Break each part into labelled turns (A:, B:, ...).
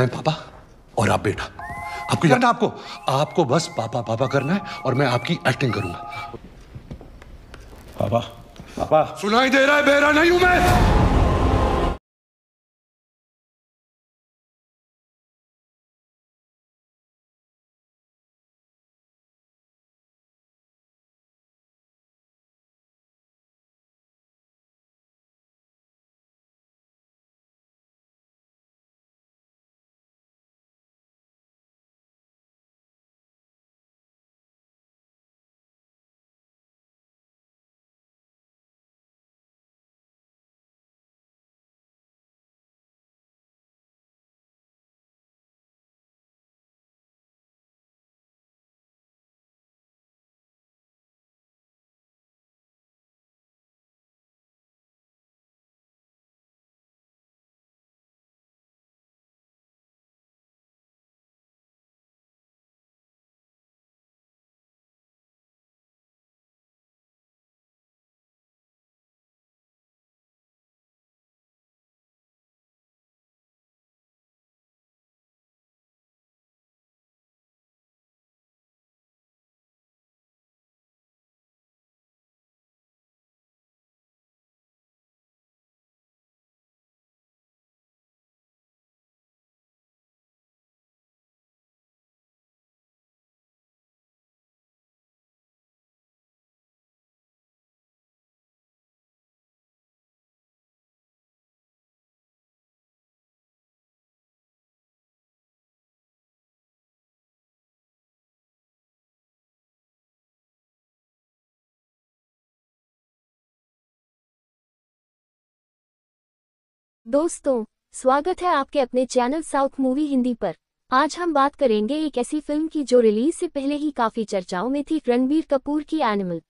A: मैं पापा और आप बेटा आपको याद है आपको आपको बस पापा पापा करना है और मैं आपकी एक्टिंग करूंगा पापा पापा सुनाई दे रहा है बेरा नहीं हूं मैं दोस्तों स्वागत है आपके अपने चैनल साउथ मूवी हिंदी पर आज हम बात करेंगे एक ऐसी फिल्म की जो रिलीज से पहले ही काफी चर्चाओं में थी रणबीर कपूर की एनिमल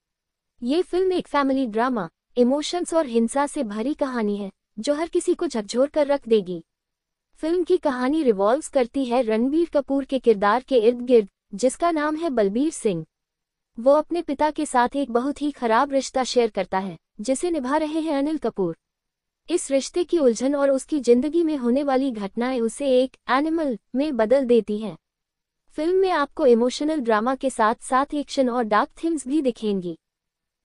A: ये फिल्म एक फैमिली ड्रामा इमोशंस और हिंसा से भरी कहानी है जो हर किसी को झकझोर कर रख देगी फिल्म की कहानी रिवॉल्व करती है रणबीर कपूर के किरदार के इर्द गिर्द जिसका नाम है बलबीर सिंह वो अपने पिता के साथ एक बहुत ही खराब रिश्ता शेयर करता है जिसे निभा रहे हैं अनिल कपूर इस रिश्ते की उलझन और उसकी जिंदगी में होने वाली घटनाएं उसे एक एनिमल में बदल देती हैं फिल्म में आपको इमोशनल ड्रामा के साथ साथ एक्शन और डार्क थीम्स भी दिखेंगी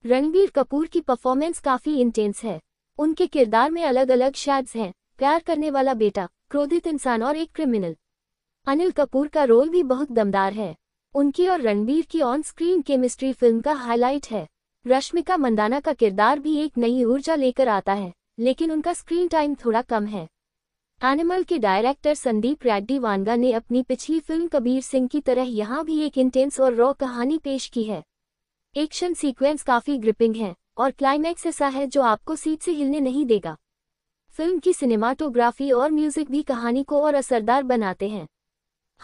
A: रणबीर कपूर की परफॉर्मेंस काफी इंटेंस है उनके किरदार में अलग अलग शैड्स हैं प्यार करने वाला बेटा क्रोधित इंसान और एक क्रिमिनल अनिल कपूर का रोल भी बहुत दमदार है उनकी और रणबीर की ऑन स्क्रीन केमिस्ट्री फिल्म का हाईलाइट है रश्मिका मंदाना का किरदार भी एक नई ऊर्जा लेकर आता है लेकिन उनका स्क्रीन टाइम थोड़ा कम है एनिमल के डायरेक्टर संदीप रेड्डी वानगा ने अपनी पिछली फिल्म कबीर सिंह की तरह यहाँ भी एक इंटेंस और रॉ कहानी पेश की है एक्शन सीक्वेंस काफी ग्रिपिंग है और क्लाइमैक्स ऐसा है जो आपको सीट से हिलने नहीं देगा फिल्म की सिनेमाटोग्राफी और म्यूजिक भी कहानी को और असरदार बनाते हैं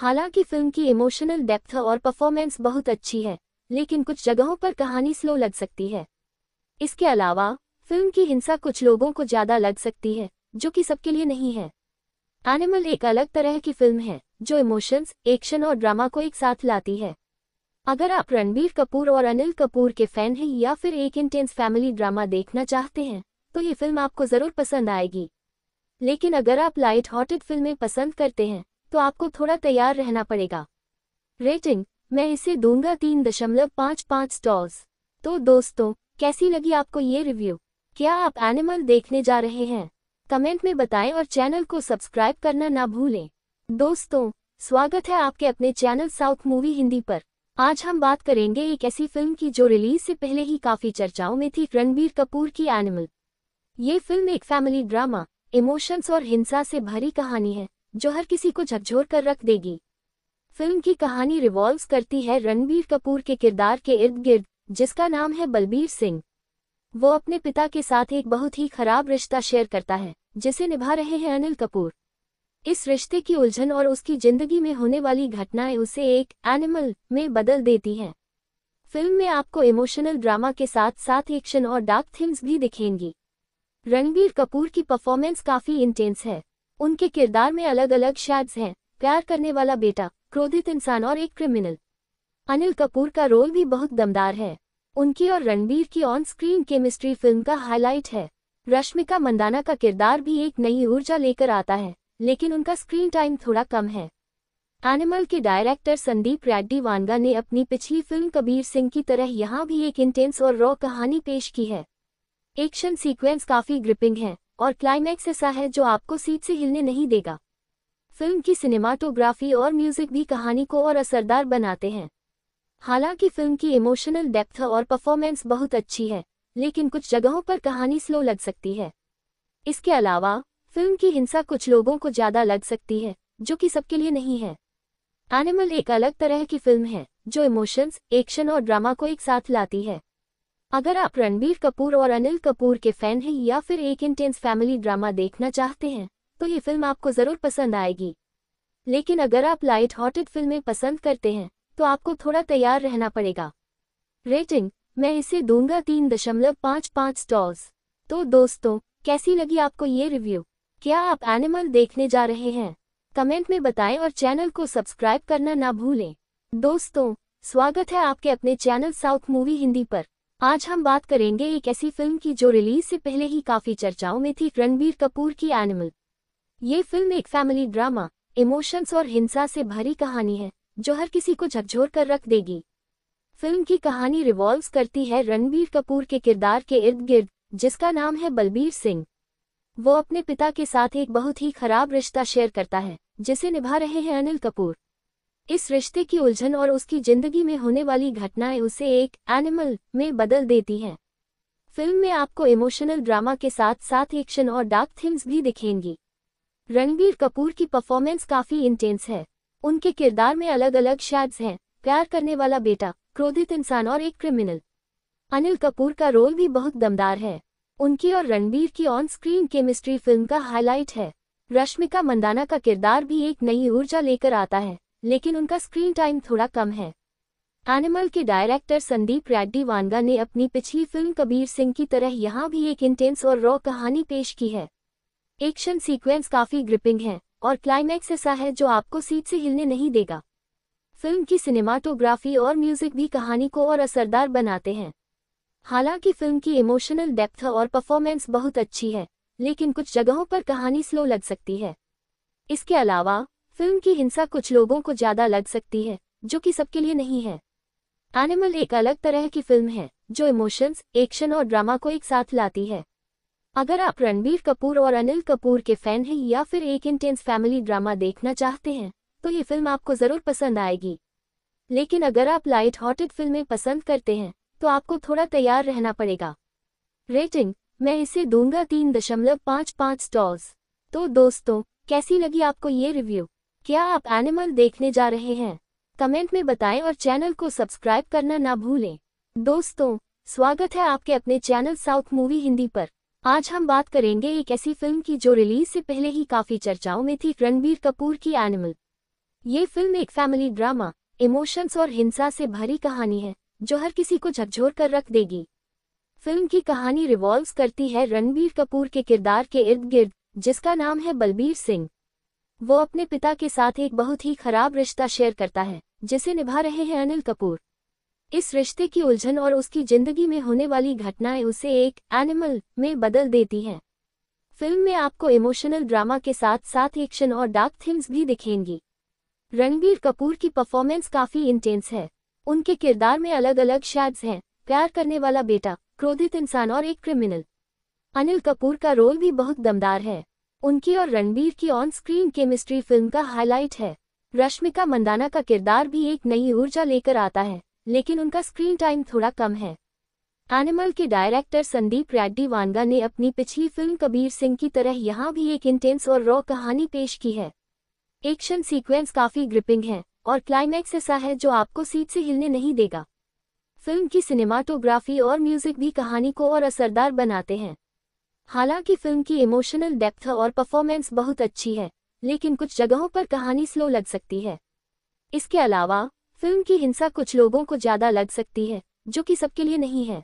A: हालांकि फिल्म की इमोशनल डेप्थ और परफॉर्मेंस बहुत अच्छी है लेकिन कुछ जगहों पर कहानी स्लो लग सकती है इसके अलावा फिल्म की हिंसा कुछ लोगों को ज्यादा लग सकती है जो कि सबके लिए नहीं है एनिमल एक अलग तरह की फिल्म है जो इमोशंस एक्शन और ड्रामा को एक साथ लाती है अगर आप रणबीर कपूर और अनिल कपूर के फैन हैं या फिर एक इंटेंस फैमिली ड्रामा देखना चाहते हैं तो ये फिल्म आपको ज़रूर पसंद आएगी लेकिन अगर आप लाइट हॉटेड फिल्में पसंद करते हैं तो आपको थोड़ा तैयार रहना पड़ेगा रेटिंग मैं इसे दूंगा तीन दशमलव पाँच पाँच स्टॉल्स तो दोस्तों कैसी लगी आपको ये रिव्यू क्या आप एनिमल देखने जा रहे हैं कमेंट में बताएं और चैनल को सब्सक्राइब करना ना भूलें दोस्तों स्वागत है आपके अपने चैनल साउथ मूवी हिंदी पर आज हम बात करेंगे एक ऐसी फिल्म की जो रिलीज से पहले ही काफी चर्चाओं में थी रणबीर कपूर की एनिमल ये फिल्म एक फैमिली ड्रामा इमोशंस और हिंसा से भरी कहानी है जो हर किसी को झकझोर कर रख देगी फिल्म की कहानी रिवॉल्व करती है रणबीर कपूर के किरदार के इर्द गिर्द जिसका नाम है बलबीर सिंह वो अपने पिता के साथ एक बहुत ही खराब रिश्ता शेयर करता है जिसे निभा रहे हैं अनिल कपूर इस रिश्ते की उलझन और उसकी जिंदगी में होने वाली घटनाएं उसे एक एनिमल में बदल देती हैं फिल्म में आपको इमोशनल ड्रामा के साथ साथ एक्शन और डार्क थीम्स भी दिखेंगी रणबीर कपूर की परफॉर्मेंस काफी इंटेंस है उनके किरदार में अलग अलग शैड्स हैं प्यार करने वाला बेटा क्रोधित इंसान और एक क्रिमिनल अनिल कपूर का रोल भी बहुत दमदार है उनकी और रणबीर की ऑन स्क्रीन केमिस्ट्री फिल्म का हाईलाइट है रश्मिका मंदाना का किरदार भी एक नई ऊर्जा लेकर आता है लेकिन उनका स्क्रीन टाइम थोड़ा कम है एनिमल के डायरेक्टर संदीप रेड्डी वानगा ने अपनी पिछली फिल्म कबीर सिंह की तरह यहाँ भी एक इंटेंस और रॉ कहानी पेश की है एक्शन सीक्वेंस काफी ग्रिपिंग है और क्लाइमैक्स ऐसा है जो आपको सीट से हिलने नहीं देगा फिल्म की सिनेमाटोग्राफी और म्यूजिक भी कहानी को और असरदार बनाते हैं हालांकि फिल्म की इमोशनल डेप्थ और परफॉर्मेंस बहुत अच्छी है लेकिन कुछ जगहों पर कहानी स्लो लग सकती है इसके अलावा फिल्म की हिंसा कुछ लोगों को ज्यादा लग सकती है जो कि सबके लिए नहीं है एनिमल एक अलग तरह की फिल्म है जो इमोशंस एक्शन और ड्रामा को एक साथ लाती है अगर आप रणबीर कपूर और अनिल कपूर के फैन हैं या फिर एक इंटेंस फैमिली ड्रामा देखना चाहते हैं तो ये फिल्म आपको ज़रूर पसंद आएगी लेकिन अगर आप लाइट हॉटेड फिल्में पसंद करते हैं तो आपको थोड़ा तैयार रहना पड़ेगा रेटिंग मैं इसे दूंगा तीन दशमलव पाँच पाँच स्टॉल्स तो दोस्तों कैसी लगी आपको ये रिव्यू क्या आप एनिमल देखने जा रहे हैं कमेंट में बताएं और चैनल को सब्सक्राइब करना ना भूलें दोस्तों स्वागत है आपके अपने चैनल साउथ मूवी हिंदी पर आज हम बात करेंगे एक ऐसी फिल्म की जो रिलीज से पहले ही काफी चर्चाओं में थी रणबीर कपूर की एनिमल ये फिल्म एक फैमिली ड्रामा इमोशंस और हिंसा से भरी कहानी है जो हर किसी को झकझोर कर रख देगी फिल्म की कहानी रिवॉल्व करती है रणबीर कपूर के किरदार के इर्द गिर्द जिसका नाम है बलबीर सिंह वो अपने पिता के साथ एक बहुत ही खराब रिश्ता शेयर करता है जिसे निभा रहे हैं अनिल कपूर इस रिश्ते की उलझन और उसकी जिंदगी में होने वाली घटनाएं उसे एक एनिमल में बदल देती हैं फिल्म में आपको इमोशनल ड्रामा के साथ साथ एक्शन और डार्क थीम्स भी दिखेंगी रणबीर कपूर की परफॉर्मेंस काफ़ी इंटेंस है उनके किरदार में अलग अलग शैड्स हैं प्यार करने वाला बेटा क्रोधित इंसान और एक क्रिमिनल अनिल कपूर का रोल भी बहुत दमदार है उनकी और रणबीर की ऑन स्क्रीन केमिस्ट्री फिल्म का हाईलाइट है रश्मिका मंदाना का किरदार भी एक नई ऊर्जा लेकर आता है लेकिन उनका स्क्रीन टाइम थोड़ा कम है एनिमल के डायरेक्टर संदीप रेड्डी वानगा ने अपनी पिछली फिल्म कबीर सिंह की तरह यहाँ भी एक इंटेंस और रॉ कहानी पेश की है एक्शन सीक्वेंस काफी ग्रिपिंग है और क्लाइमैक्स ऐसा है जो आपको सीट से हिलने नहीं देगा फिल्म की सिनेमाटोग्राफी और म्यूजिक भी कहानी को और असरदार बनाते हैं हालांकि फिल्म की इमोशनल डेप्थ और परफॉर्मेंस बहुत अच्छी है लेकिन कुछ जगहों पर कहानी स्लो लग सकती है इसके अलावा फिल्म की हिंसा कुछ लोगों को ज़्यादा लग सकती है जो कि सबके लिए नहीं है एनिमल एक अलग तरह की फिल्म है जो इमोशंस एक्शन और ड्रामा को एक साथ लाती है अगर आप रणबीर कपूर और अनिल कपूर के फैन हैं या फिर एक इंटेंस फैमिली ड्रामा देखना चाहते हैं तो ये फिल्म आपको ज़रूर पसंद आएगी लेकिन अगर आप लाइट हॉटेड फिल्में पसंद करते हैं तो आपको थोड़ा तैयार रहना पड़ेगा रेटिंग मैं इसे दूंगा तीन दशमलव पाँच पाँच स्टॉल्स तो दोस्तों कैसी लगी आपको ये रिव्यू क्या आप एनिमल देखने जा रहे हैं कमेंट में बताएं और चैनल को सब्सक्राइब करना ना भूलें दोस्तों स्वागत है आपके अपने चैनल साउथ मूवी हिंदी पर आज हम बात करेंगे एक ऐसी फिल्म की जो रिलीज से पहले ही काफी चर्चाओं में थी रणबीर कपूर की एनिमल ये फिल्म एक फैमिली ड्रामा इमोशंस और हिंसा से भरी कहानी है जो हर किसी को झकझोर कर रख देगी फिल्म की कहानी रिवॉल्व करती है रणबीर कपूर के किरदार के इर्द गिर्द जिसका नाम है बलबीर सिंह वो अपने पिता के साथ एक बहुत ही खराब रिश्ता शेयर करता है जिसे निभा रहे हैं अनिल कपूर इस रिश्ते की उलझन और उसकी जिंदगी में होने वाली घटनाएं उसे एक एनिमल में बदल देती हैं फिल्म में आपको इमोशनल ड्रामा के साथ साथ एक्शन और डार्क थीम्स भी दिखेंगी रणबीर कपूर की परफॉर्मेंस काफी इंटेंस है उनके किरदार में अलग अलग शैड्स हैं प्यार करने वाला बेटा क्रोधित इंसान और एक क्रिमिनल अनिल कपूर का रोल भी बहुत दमदार है उनकी और रणबीर की ऑन स्क्रीन केमिस्ट्री फिल्म का हाईलाइट है रश्मिका मंदाना का किरदार भी एक नई ऊर्जा लेकर आता है लेकिन उनका स्क्रीन टाइम थोड़ा कम है एनिमल के डायरेक्टर संदीप रेड्डी वानगा ने अपनी पिछली फिल्म कबीर सिंह की तरह यहाँ भी एक इंटेंस और रॉ कहानी पेश की है एक्शन सीक्वेंस काफी ग्रिपिंग है और क्लाइमैक्स ऐसा है जो आपको सीट से हिलने नहीं देगा फिल्म की सिनेमाटोग्राफी और म्यूजिक भी कहानी को और असरदार बनाते हैं हालांकि फिल्म की इमोशनल डेप्थ और परफॉर्मेंस बहुत अच्छी है लेकिन कुछ जगहों पर कहानी स्लो लग सकती है इसके अलावा फिल्म की हिंसा कुछ लोगों को ज्यादा लग सकती है जो कि सबके लिए नहीं है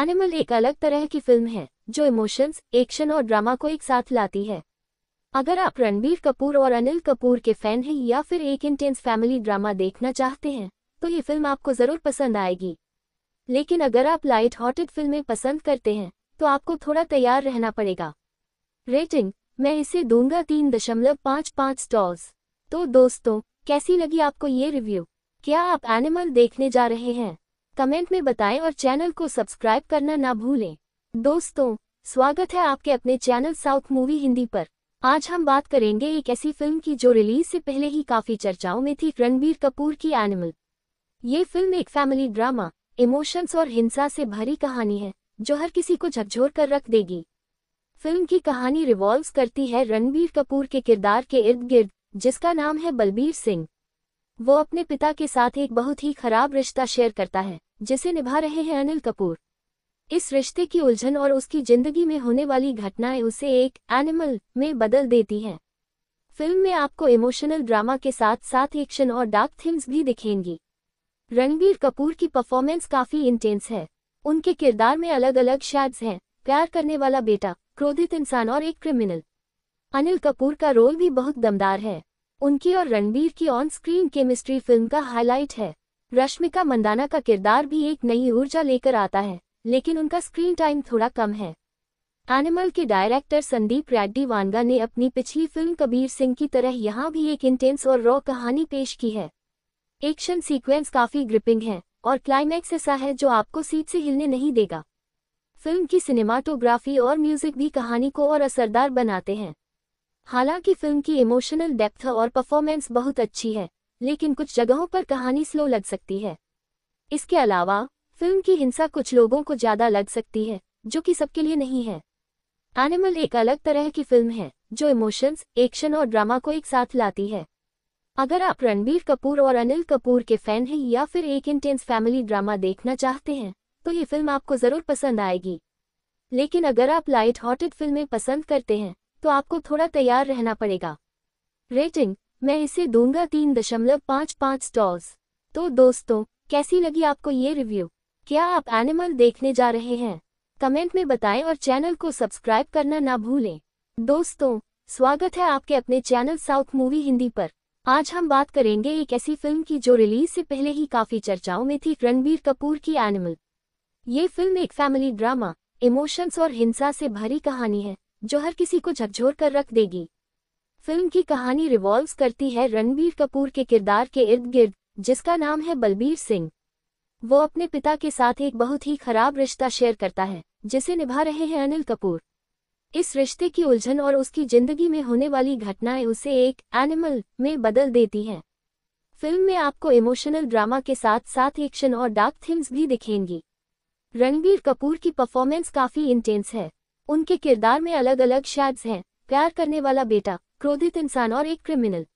A: एनिमल एक अलग तरह की फिल्म है जो इमोशंस एक्शन और ड्रामा को एक साथ लाती है अगर आप रणबीर कपूर और अनिल कपूर के फैन हैं या फिर एक इंटेंस फैमिली ड्रामा देखना चाहते हैं तो ये फिल्म आपको ज़रूर पसंद आएगी लेकिन अगर आप लाइट हॉटेड फिल्में पसंद करते हैं तो आपको थोड़ा तैयार रहना पड़ेगा रेटिंग मैं इसे दूंगा तीन दशमलव पाँच पाँच स्टॉल्स तो दोस्तों कैसी लगी आपको ये रिव्यू क्या आप एनिमल देखने जा रहे हैं कमेंट में बताएं और चैनल को सब्सक्राइब करना ना भूलें दोस्तों स्वागत है आपके अपने चैनल साउथ मूवी हिंदी पर आज हम बात करेंगे एक ऐसी फिल्म की जो रिलीज से पहले ही काफी चर्चाओं में थी रणबीर कपूर की एनिमल ये फिल्म एक फैमिली ड्रामा इमोशंस और हिंसा से भरी कहानी है जो हर किसी को झकझोर कर रख देगी फिल्म की कहानी रिवॉल्व करती है रणबीर कपूर के किरदार के इर्द गिर्द जिसका नाम है बलबीर सिंह वो अपने पिता के साथ एक बहुत ही खराब रिश्ता शेयर करता है जिसे निभा रहे हैं अनिल कपूर इस रिश्ते की उलझन और उसकी जिंदगी में होने वाली घटनाएं उसे एक एनिमल में बदल देती हैं फिल्म में आपको इमोशनल ड्रामा के साथ साथ एक्शन और डार्क थीम्स भी दिखेंगी रणबीर कपूर की परफॉर्मेंस काफी इंटेंस है उनके किरदार में अलग अलग शेड्स हैं प्यार करने वाला बेटा क्रोधित इंसान और एक क्रिमिनल अनिल कपूर का रोल भी बहुत दमदार है उनकी और रणबीर की ऑन स्क्रीन केमिस्ट्री फिल्म का हाईलाइट है रश्मिका मंदाना का किरदार भी एक नई ऊर्जा लेकर आता है लेकिन उनका स्क्रीन टाइम थोड़ा कम है एनिमल के डायरेक्टर संदीप रेड्डी वानगा ने अपनी पिछली फिल्म कबीर सिंह की तरह यहाँ भी एक इंटेंस और रॉ कहानी पेश की है एक्शन सीक्वेंस काफी ग्रिपिंग है और क्लाइमैक्स ऐसा है जो आपको सीट से हिलने नहीं देगा फिल्म की सिनेमाटोग्राफी और म्यूजिक भी कहानी को और असरदार बनाते हैं हालांकि फिल्म की इमोशनल डेप्थ और परफॉर्मेंस बहुत अच्छी है लेकिन कुछ जगहों पर कहानी स्लो लग सकती है इसके अलावा फिल्म की हिंसा कुछ लोगों को ज्यादा लग सकती है जो कि सबके लिए नहीं है एनिमल एक अलग तरह की फिल्म है जो इमोशंस एक्शन और ड्रामा को एक साथ लाती है अगर आप रणबीर कपूर और अनिल कपूर के फैन हैं या फिर एक इंटेंस फैमिली ड्रामा देखना चाहते हैं तो ये फिल्म आपको ज़रूर पसंद आएगी लेकिन अगर आप लाइट हॉटेड फिल्में पसंद करते हैं तो आपको थोड़ा तैयार रहना पड़ेगा रेटिंग मैं इसे दूंगा तीन दशमलव पाँच पाँच स्टॉल्स तो दोस्तों कैसी लगी आपको ये रिव्यू क्या आप एनिमल देखने जा रहे हैं कमेंट में बताएं और चैनल को सब्सक्राइब करना ना भूलें दोस्तों स्वागत है आपके अपने चैनल साउथ मूवी हिंदी पर आज हम बात करेंगे एक ऐसी फिल्म की जो रिलीज से पहले ही काफी चर्चाओं में थी रणबीर कपूर की एनिमल ये फिल्म एक फैमिली ड्रामा इमोशंस और हिंसा से भरी कहानी है जो हर किसी को झकझोर कर रख देगी फिल्म की कहानी रिवॉल्व करती है रणबीर कपूर के किरदार के इर्द गिर्द जिसका नाम है बलबीर सिंह वो अपने पिता के साथ एक बहुत ही खराब रिश्ता शेयर करता है जिसे निभा रहे हैं अनिल कपूर इस रिश्ते की उलझन और उसकी जिंदगी में होने वाली घटनाएं उसे एक एनिमल में बदल देती हैं फिल्म में आपको इमोशनल ड्रामा के साथ साथ एक्शन और डार्क थीम्स भी दिखेंगी रणबीर कपूर की परफॉर्मेंस काफ़ी इंटेंस है उनके किरदार में अलग अलग शैड्स हैं प्यार करने वाला बेटा क्रोधित इंसान और एक क्रिमिनल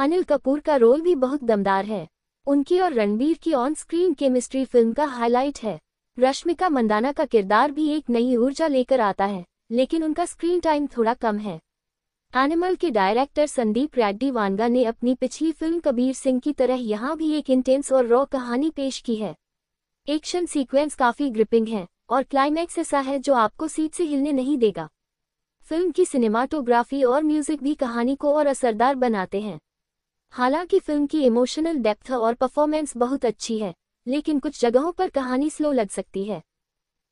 A: अनिल कपूर का रोल भी बहुत दमदार है उनकी और रणबीर की ऑन स्क्रीन केमिस्ट्री फिल्म का हाईलाइट है रश्मिका मंदाना का किरदार भी एक नई ऊर्जा लेकर आता है लेकिन उनका स्क्रीन टाइम थोड़ा कम है एनिमल के डायरेक्टर संदीप रेड्डी वानगा ने अपनी पिछली फिल्म कबीर सिंह की तरह यहाँ भी एक इंटेंस और रॉ कहानी पेश की है एक्शन सीक्वेंस काफी ग्रिपिंग है और क्लाइमैक्स ऐसा है जो आपको सीट से हिलने नहीं देगा फिल्म की सिनेमाटोग्राफी और म्यूजिक भी कहानी को और असरदार बनाते हैं हालांकि फिल्म की इमोशनल डेप्थ और परफॉर्मेंस बहुत अच्छी है लेकिन कुछ जगहों पर कहानी स्लो लग सकती है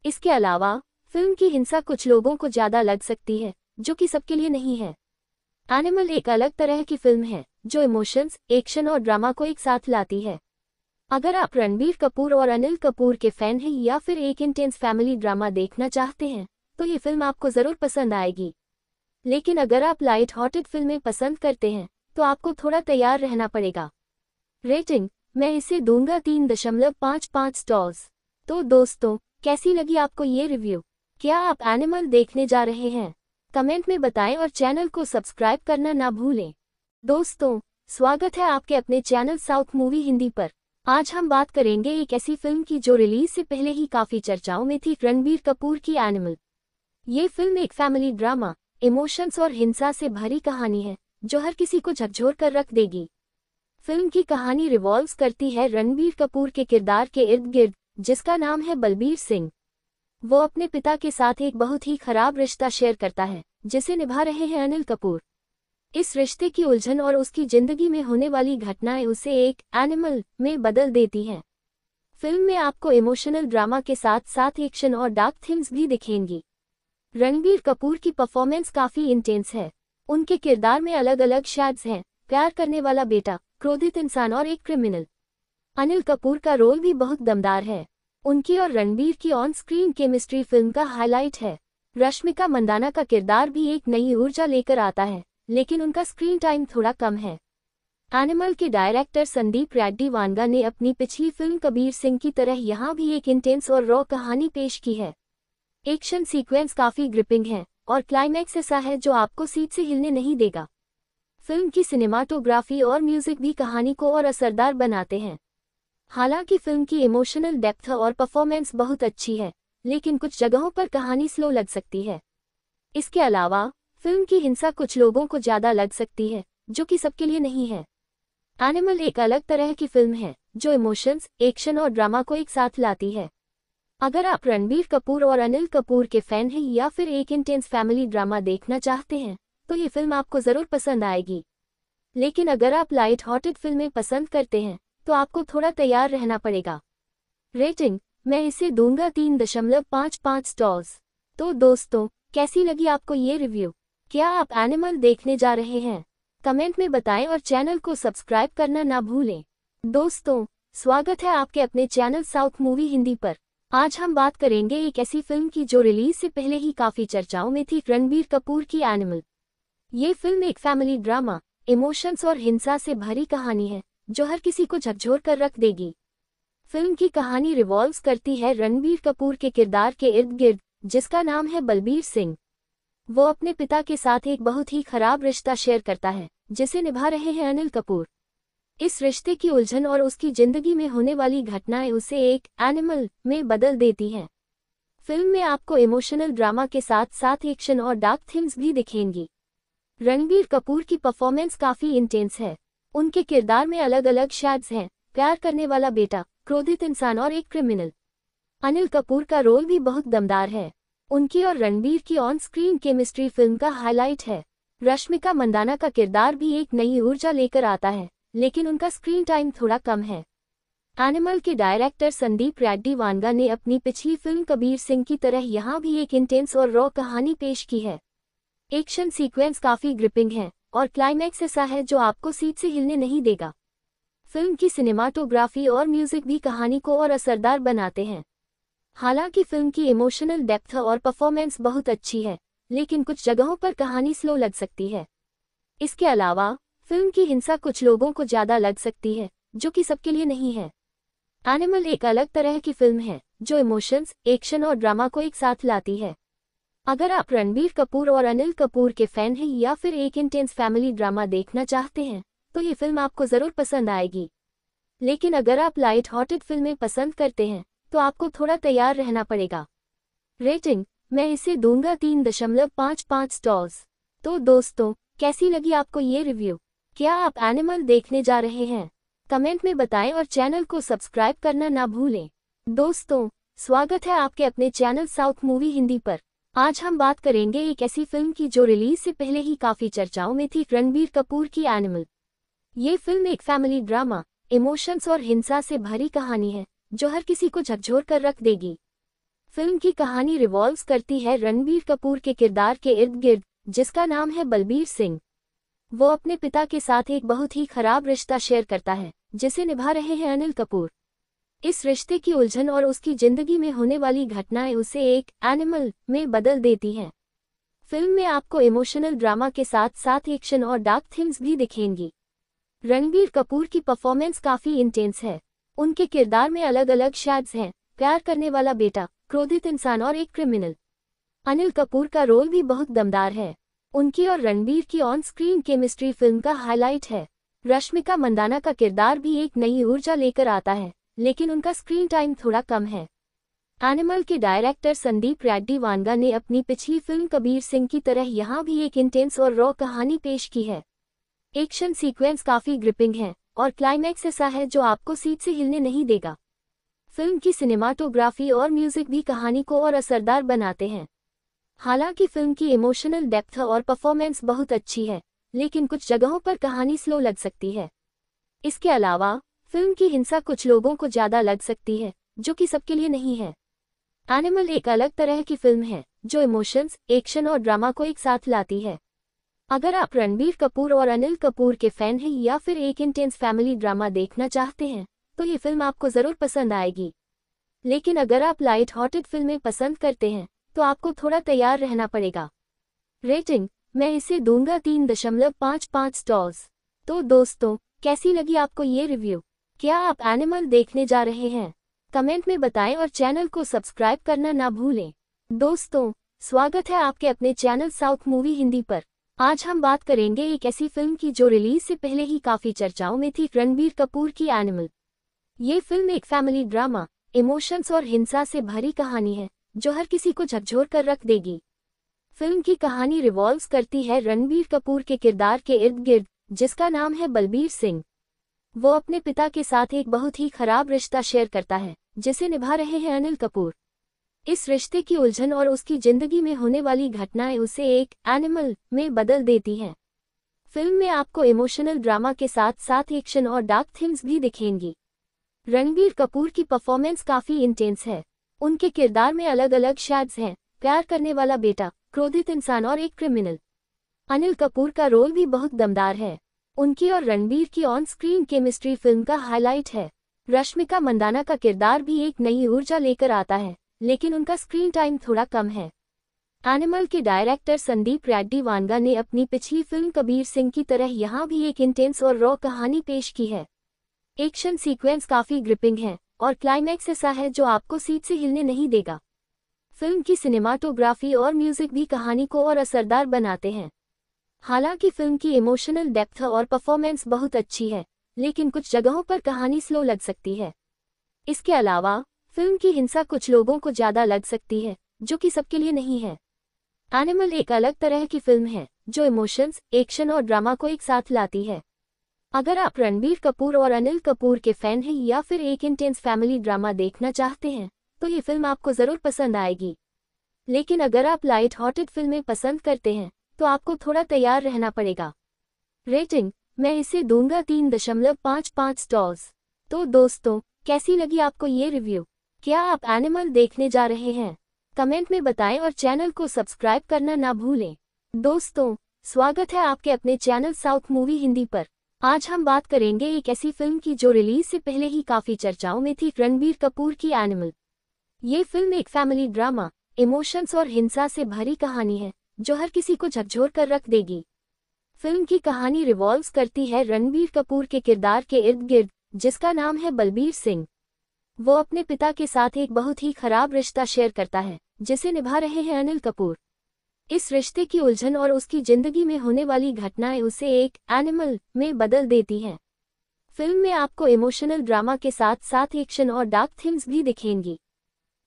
A: इसके अलावा फिल्म की हिंसा कुछ लोगों को ज़्यादा लग सकती है जो कि सबके लिए नहीं है एनिमल एक अलग तरह की फिल्म है जो इमोशंस एक्शन और ड्रामा को एक साथ लाती है अगर आप रणबीर कपूर और अनिल कपूर के फैन हैं या फिर एक इंटेंस फैमिली ड्रामा देखना चाहते हैं तो ये फिल्म आपको ज़रूर पसंद आएगी लेकिन अगर आप लाइट हॉटेड फिल्में पसंद करते हैं तो आपको थोड़ा तैयार रहना पड़ेगा रेटिंग मैं इसे दूंगा तीन दशमलव पाँच पाँच स्टॉल्स तो दोस्तों कैसी लगी आपको ये रिव्यू क्या आप एनिमल देखने जा रहे हैं कमेंट में बताएं और चैनल को सब्सक्राइब करना ना भूलें दोस्तों स्वागत है आपके अपने चैनल साउथ मूवी हिंदी पर आज हम बात करेंगे एक ऐसी फिल्म की जो रिलीज से पहले ही काफी चर्चाओं में थी रणबीर कपूर की एनिमल ये फिल्म एक फैमिली ड्रामा इमोशंस और हिंसा से भरी कहानी है जो हर किसी को झकझोर कर रख देगी फिल्म की कहानी रिवॉल्व करती है रणबीर कपूर के किरदार के इर्द गिर्द जिसका नाम है बलबीर सिंह वो अपने पिता के साथ एक बहुत ही खराब रिश्ता शेयर करता है जिसे निभा रहे हैं अनिल कपूर इस रिश्ते की उलझन और उसकी जिंदगी में होने वाली घटनाएं उसे एक एनिमल में बदल देती हैं फिल्म में आपको इमोशनल ड्रामा के साथ साथ एक्शन और डार्क थीम्स भी दिखेंगी रणबीर कपूर की परफॉर्मेंस काफी इंटेंस है उनके किरदार में अलग अलग शैड्स हैं प्यार करने वाला बेटा क्रोधित इंसान और एक क्रिमिनल अनिल कपूर का रोल भी बहुत दमदार है उनकी और रणबीर की ऑन स्क्रीन केमिस्ट्री फिल्म का हाईलाइट है रश्मिका मंदाना का किरदार भी एक नई ऊर्जा लेकर आता है लेकिन उनका स्क्रीन टाइम थोड़ा कम है एनिमल के डायरेक्टर संदीप रेड्डी वानगा ने अपनी पिछली फिल्म कबीर सिंह की तरह यहाँ भी एक इंटेंस और रॉ कहानी पेश की है एक्शन सीक्वेंस काफ़ी ग्रिपिंग है और क्लाइमैक्स ऐसा है जो आपको सीट से हिलने नहीं देगा फिल्म की सिनेमाटोग्राफी और म्यूजिक भी कहानी को और असरदार बनाते हैं हालांकि फिल्म की इमोशनल डेप्थ और परफॉर्मेंस बहुत अच्छी है लेकिन कुछ जगहों पर कहानी स्लो लग सकती है इसके अलावा फिल्म की हिंसा कुछ लोगों को ज्यादा लग सकती है जो कि सबके लिए नहीं है एनिमल एक अलग तरह की फिल्म है जो इमोशंस एक्शन और ड्रामा को एक साथ लाती है अगर आप रणबीर कपूर और अनिल कपूर के फैन हैं या फिर एक इंटेंस फैमिली ड्रामा देखना चाहते हैं तो ये फिल्म आपको ज़रूर पसंद आएगी लेकिन अगर आप लाइट हॉटेड फिल्में पसंद करते हैं तो आपको थोड़ा तैयार रहना पड़ेगा रेटिंग मैं इसे दूंगा तीन दशमलव पाँच पाँच स्टॉल्स तो दोस्तों कैसी लगी आपको ये रिव्यू क्या आप एनिमल देखने जा रहे हैं कमेंट में बताएं और चैनल को सब्सक्राइब करना ना भूलें दोस्तों स्वागत है आपके अपने चैनल साउथ मूवी हिंदी पर आज हम बात करेंगे एक ऐसी फिल्म की जो रिलीज से पहले ही काफी चर्चाओं में थी रणबीर कपूर की एनिमल ये फिल्म एक फैमिली ड्रामा इमोशंस और हिंसा से भरी कहानी है जो हर किसी को झकझोर कर रख देगी फिल्म की कहानी रिवॉल्व करती है रणबीर कपूर के किरदार के इर्द गिर्द जिसका नाम है बलबीर सिंह वो अपने पिता के साथ एक बहुत ही खराब रिश्ता शेयर करता है जिसे निभा रहे हैं अनिल कपूर इस रिश्ते की उलझन और उसकी जिंदगी में होने वाली घटनाएं उसे एक एनिमल में बदल देती हैं फिल्म में आपको इमोशनल ड्रामा के साथ साथ एक्शन और डार्क थीम्स भी दिखेंगी रणबीर कपूर की परफॉर्मेंस काफी इंटेंस है उनके किरदार में अलग अलग शेड्स हैं प्यार करने वाला बेटा क्रोधित इंसान और एक क्रिमिनल अनिल कपूर का रोल भी बहुत दमदार है उनकी और रणबीर की ऑन स्क्रीन केमिस्ट्री फिल्म का हाईलाइट है रश्मिका मंदाना का किरदार भी एक नई ऊर्जा लेकर आता है लेकिन उनका स्क्रीन टाइम थोड़ा कम है एनिमल के डायरेक्टर संदीप रेड्डी वानगा ने अपनी पिछली फिल्म कबीर सिंह की तरह यहाँ भी एक इंटेंस और रॉ कहानी पेश की है एक्शन सीक्वेंस काफी ग्रिपिंग है और क्लाइमैक्स ऐसा है जो आपको सीट से हिलने नहीं देगा फिल्म की सिनेमाटोग्राफी और म्यूजिक भी कहानी को और असरदार बनाते हैं हालांकि फिल्म की इमोशनल डेप्थ और परफॉर्मेंस बहुत अच्छी है लेकिन कुछ जगहों पर कहानी स्लो लग सकती है इसके अलावा फिल्म की हिंसा कुछ लोगों को ज्यादा लग सकती है जो कि सबके लिए नहीं है एनिमल एक अलग तरह की फिल्म है जो इमोशंस एक्शन और ड्रामा को एक साथ लाती है अगर आप रणबीर कपूर और अनिल कपूर के फैन हैं या फिर एक इंटेंस फैमिली ड्रामा देखना चाहते हैं तो ये फिल्म आपको ज़रूर पसंद आएगी लेकिन अगर आप लाइट हॉटेड फिल्में पसंद करते हैं तो आपको थोड़ा तैयार रहना पड़ेगा रेटिंग मैं इसे दूंगा तीन दशमलव पाँच पाँच स्टॉल्स तो दोस्तों कैसी लगी आपको ये रिव्यू क्या आप एनिमल देखने जा रहे हैं कमेंट में बताएं और चैनल को सब्सक्राइब करना ना भूलें दोस्तों स्वागत है आपके अपने चैनल साउथ मूवी हिंदी पर आज हम बात करेंगे एक ऐसी फिल्म की जो रिलीज से पहले ही काफी चर्चाओं में थी रणबीर कपूर की एनिमल ये फिल्म एक फैमिली ड्रामा इमोशंस और हिंसा से भरी कहानी है जो हर किसी को झकझोर कर रख देगी फिल्म की कहानी रिवॉल्व करती है रणबीर कपूर के किरदार के इर्द गिर्द जिसका नाम है बलबीर सिंह वो अपने पिता के साथ एक बहुत ही खराब रिश्ता शेयर करता है जिसे निभा रहे हैं अनिल कपूर इस रिश्ते की उलझन और उसकी जिंदगी में होने वाली घटनाएं उसे एक एनिमल में बदल देती हैं फिल्म में आपको इमोशनल ड्रामा के साथ साथ एक्शन और डार्क थीम्स भी दिखेंगी रणबीर कपूर की परफॉर्मेंस काफ़ी इंटेंस है उनके किरदार में अलग अलग शैड्स हैं प्यार करने वाला बेटा क्रोधित इंसान और एक क्रिमिनल अनिल कपूर का रोल भी बहुत दमदार है उनकी और रणबीर की ऑन स्क्रीन केमिस्ट्री फिल्म का हाईलाइट है रश्मिका मंदाना का किरदार भी एक नई ऊर्जा लेकर आता है लेकिन उनका स्क्रीन टाइम थोड़ा कम है एनिमल के डायरेक्टर संदीप रेड्डी वानगा ने अपनी पिछली फिल्म कबीर सिंह की तरह यहाँ भी एक इंटेंस और रॉ कहानी पेश की है एक्शन सीक्वेंस काफी ग्रिपिंग है और क्लाइमैक्स ऐसा है जो आपको सीट से हिलने नहीं देगा फिल्म की सिनेमाटोग्राफी और म्यूजिक भी कहानी को और असरदार बनाते हैं हालांकि फिल्म की इमोशनल डेप्थ और परफॉर्मेंस बहुत अच्छी है लेकिन कुछ जगहों पर कहानी स्लो लग सकती है इसके अलावा फिल्म की हिंसा कुछ लोगों को ज़्यादा लग सकती है जो कि सबके लिए नहीं है एनिमल एक अलग तरह की फिल्म है जो इमोशंस एक्शन और ड्रामा को एक साथ लाती है अगर आप रणबीर कपूर और अनिल कपूर के फैन हैं या फिर एक इंटेंस फैमिली ड्रामा देखना चाहते हैं तो ये फिल्म आपको ज़रूर पसंद आएगी लेकिन अगर आप लाइट हॉटेड फिल्में पसंद करते हैं तो आपको थोड़ा तैयार रहना पड़ेगा रेटिंग मैं इसे दूंगा तीन दशमलव पाँच पाँच स्टॉल्स तो दोस्तों कैसी लगी आपको ये रिव्यू क्या आप एनिमल देखने जा रहे हैं कमेंट में बताएं और चैनल को सब्सक्राइब करना ना भूलें दोस्तों स्वागत है आपके अपने चैनल साउथ मूवी हिंदी पर आज हम बात करेंगे एक ऐसी फिल्म की जो रिलीज से पहले ही काफी चर्चाओं में थी रणबीर कपूर की एनिमल ये फिल्म एक फैमिली ड्रामा इमोशंस और हिंसा से भरी कहानी है जो हर किसी को झकझोर कर रख देगी फिल्म की कहानी रिवॉल्व करती है रणबीर कपूर के किरदार के इर्द गिर्द जिसका नाम है बलबीर सिंह वो अपने पिता के साथ एक बहुत ही खराब रिश्ता शेयर करता है जिसे निभा रहे हैं अनिल कपूर इस रिश्ते की उलझन और उसकी जिंदगी में होने वाली घटनाएं उसे एक एनिमल में बदल देती हैं फिल्म में आपको इमोशनल ड्रामा के साथ साथ एक्शन और डार्क थीम्स भी दिखेंगी रणबीर कपूर की परफॉर्मेंस काफी इंटेंस है उनके किरदार में अलग अलग शैड्स हैं प्यार करने वाला बेटा क्रोधित इंसान और एक क्रिमिनल अनिल कपूर का रोल भी बहुत दमदार है उनकी और रणबीर की ऑन स्क्रीन केमिस्ट्री फिल्म का हाईलाइट है रश्मिका मंदाना का किरदार भी एक नई ऊर्जा लेकर आता है लेकिन उनका स्क्रीन टाइम थोड़ा कम है एनिमल के डायरेक्टर संदीप रेड्डी वानगा ने अपनी पिछली फिल्म कबीर सिंह की तरह यहाँ भी एक इंटेंस और रॉ कहानी पेश की है एक्शन सीक्वेंस काफ़ी ग्रिपिंग है और क्लाइमैक्स ऐसा है जो आपको सीट से हिलने नहीं देगा फिल्म की सिनेमाटोग्राफी और म्यूजिक भी कहानी को और असरदार बनाते हैं हालांकि फिल्म की इमोशनल डेप्थ और परफॉर्मेंस बहुत अच्छी है लेकिन कुछ जगहों पर कहानी स्लो लग सकती है इसके अलावा फिल्म की हिंसा कुछ लोगों को ज्यादा लग सकती है जो कि सबके लिए नहीं है एनिमल एक अलग तरह की फिल्म है जो इमोशंस एक्शन और ड्रामा को एक साथ लाती है अगर आप रणबीर कपूर और अनिल कपूर के फैन हैं या फिर एक इंटेंस फैमिली ड्रामा देखना चाहते हैं तो ये फिल्म आपको ज़रूर पसंद आएगी लेकिन अगर आप लाइट हॉटेड फिल्में पसंद करते हैं तो आपको थोड़ा तैयार रहना पड़ेगा रेटिंग मैं इसे दूंगा तीन दशमलव पाँच पाँच स्टॉल्स तो दोस्तों कैसी लगी आपको ये रिव्यू क्या आप एनिमल देखने जा रहे हैं कमेंट में बताएं और चैनल को सब्सक्राइब करना ना भूलें दोस्तों स्वागत है आपके अपने चैनल साउथ मूवी हिंदी पर आज हम बात करेंगे एक ऐसी फिल्म की जो रिलीज से पहले ही काफी चर्चाओं में थी रणबीर कपूर की एनिमल ये फिल्म एक फैमिली ड्रामा इमोशंस और हिंसा से भरी कहानी है जो हर किसी को झकझोर कर रख देगी फिल्म की कहानी रिवॉल्व करती है रणबीर कपूर के किरदार के इर्द गिर्द जिसका नाम है बलबीर सिंह वो अपने पिता के साथ एक बहुत ही खराब रिश्ता शेयर करता है जिसे निभा रहे हैं अनिल कपूर इस रिश्ते की उलझन और उसकी जिंदगी में होने वाली घटनाएं उसे एक एनिमल में बदल देती हैं फिल्म में आपको इमोशनल ड्रामा के साथ साथ एक्शन और डार्क थीम्स भी दिखेंगी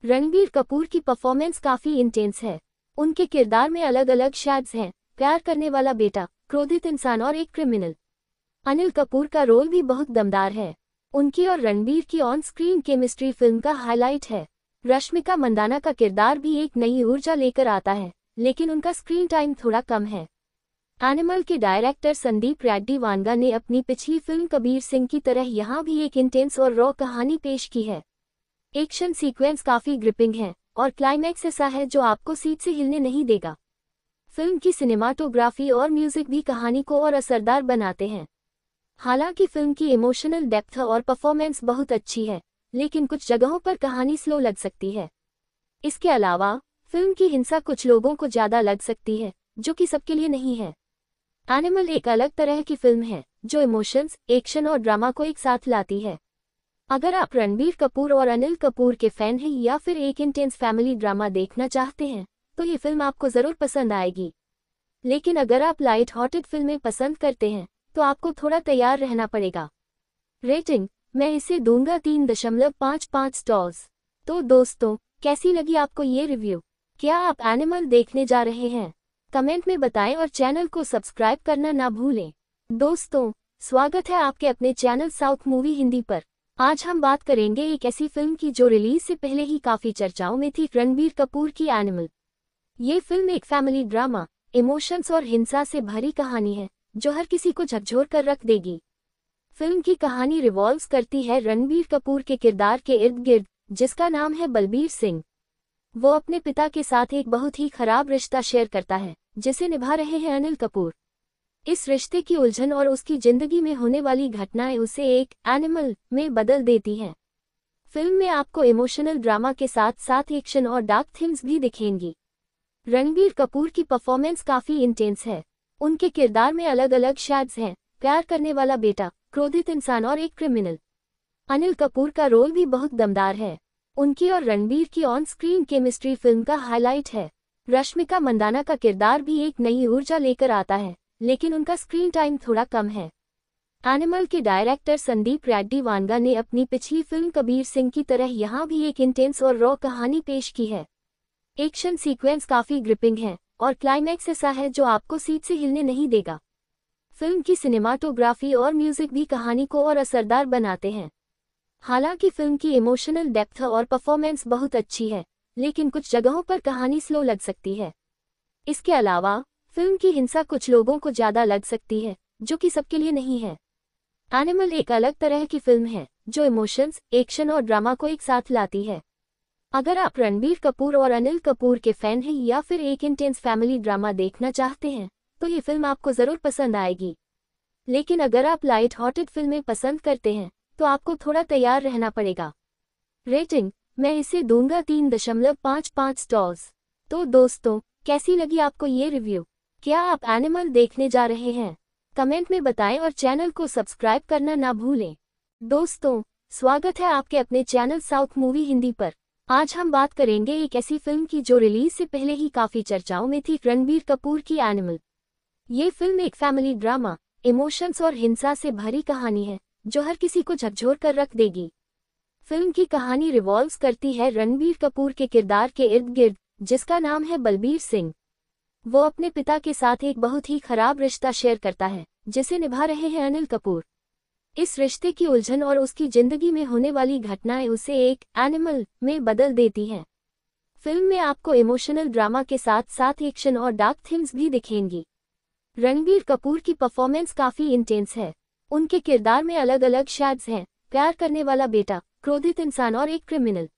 A: रणबीर कपूर की परफॉर्मेंस काफी इंटेंस है उनके किरदार में अलग अलग शैड्स हैं प्यार करने वाला बेटा क्रोधित इंसान और एक क्रिमिनल अनिल कपूर का रोल भी बहुत दमदार है उनकी और रणबीर की ऑन स्क्रीन केमिस्ट्री फिल्म का हाईलाइट है रश्मिका मंदाना का किरदार भी एक नई ऊर्जा लेकर आता है लेकिन उनका स्क्रीन टाइम थोड़ा कम है एनिमल के डायरेक्टर संदीप रेड्डी वानगा ने अपनी पिछली फिल्म कबीर सिंह की तरह यहाँ भी एक इंटेंस और रॉ कहानी पेश की है एक्शन सीक्वेंस काफी ग्रिपिंग है और क्लाइमैक्स ऐसा है जो आपको सीट से हिलने नहीं देगा फिल्म की सिनेमाटोग्राफी और म्यूजिक भी कहानी को और असरदार बनाते हैं हालांकि फिल्म की इमोशनल डेप्थ और परफॉर्मेंस बहुत अच्छी है लेकिन कुछ जगहों पर कहानी स्लो लग सकती है इसके अलावा फिल्म की हिंसा कुछ लोगों को ज़्यादा लग सकती है जो कि सबके लिए नहीं है एनिमल एक अलग तरह की फिल्म है जो इमोशंस एक्शन और ड्रामा को एक साथ लाती है अगर आप रणबीर कपूर और अनिल कपूर के फैन हैं या फिर एक इंटेंस फैमिली ड्रामा देखना चाहते हैं तो ये फिल्म आपको ज़रूर पसंद आएगी लेकिन अगर आप लाइट हॉटेड फिल्में पसंद करते हैं तो आपको थोड़ा तैयार रहना पड़ेगा रेटिंग मैं इसे दूंगा तीन दशमलव पाँच पाँच स्टॉल्स तो दोस्तों कैसी लगी आपको ये रिव्यू क्या आप एनिमल देखने जा रहे हैं कमेंट में बताएं और चैनल को सब्सक्राइब करना ना भूलें दोस्तों स्वागत है आपके अपने चैनल साउथ मूवी हिंदी पर आज हम बात करेंगे एक ऐसी फिल्म की जो रिलीज से पहले ही काफी चर्चाओं में थी रणबीर कपूर की एनिमल ये फिल्म एक फैमिली ड्रामा इमोशंस और हिंसा से भरी कहानी है जो हर किसी को झकझोर कर रख देगी फिल्म की कहानी रिवॉल्व करती है रणबीर कपूर के किरदार के इर्द गिर्द जिसका नाम है बलबीर सिंह वो अपने पिता के साथ एक बहुत ही खराब रिश्ता शेयर करता है जिसे निभा रहे हैं अनिल कपूर इस रिश्ते की उलझन और उसकी जिंदगी में होने वाली घटनाएं उसे एक एनिमल में बदल देती हैं फिल्म में आपको इमोशनल ड्रामा के साथ साथ एक्शन और डार्क थीम्स भी दिखेंगी रणबीर कपूर की परफॉर्मेंस काफ़ी इंटेंस है उनके किरदार में अलग अलग शैड्स हैं प्यार करने वाला बेटा क्रोधित इंसान और एक क्रिमिनल अनिल कपूर का रोल भी बहुत दमदार है उनकी और रणबीर की ऑन स्क्रीन केमिस्ट्री फिल्म का हाईलाइट है रश्मिका मंदाना का किरदार भी एक नई ऊर्जा लेकर आता है लेकिन उनका स्क्रीन टाइम थोड़ा कम है एनिमल के डायरेक्टर संदीप रेड्डी वानगा ने अपनी पिछली फिल्म कबीर सिंह की तरह यहाँ भी एक इंटेंस और रॉ कहानी पेश की है एक्शन सीक्वेंस काफी ग्रिपिंग है और क्लाइमैक्स ऐसा है जो आपको सीट से हिलने नहीं देगा फिल्म की सिनेमाटोग्राफी और म्यूजिक भी कहानी को और असरदार बनाते हैं हालांकि फिल्म की इमोशनल डेप्थ और परफॉर्मेंस बहुत अच्छी है लेकिन कुछ जगहों पर कहानी स्लो लग सकती है इसके अलावा फिल्म की हिंसा कुछ लोगों को ज़्यादा लग सकती है जो कि सबके लिए नहीं है एनिमल एक अलग तरह की फिल्म है जो इमोशंस एक्शन और ड्रामा को एक साथ लाती है अगर आप रणबीर कपूर और अनिल कपूर के फैन हैं या फिर एक इंटेंस फैमिली ड्रामा देखना चाहते हैं तो ये फिल्म आपको ज़रूर पसंद आएगी लेकिन अगर आप लाइट हॉटेड फिल्में पसंद करते हैं तो आपको थोड़ा तैयार रहना पड़ेगा रेटिंग मैं इसे दूंगा तीन दशमलव पाँच पाँच स्टॉल्स तो दोस्तों कैसी लगी आपको ये रिव्यू क्या आप एनिमल देखने जा रहे हैं कमेंट में बताएं और चैनल को सब्सक्राइब करना ना भूलें दोस्तों स्वागत है आपके अपने चैनल साउथ मूवी हिंदी पर आज हम बात करेंगे एक ऐसी फिल्म की जो रिलीज से पहले ही काफी चर्चाओं में थी रणबीर कपूर की एनिमल ये फिल्म एक फैमिली ड्रामा इमोशंस और हिंसा से भरी कहानी है जो हर किसी को झकझोर कर रख देगी फिल्म की कहानी रिवॉल्व करती है रणबीर कपूर के किरदार के इर्द गिर्द जिसका नाम है बलबीर सिंह वो अपने पिता के साथ एक बहुत ही खराब रिश्ता शेयर करता है जिसे निभा रहे हैं अनिल कपूर इस रिश्ते की उलझन और उसकी जिंदगी में होने वाली घटनाएं उसे एक एनिमल में बदल देती हैं फिल्म में आपको इमोशनल ड्रामा के साथ साथ एक्शन और डार्क थीम्स भी दिखेंगी रणबीर कपूर की परफॉर्मेंस काफी इंटेंस है उनके किरदार में अलग अलग शेड्स हैं प्यार करने वाला बेटा क्रोधित इंसान और एक क्रिमिनल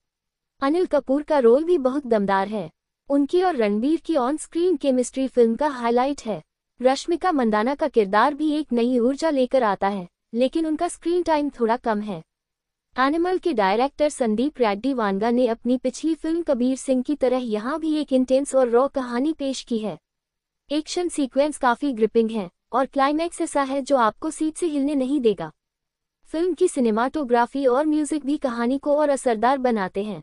A: अनिल कपूर का रोल भी बहुत दमदार है उनकी और रणबीर की ऑन स्क्रीन केमिस्ट्री फिल्म का हाईलाइट है रश्मिका मंदाना का किरदार भी एक नई ऊर्जा लेकर आता है लेकिन उनका स्क्रीन टाइम थोड़ा कम है एनिमल के डायरेक्टर संदीप रेड्डी वानगा ने अपनी पिछली फिल्म कबीर सिंह की तरह यहाँ भी एक इंटेंस और रॉ कहानी पेश की है एक्शन सीक्वेंस काफ़ी ग्रिपिंग है और क्लाइमैक्स ऐसा है जो आपको सीट से हिलने नहीं देगा फिल्म की सिनेमाटोग्राफी और म्यूजिक भी कहानी को और असरदार बनाते हैं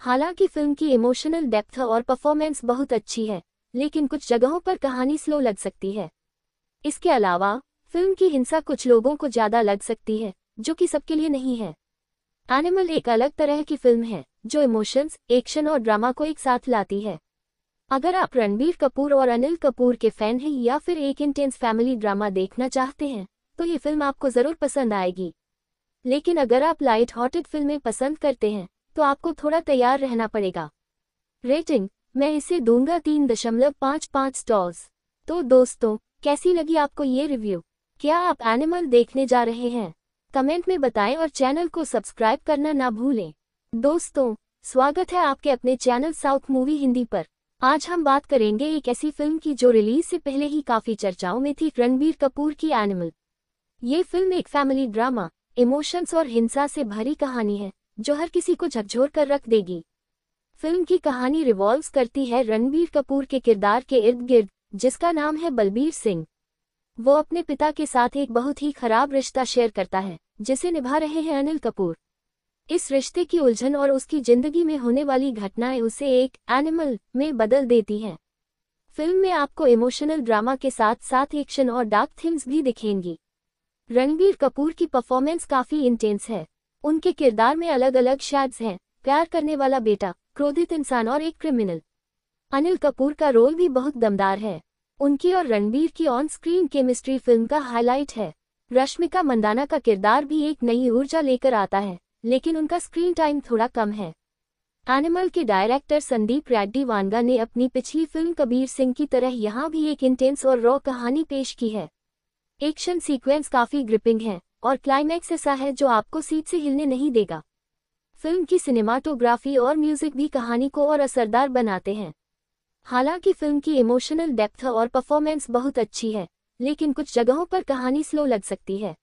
A: हालांकि फिल्म की इमोशनल डेप्थ और परफॉर्मेंस बहुत अच्छी है लेकिन कुछ जगहों पर कहानी स्लो लग सकती है इसके अलावा फिल्म की हिंसा कुछ लोगों को ज्यादा लग सकती है जो कि सबके लिए नहीं है एनिमल एक अलग तरह की फिल्म है जो इमोशंस एक्शन और ड्रामा को एक साथ लाती है अगर आप रणबीर कपूर और अनिल कपूर के फैन हैं या फिर एक इंटेंस फैमिली ड्रामा देखना चाहते हैं तो ये फिल्म आपको ज़रूर पसंद आएगी लेकिन अगर आप लाइट हॉटेड फिल्में पसंद करते हैं तो आपको थोड़ा तैयार रहना पड़ेगा रेटिंग मैं इसे दूंगा तीन दशमलव पाँच पाँच स्टॉल्स तो दोस्तों कैसी लगी आपको ये रिव्यू क्या आप एनिमल देखने जा रहे हैं कमेंट में बताएं और चैनल को सब्सक्राइब करना ना भूलें दोस्तों स्वागत है आपके अपने चैनल साउथ मूवी हिंदी पर आज हम बात करेंगे एक ऐसी फिल्म की जो रिलीज से पहले ही काफी चर्चाओं में थी रणबीर कपूर की एनिमल ये फिल्म एक फैमिली ड्रामा इमोशंस और हिंसा से भरी कहानी है जो हर किसी को झकझोर कर रख देगी फिल्म की कहानी रिवॉल्व करती है रणबीर कपूर के किरदार के इर्द गिर्द जिसका नाम है बलबीर सिंह वो अपने पिता के साथ एक बहुत ही खराब रिश्ता शेयर करता है जिसे निभा रहे हैं अनिल कपूर इस रिश्ते की उलझन और उसकी जिंदगी में होने वाली घटनाएं उसे एक एनिमल में बदल देती हैं फिल्म में आपको इमोशनल ड्रामा के साथ साथ एक्शन और डार्क थीम्स भी दिखेंगी रणबीर कपूर की परफॉर्मेंस काफी इंटेंस है उनके किरदार में अलग अलग शैड्स हैं प्यार करने वाला बेटा क्रोधित इंसान और एक क्रिमिनल अनिल कपूर का रोल भी बहुत दमदार है उनकी और रणबीर की ऑन स्क्रीन केमिस्ट्री फिल्म का हाईलाइट है रश्मिका मंदाना का किरदार भी एक नई ऊर्जा लेकर आता है लेकिन उनका स्क्रीन टाइम थोड़ा कम है एनिमल के डायरेक्टर संदीप रेड्डी वानगा ने अपनी पिछली फिल्म कबीर सिंह की तरह यहाँ भी एक इंटेंस और रॉ कहानी पेश की है एक्शन सीक्वेंस काफी ग्रिपिंग है और क्लाइमैक्स ऐसा है जो आपको सीट से हिलने नहीं देगा फिल्म की सिनेमाटोग्राफी और म्यूजिक भी कहानी को और असरदार बनाते हैं हालांकि फिल्म की इमोशनल डेप्थ और परफॉर्मेंस बहुत अच्छी है लेकिन कुछ जगहों पर कहानी स्लो लग सकती है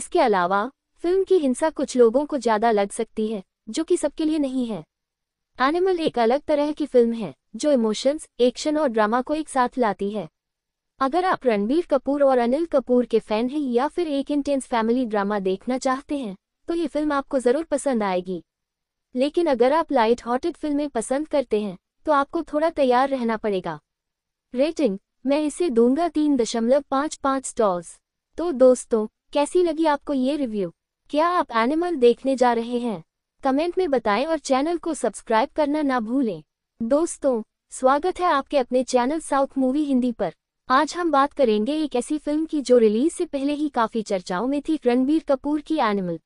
A: इसके अलावा फिल्म की हिंसा कुछ लोगों को ज़्यादा लग सकती है जो कि सबके लिए नहीं है एनिमल एक अलग तरह की फिल्म है जो इमोशंस एक्शन और ड्रामा को एक साथ लाती है अगर आप रणबीर कपूर और अनिल कपूर के फैन हैं या फिर एक इंटेंस फैमिली ड्रामा देखना चाहते हैं तो ये फिल्म आपको ज़रूर पसंद आएगी लेकिन अगर आप लाइट हॉटेड फिल्में पसंद करते हैं तो आपको थोड़ा तैयार रहना पड़ेगा रेटिंग मैं इसे दूंगा तीन दशमलव पाँच पाँच स्टॉल्स तो दोस्तों कैसी लगी आपको ये रिव्यू क्या आप एनिमल देखने जा रहे हैं कमेंट में बताएं और चैनल को सब्सक्राइब करना ना भूलें दोस्तों स्वागत है आपके अपने चैनल साउथ मूवी हिंदी पर आज हम बात करेंगे एक ऐसी फिल्म की जो रिलीज से पहले ही काफी चर्चाओं में थी रणबीर कपूर की एनिमल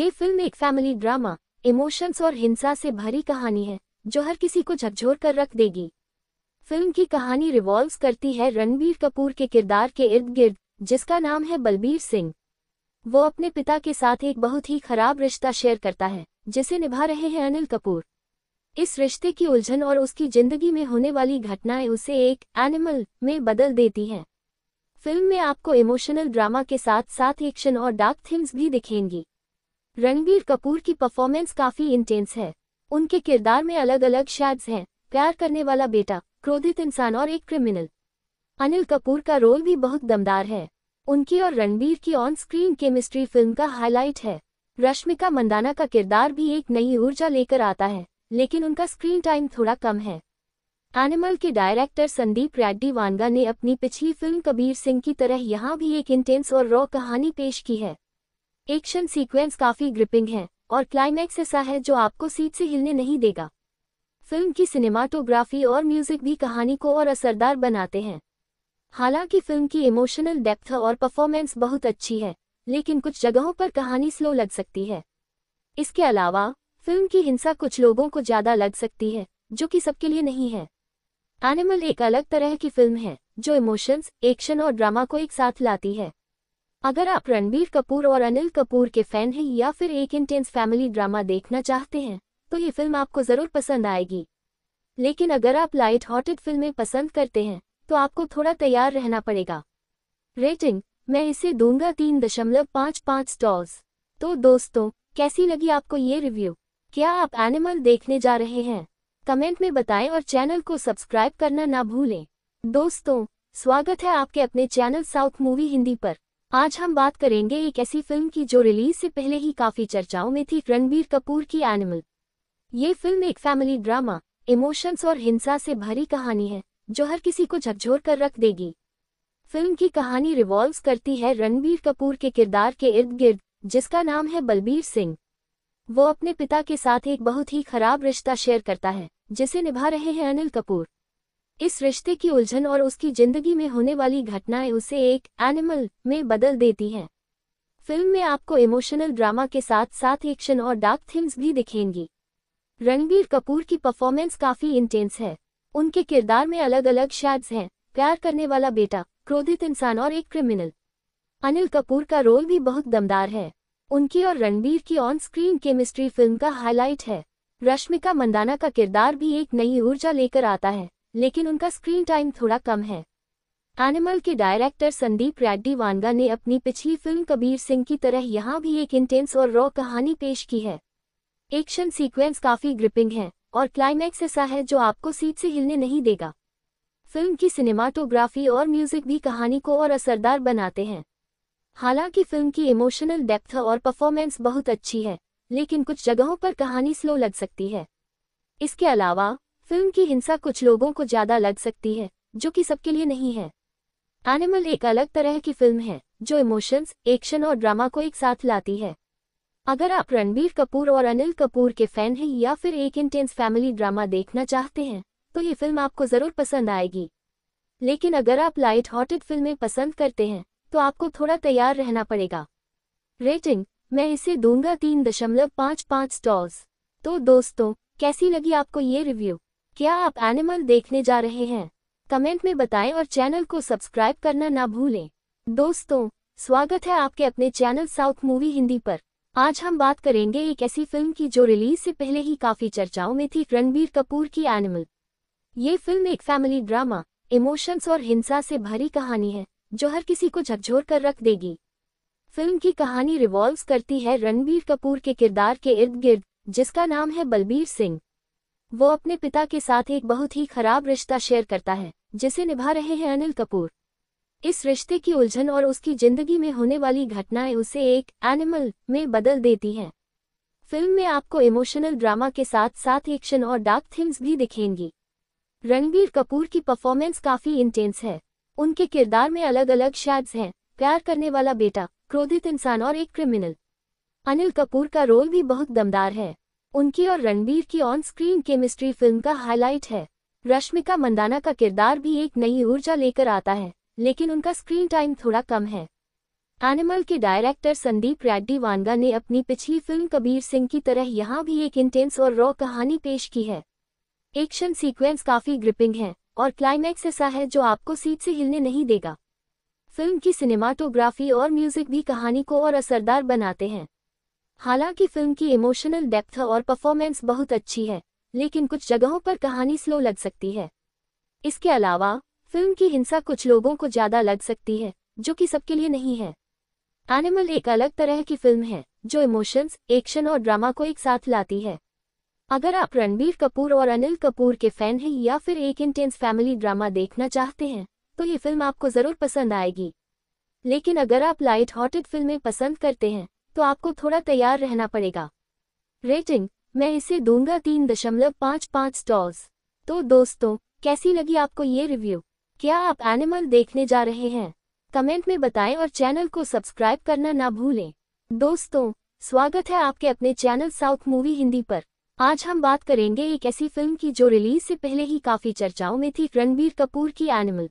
A: ये फिल्म एक फैमिली ड्रामा इमोशंस और हिंसा से भरी कहानी है जो हर किसी को झकझोर कर रख देगी फिल्म की कहानी रिवॉल्व करती है रणबीर कपूर के किरदार के इर्द गिर्द जिसका नाम है बलबीर सिंह वो अपने पिता के साथ एक बहुत ही खराब रिश्ता शेयर करता है जिसे निभा रहे हैं अनिल कपूर इस रिश्ते की उलझन और उसकी जिंदगी में होने वाली घटनाएं उसे एक एनिमल में बदल देती हैं फिल्म में आपको इमोशनल ड्रामा के साथ साथ एक्शन और डार्क थीम्स भी दिखेंगी रणबीर कपूर की परफॉर्मेंस काफ़ी इंटेंस है उनके किरदार में अलग अलग शैड्स हैं प्यार करने वाला बेटा क्रोधित इंसान और एक क्रिमिनल अनिल कपूर का रोल भी बहुत दमदार है उनकी और रणबीर की ऑन स्क्रीन केमिस्ट्री फिल्म का हाईलाइट है रश्मिका मंदाना का किरदार भी एक नई ऊर्जा लेकर आता है लेकिन उनका स्क्रीन टाइम थोड़ा कम है एनिमल के डायरेक्टर संदीप रेड्डी वानगा ने अपनी पिछली फिल्म कबीर सिंह की तरह यहाँ भी एक इंटेंस और रॉ कहानी पेश की है एक्शन सीक्वेंस काफी ग्रिपिंग है और क्लाइमैक्स ऐसा है जो आपको सीट से हिलने नहीं देगा फिल्म की सिनेमाटोग्राफी और म्यूजिक भी कहानी को और असरदार बनाते हैं हालांकि फिल्म की इमोशनल डेप्थ और परफॉर्मेंस बहुत अच्छी है लेकिन कुछ जगहों पर कहानी स्लो लग सकती है इसके अलावा फिल्म की हिंसा कुछ लोगों को ज़्यादा लग सकती है जो कि सबके लिए नहीं है एनिमल एक अलग तरह की फिल्म है जो इमोशंस एक्शन और ड्रामा को एक साथ लाती है अगर आप रणबीर कपूर और अनिल कपूर के फैन हैं या फिर एक इंटेंस फैमिली ड्रामा देखना चाहते हैं तो ये फिल्म आपको ज़रूर पसंद आएगी लेकिन अगर आप लाइट हॉटेड फिल्में पसंद करते हैं तो आपको थोड़ा तैयार रहना पड़ेगा रेटिंग मैं इसे दूंगा तीन दशमलव पाँच पाँच स्टॉल्स तो दोस्तों कैसी लगी आपको ये रिव्यू क्या आप एनिमल देखने जा रहे हैं कमेंट में बताएं और चैनल को सब्सक्राइब करना ना भूलें दोस्तों स्वागत है आपके अपने चैनल साउथ मूवी हिंदी पर आज हम बात करेंगे एक ऐसी फिल्म की जो रिलीज से पहले ही काफी चर्चाओं में थी रणबीर कपूर की एनिमल ये फिल्म एक फैमिली ड्रामा इमोशंस और हिंसा से भरी कहानी है जो हर किसी को झकझोर कर रख देगी फिल्म की कहानी रिवॉल्व करती है रणबीर कपूर के किरदार के इर्द गिर्द जिसका नाम है बलबीर सिंह वो अपने पिता के साथ एक बहुत ही खराब रिश्ता शेयर करता है जिसे निभा रहे हैं अनिल कपूर इस रिश्ते की उलझन और उसकी जिंदगी में होने वाली घटनाएं उसे एक एनिमल में बदल देती हैं फिल्म में आपको इमोशनल ड्रामा के साथ साथ एक्शन और डार्क थीम्स भी दिखेंगी रणबीर कपूर की परफॉर्मेंस काफी इंटेंस है उनके किरदार में अलग अलग शैड्स हैं प्यार करने वाला बेटा क्रोधित इंसान और एक क्रिमिनल अनिल कपूर का रोल भी बहुत दमदार है उनकी और रणबीर की ऑन स्क्रीन केमिस्ट्री फिल्म का हाईलाइट है रश्मिका मंदाना का किरदार भी एक नई ऊर्जा लेकर आता है लेकिन उनका स्क्रीन टाइम थोड़ा कम है एनिमल के डायरेक्टर संदीप रेड्डी वानगा ने अपनी पिछली फिल्म कबीर सिंह की तरह यहाँ भी एक इंटेंस और रॉ कहानी पेश की है एक्शन सीक्वेंस काफ़ी ग्रिपिंग है और क्लाइमैक्स ऐसा है जो आपको सीट से हिलने नहीं देगा फिल्म की सिनेमाटोग्राफी और म्यूजिक भी कहानी को और असरदार बनाते हैं हालांकि फिल्म की इमोशनल डेप्थ और परफॉर्मेंस बहुत अच्छी है लेकिन कुछ जगहों पर कहानी स्लो लग सकती है इसके अलावा फिल्म की हिंसा कुछ लोगों को ज्यादा लग सकती है जो कि सबके लिए नहीं है एनिमल एक अलग तरह की फिल्म है जो इमोशंस एक्शन और ड्रामा को एक साथ लाती है अगर आप रणबीर कपूर और अनिल कपूर के फैन हैं या फिर एक इंटेंस फैमिली ड्रामा देखना चाहते हैं तो ये फिल्म आपको ज़रूर पसंद आएगी लेकिन अगर आप लाइट हॉटेड फिल्में पसंद करते हैं तो आपको थोड़ा तैयार रहना पड़ेगा रेटिंग मैं इसे दूंगा तीन दशमलव पाँच पाँच स्टॉल्स तो दोस्तों कैसी लगी आपको ये रिव्यू क्या आप एनिमल देखने जा रहे हैं कमेंट में बताएं और चैनल को सब्सक्राइब करना ना भूलें दोस्तों स्वागत है आपके अपने चैनल साउथ मूवी हिंदी पर आज हम बात करेंगे एक ऐसी फिल्म की जो रिलीज से पहले ही काफी चर्चाओं में थी रणबीर कपूर की एनिमल ये फिल्म एक फैमिली ड्रामा इमोशंस और हिंसा से भरी कहानी है जो हर किसी को झकझोर कर रख देगी फिल्म की कहानी रिवॉल्व करती है रणबीर कपूर के किरदार के इर्द गिर्द जिसका नाम है बलबीर सिंह वो अपने पिता के साथ एक बहुत ही खराब रिश्ता शेयर करता है जिसे निभा रहे हैं अनिल कपूर इस रिश्ते की उलझन और उसकी जिंदगी में होने वाली घटनाएं उसे एक एनिमल में बदल देती हैं फिल्म में आपको इमोशनल ड्रामा के साथ साथ एक्शन और डार्क थीम्स भी दिखेंगी रणबीर कपूर की परफॉर्मेंस काफी इंटेंस है उनके किरदार में अलग अलग शैड्स हैं प्यार करने वाला बेटा क्रोधित इंसान और एक क्रिमिनल अनिल कपूर का रोल भी बहुत दमदार है उनकी और रणबीर की ऑन स्क्रीन केमिस्ट्री फिल्म का हाईलाइट है रश्मिका मंदाना का किरदार भी एक नई ऊर्जा लेकर आता है लेकिन उनका स्क्रीन टाइम थोड़ा कम है एनिमल के डायरेक्टर संदीप रेड्डी वानगा ने अपनी पिछली फिल्म कबीर सिंह की तरह यहाँ भी एक इंटेंस और रॉ कहानी पेश की है एक्शन सीक्वेंस काफी ग्रिपिंग है और क्लाइमैक्स ऐसा है जो आपको सीट से हिलने नहीं देगा फिल्म की सिनेमाटोग्राफी और म्यूजिक भी कहानी को और असरदार बनाते हैं हालांकि फिल्म की इमोशनल डेप्थ और परफॉर्मेंस बहुत अच्छी है लेकिन कुछ जगहों पर कहानी स्लो लग सकती है इसके अलावा फिल्म की हिंसा कुछ लोगों को ज़्यादा लग सकती है जो कि सबके लिए नहीं है एनिमल एक अलग तरह की फिल्म है जो इमोशंस एक्शन और ड्रामा को एक साथ लाती है अगर आप रणबीर कपूर और अनिल कपूर के फैन हैं या फिर एक इंटेंस फैमिली ड्रामा देखना चाहते हैं तो ये फिल्म आपको ज़रूर पसंद आएगी लेकिन अगर आप लाइट हॉटेड फिल्में पसंद करते हैं तो आपको थोड़ा तैयार रहना पड़ेगा रेटिंग मैं इसे दूंगा तीन दशमलव पाँच पाँच स्टॉल्स तो दोस्तों कैसी लगी आपको ये रिव्यू क्या आप एनिमल देखने जा रहे हैं कमेंट में बताएं और चैनल को सब्सक्राइब करना ना भूलें दोस्तों स्वागत है आपके अपने चैनल साउथ मूवी हिंदी पर आज हम बात करेंगे एक ऐसी फिल्म की जो रिलीज से पहले ही काफी चर्चाओं में थी रणबीर कपूर की एनिमल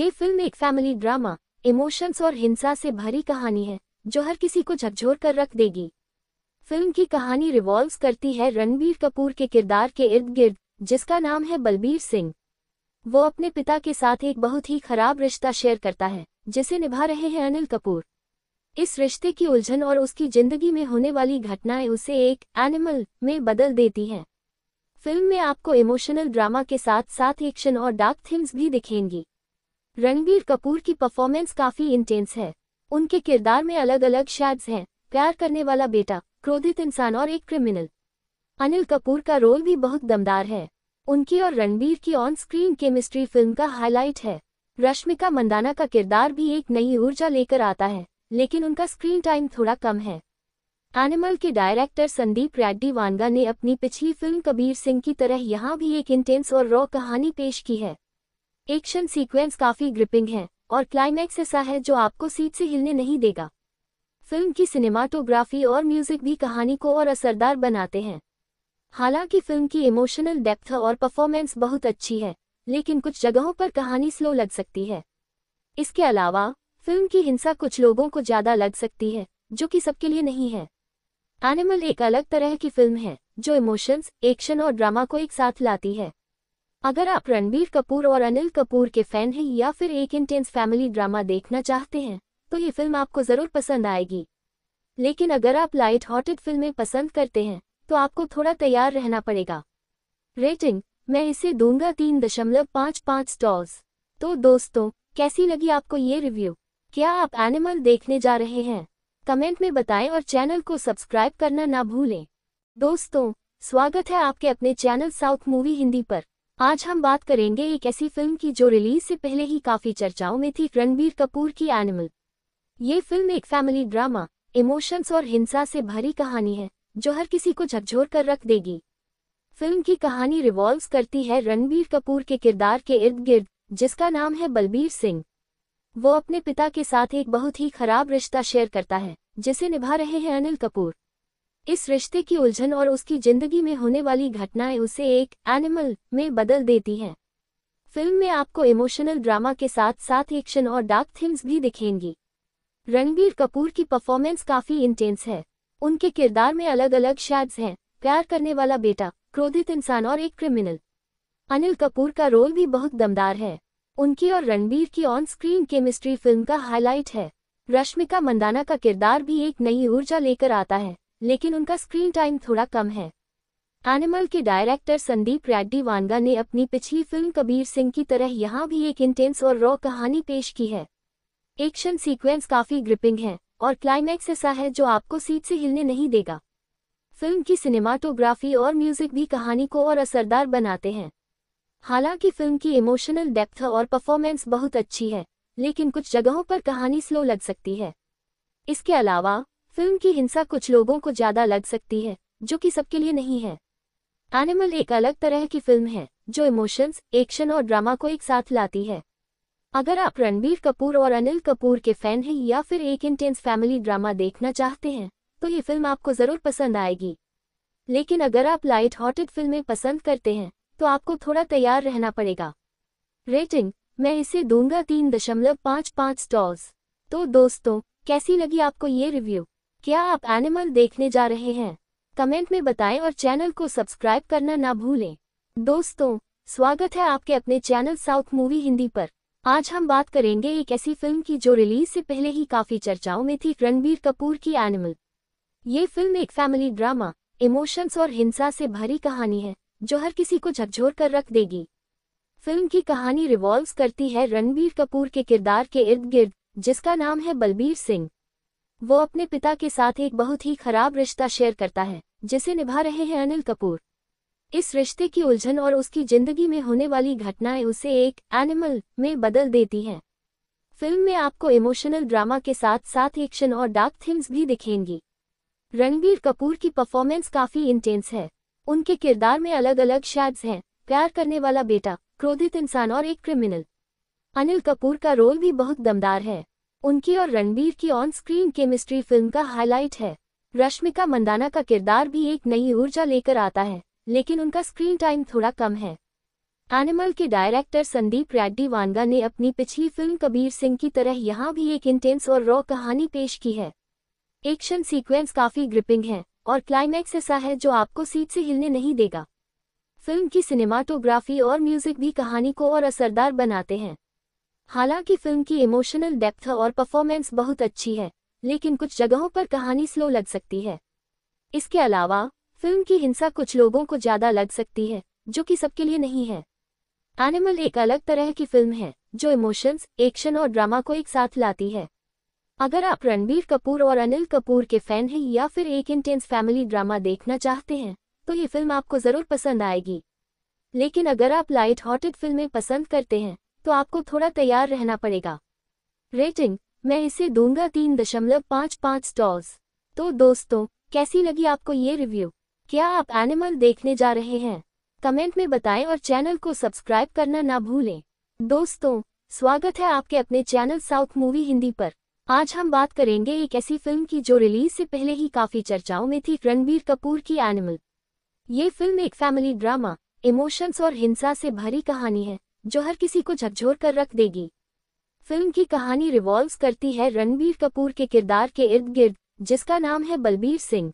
A: ये फिल्म एक फैमिली ड्रामा इमोशंस और हिंसा से भरी कहानी है जो हर किसी को झकझोर कर रख देगी फिल्म की कहानी रिवॉल्व करती है रणबीर कपूर के किरदार के इर्द गिर्द जिसका नाम है बलबीर सिंह वो अपने पिता के साथ एक बहुत ही खराब रिश्ता शेयर करता है जिसे निभा रहे हैं अनिल कपूर इस रिश्ते की उलझन और उसकी जिंदगी में होने वाली घटनाएं उसे एक एनिमल में बदल देती हैं फिल्म में आपको इमोशनल ड्रामा के साथ साथ एक्शन और डार्क थीम्स भी दिखेंगी रणबीर कपूर की परफॉर्मेंस काफ़ी इंटेंस है उनके किरदार में अलग अलग शैड्स हैं प्यार करने वाला बेटा क्रोधित इंसान और एक क्रिमिनल अनिल कपूर का रोल भी बहुत दमदार है उनकी और रणबीर की ऑन स्क्रीन केमिस्ट्री फिल्म का हाईलाइट है रश्मिका मंदाना का किरदार भी एक नई ऊर्जा लेकर आता है लेकिन उनका स्क्रीन टाइम थोड़ा कम है एनिमल के डायरेक्टर संदीप रेड्डी वानगा ने अपनी पिछली फिल्म कबीर सिंह की तरह यहाँ भी एक इंटेंस और रॉ कहानी पेश की है एक्शन सीक्वेंस काफी ग्रिपिंग है और क्लाइमैक्स ऐसा है जो आपको सीट से हिलने नहीं देगा फिल्म की सिनेमाटोग्राफी और म्यूजिक भी कहानी को और असरदार बनाते हैं हालांकि फिल्म की इमोशनल डेप्थ और परफॉर्मेंस बहुत अच्छी है लेकिन कुछ जगहों पर कहानी स्लो लग सकती है इसके अलावा फिल्म की हिंसा कुछ लोगों को ज़्यादा लग सकती है जो कि सबके लिए नहीं है एनिमल एक अलग तरह की फिल्म है जो इमोशंस एक्शन और ड्रामा को एक साथ लाती है अगर आप रणबीर कपूर और अनिल कपूर के फैन हैं या फिर एक इंटेंस फैमिली ड्रामा देखना चाहते हैं तो ये फिल्म आपको ज़रूर पसंद आएगी लेकिन अगर आप लाइट हॉटेड फिल्में पसंद करते हैं तो आपको थोड़ा तैयार रहना पड़ेगा रेटिंग मैं इसे दूंगा तीन दशमलव पाँच पाँच स्टॉल्स तो दोस्तों कैसी लगी आपको ये रिव्यू क्या आप एनिमल देखने जा रहे हैं कमेंट में बताएं और चैनल को सब्सक्राइब करना ना भूलें दोस्तों स्वागत है आपके अपने चैनल साउथ मूवी हिंदी पर आज हम बात करेंगे एक ऐसी फिल्म की जो रिलीज से पहले ही काफी चर्चाओं में थी रणबीर कपूर की एनिमल ये फिल्म एक फैमिली ड्रामा इमोशंस और हिंसा से भरी कहानी है जो हर किसी को झकझोर कर रख देगी फिल्म की कहानी रिवॉल्व करती है रणबीर कपूर के किरदार के इर्द गिर्द जिसका नाम है बलबीर सिंह वो अपने पिता के साथ एक बहुत ही खराब रिश्ता शेयर करता है जिसे निभा रहे हैं अनिल कपूर इस रिश्ते की उलझन और उसकी जिंदगी में होने वाली घटनाएं उसे एक एनिमल में बदल देती हैं फिल्म में आपको इमोशनल ड्रामा के साथ साथ एक्शन और डार्क थीम्स भी दिखेंगी रणबीर कपूर की परफॉर्मेंस काफी इंटेंस है उनके किरदार में अलग अलग शैड्स हैं प्यार करने वाला बेटा क्रोधित इंसान और एक क्रिमिनल अनिल कपूर का रोल भी बहुत दमदार है उनकी और रणबीर की ऑन स्क्रीन केमिस्ट्री फिल्म का हाईलाइट है रश्मिका मंदाना का किरदार भी एक नई ऊर्जा लेकर आता है लेकिन उनका स्क्रीन टाइम थोड़ा कम है एनिमल के डायरेक्टर संदीप रेड्डी वानगा ने अपनी पिछली फिल्म कबीर सिंह की तरह यहाँ भी एक इंटेंस और रॉ कहानी पेश की है एक्शन सीक्वेंस काफ़ी ग्रिपिंग है और क्लाइमैक्स ऐसा है जो आपको सीट से हिलने नहीं देगा फिल्म की सिनेमाटोग्राफी और म्यूजिक भी कहानी को और असरदार बनाते हैं हालांकि फिल्म की इमोशनल डेप्थ और परफॉर्मेंस बहुत अच्छी है लेकिन कुछ जगहों पर कहानी स्लो लग सकती है इसके अलावा फिल्म की हिंसा कुछ लोगों को ज्यादा लग सकती है जो कि सबके लिए नहीं है एनिमल एक अलग तरह की फिल्म है जो इमोशंस एक्शन और ड्रामा को एक साथ लाती है अगर आप रणबीर कपूर और अनिल कपूर के फैन हैं या फिर एक इंटेंस फैमिली ड्रामा देखना चाहते हैं तो ये फिल्म आपको ज़रूर पसंद आएगी लेकिन अगर आप लाइट हॉटेड फिल्में पसंद करते हैं तो आपको थोड़ा तैयार रहना पड़ेगा रेटिंग मैं इसे दूंगा तीन दशमलव पाँच पाँच स्टॉल्स तो दोस्तों कैसी लगी आपको ये रिव्यू क्या आप एनिमल देखने जा रहे हैं कमेंट में बताएं और चैनल को सब्सक्राइब करना ना भूलें दोस्तों स्वागत है आपके अपने चैनल साउथ मूवी हिंदी पर आज हम बात करेंगे एक ऐसी फिल्म की जो रिलीज से पहले ही काफी चर्चाओं में थी रणबीर कपूर की एनिमल ये फिल्म एक फैमिली ड्रामा इमोशंस और हिंसा से भरी कहानी है जो हर किसी को झकझोर कर रख देगी फिल्म की कहानी रिवॉल्व करती है रणबीर कपूर के किरदार के इर्द गिर्द जिसका नाम है बलबीर सिंह वो अपने पिता के साथ एक बहुत ही खराब रिश्ता शेयर करता है जिसे निभा रहे हैं अनिल कपूर इस रिश्ते की उलझन और उसकी जिंदगी में होने वाली घटनाएं उसे एक एनिमल में बदल देती हैं फिल्म में आपको इमोशनल ड्रामा के साथ साथ एक्शन और डार्क थीम्स भी दिखेंगी रणबीर कपूर की परफॉर्मेंस काफी इंटेंस है उनके किरदार में अलग अलग शेड्स हैं प्यार करने वाला बेटा क्रोधित इंसान और एक क्रिमिनल अनिल कपूर का रोल भी बहुत दमदार है उनकी और रणबीर की ऑन स्क्रीन केमिस्ट्री फिल्म का हाईलाइट है रश्मिका मंदाना का किरदार भी एक नई ऊर्जा लेकर आता है लेकिन उनका स्क्रीन टाइम थोड़ा कम है एनिमल के डायरेक्टर संदीप रेड्डी वानगा ने अपनी पिछली फिल्म कबीर सिंह की तरह यहाँ भी एक इंटेंस और रॉ कहानी पेश की है एक्शन सीक्वेंस काफी ग्रिपिंग है और क्लाइमैक्स ऐसा है जो आपको सीट से हिलने नहीं देगा फिल्म की सिनेमाटोग्राफी और म्यूजिक भी कहानी को और असरदार बनाते हैं हालांकि फिल्म की इमोशनल डेप्थ और परफॉर्मेंस बहुत अच्छी है लेकिन कुछ जगहों पर कहानी स्लो लग सकती है इसके अलावा फिल्म की हिंसा कुछ लोगों को ज़्यादा लग सकती है जो कि सबके लिए नहीं है एनिमल एक अलग तरह की फिल्म है जो इमोशंस एक्शन और ड्रामा को एक साथ लाती है अगर आप रणबीर कपूर और अनिल कपूर के फैन हैं या फिर एक इंटेंस फैमिली ड्रामा देखना चाहते हैं तो ये फिल्म आपको ज़रूर पसंद आएगी लेकिन अगर आप लाइट हॉटेड फिल्में पसंद करते हैं तो आपको थोड़ा तैयार रहना पड़ेगा रेटिंग मैं इसे दूंगा तीन दशमलव पाँच पाँच स्टॉल्स तो दोस्तों कैसी लगी आपको ये रिव्यू क्या आप एनिमल देखने जा रहे हैं कमेंट में बताएं और चैनल को सब्सक्राइब करना ना भूलें दोस्तों स्वागत है आपके अपने चैनल साउथ मूवी हिंदी पर आज हम बात करेंगे एक ऐसी फिल्म की जो रिलीज से पहले ही काफी चर्चाओं में थी रणबीर कपूर की एनिमल ये फिल्म एक फैमिली ड्रामा इमोशंस और हिंसा से भरी कहानी है जो हर किसी को झकझोर कर रख देगी फिल्म की कहानी रिवॉल्व करती है रणबीर कपूर के किरदार के इर्द गिर्द जिसका नाम है बलबीर सिंह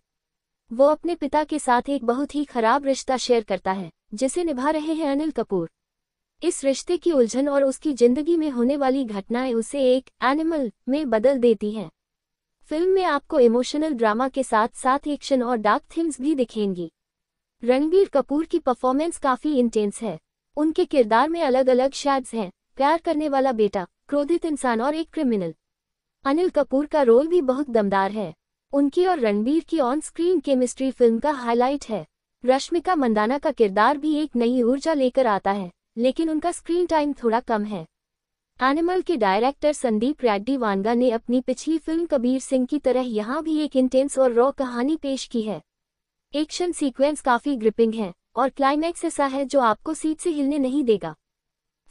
A: वो अपने पिता के साथ एक बहुत ही खराब रिश्ता शेयर करता है जिसे निभा रहे हैं अनिल कपूर इस रिश्ते की उलझन और उसकी जिंदगी में होने वाली घटनाएं उसे एक एनिमल में बदल देती हैं फिल्म में आपको इमोशनल ड्रामा के साथ साथ एक्शन और डार्क थीम्स भी दिखेंगी रणबीर कपूर की परफॉर्मेंस काफ़ी इंटेंस है उनके किरदार में अलग अलग शैड्स हैं प्यार करने वाला बेटा क्रोधित इंसान और एक क्रिमिनल अनिल कपूर का रोल भी बहुत दमदार है उनकी और रणबीर की ऑन स्क्रीन केमिस्ट्री फिल्म का हाईलाइट है रश्मिका मंदाना का किरदार भी एक नई ऊर्जा लेकर आता है लेकिन उनका स्क्रीन टाइम थोड़ा कम है एनिमल के डायरेक्टर संदीप रेड्डी वानगा ने अपनी पिछली फिल्म कबीर सिंह की तरह यहाँ भी एक इंटेंस और रॉ कहानी पेश की है एक्शन सीक्वेंस काफी ग्रिपिंग है और क्लाइमैक्स ऐसा है जो आपको सीट से हिलने नहीं देगा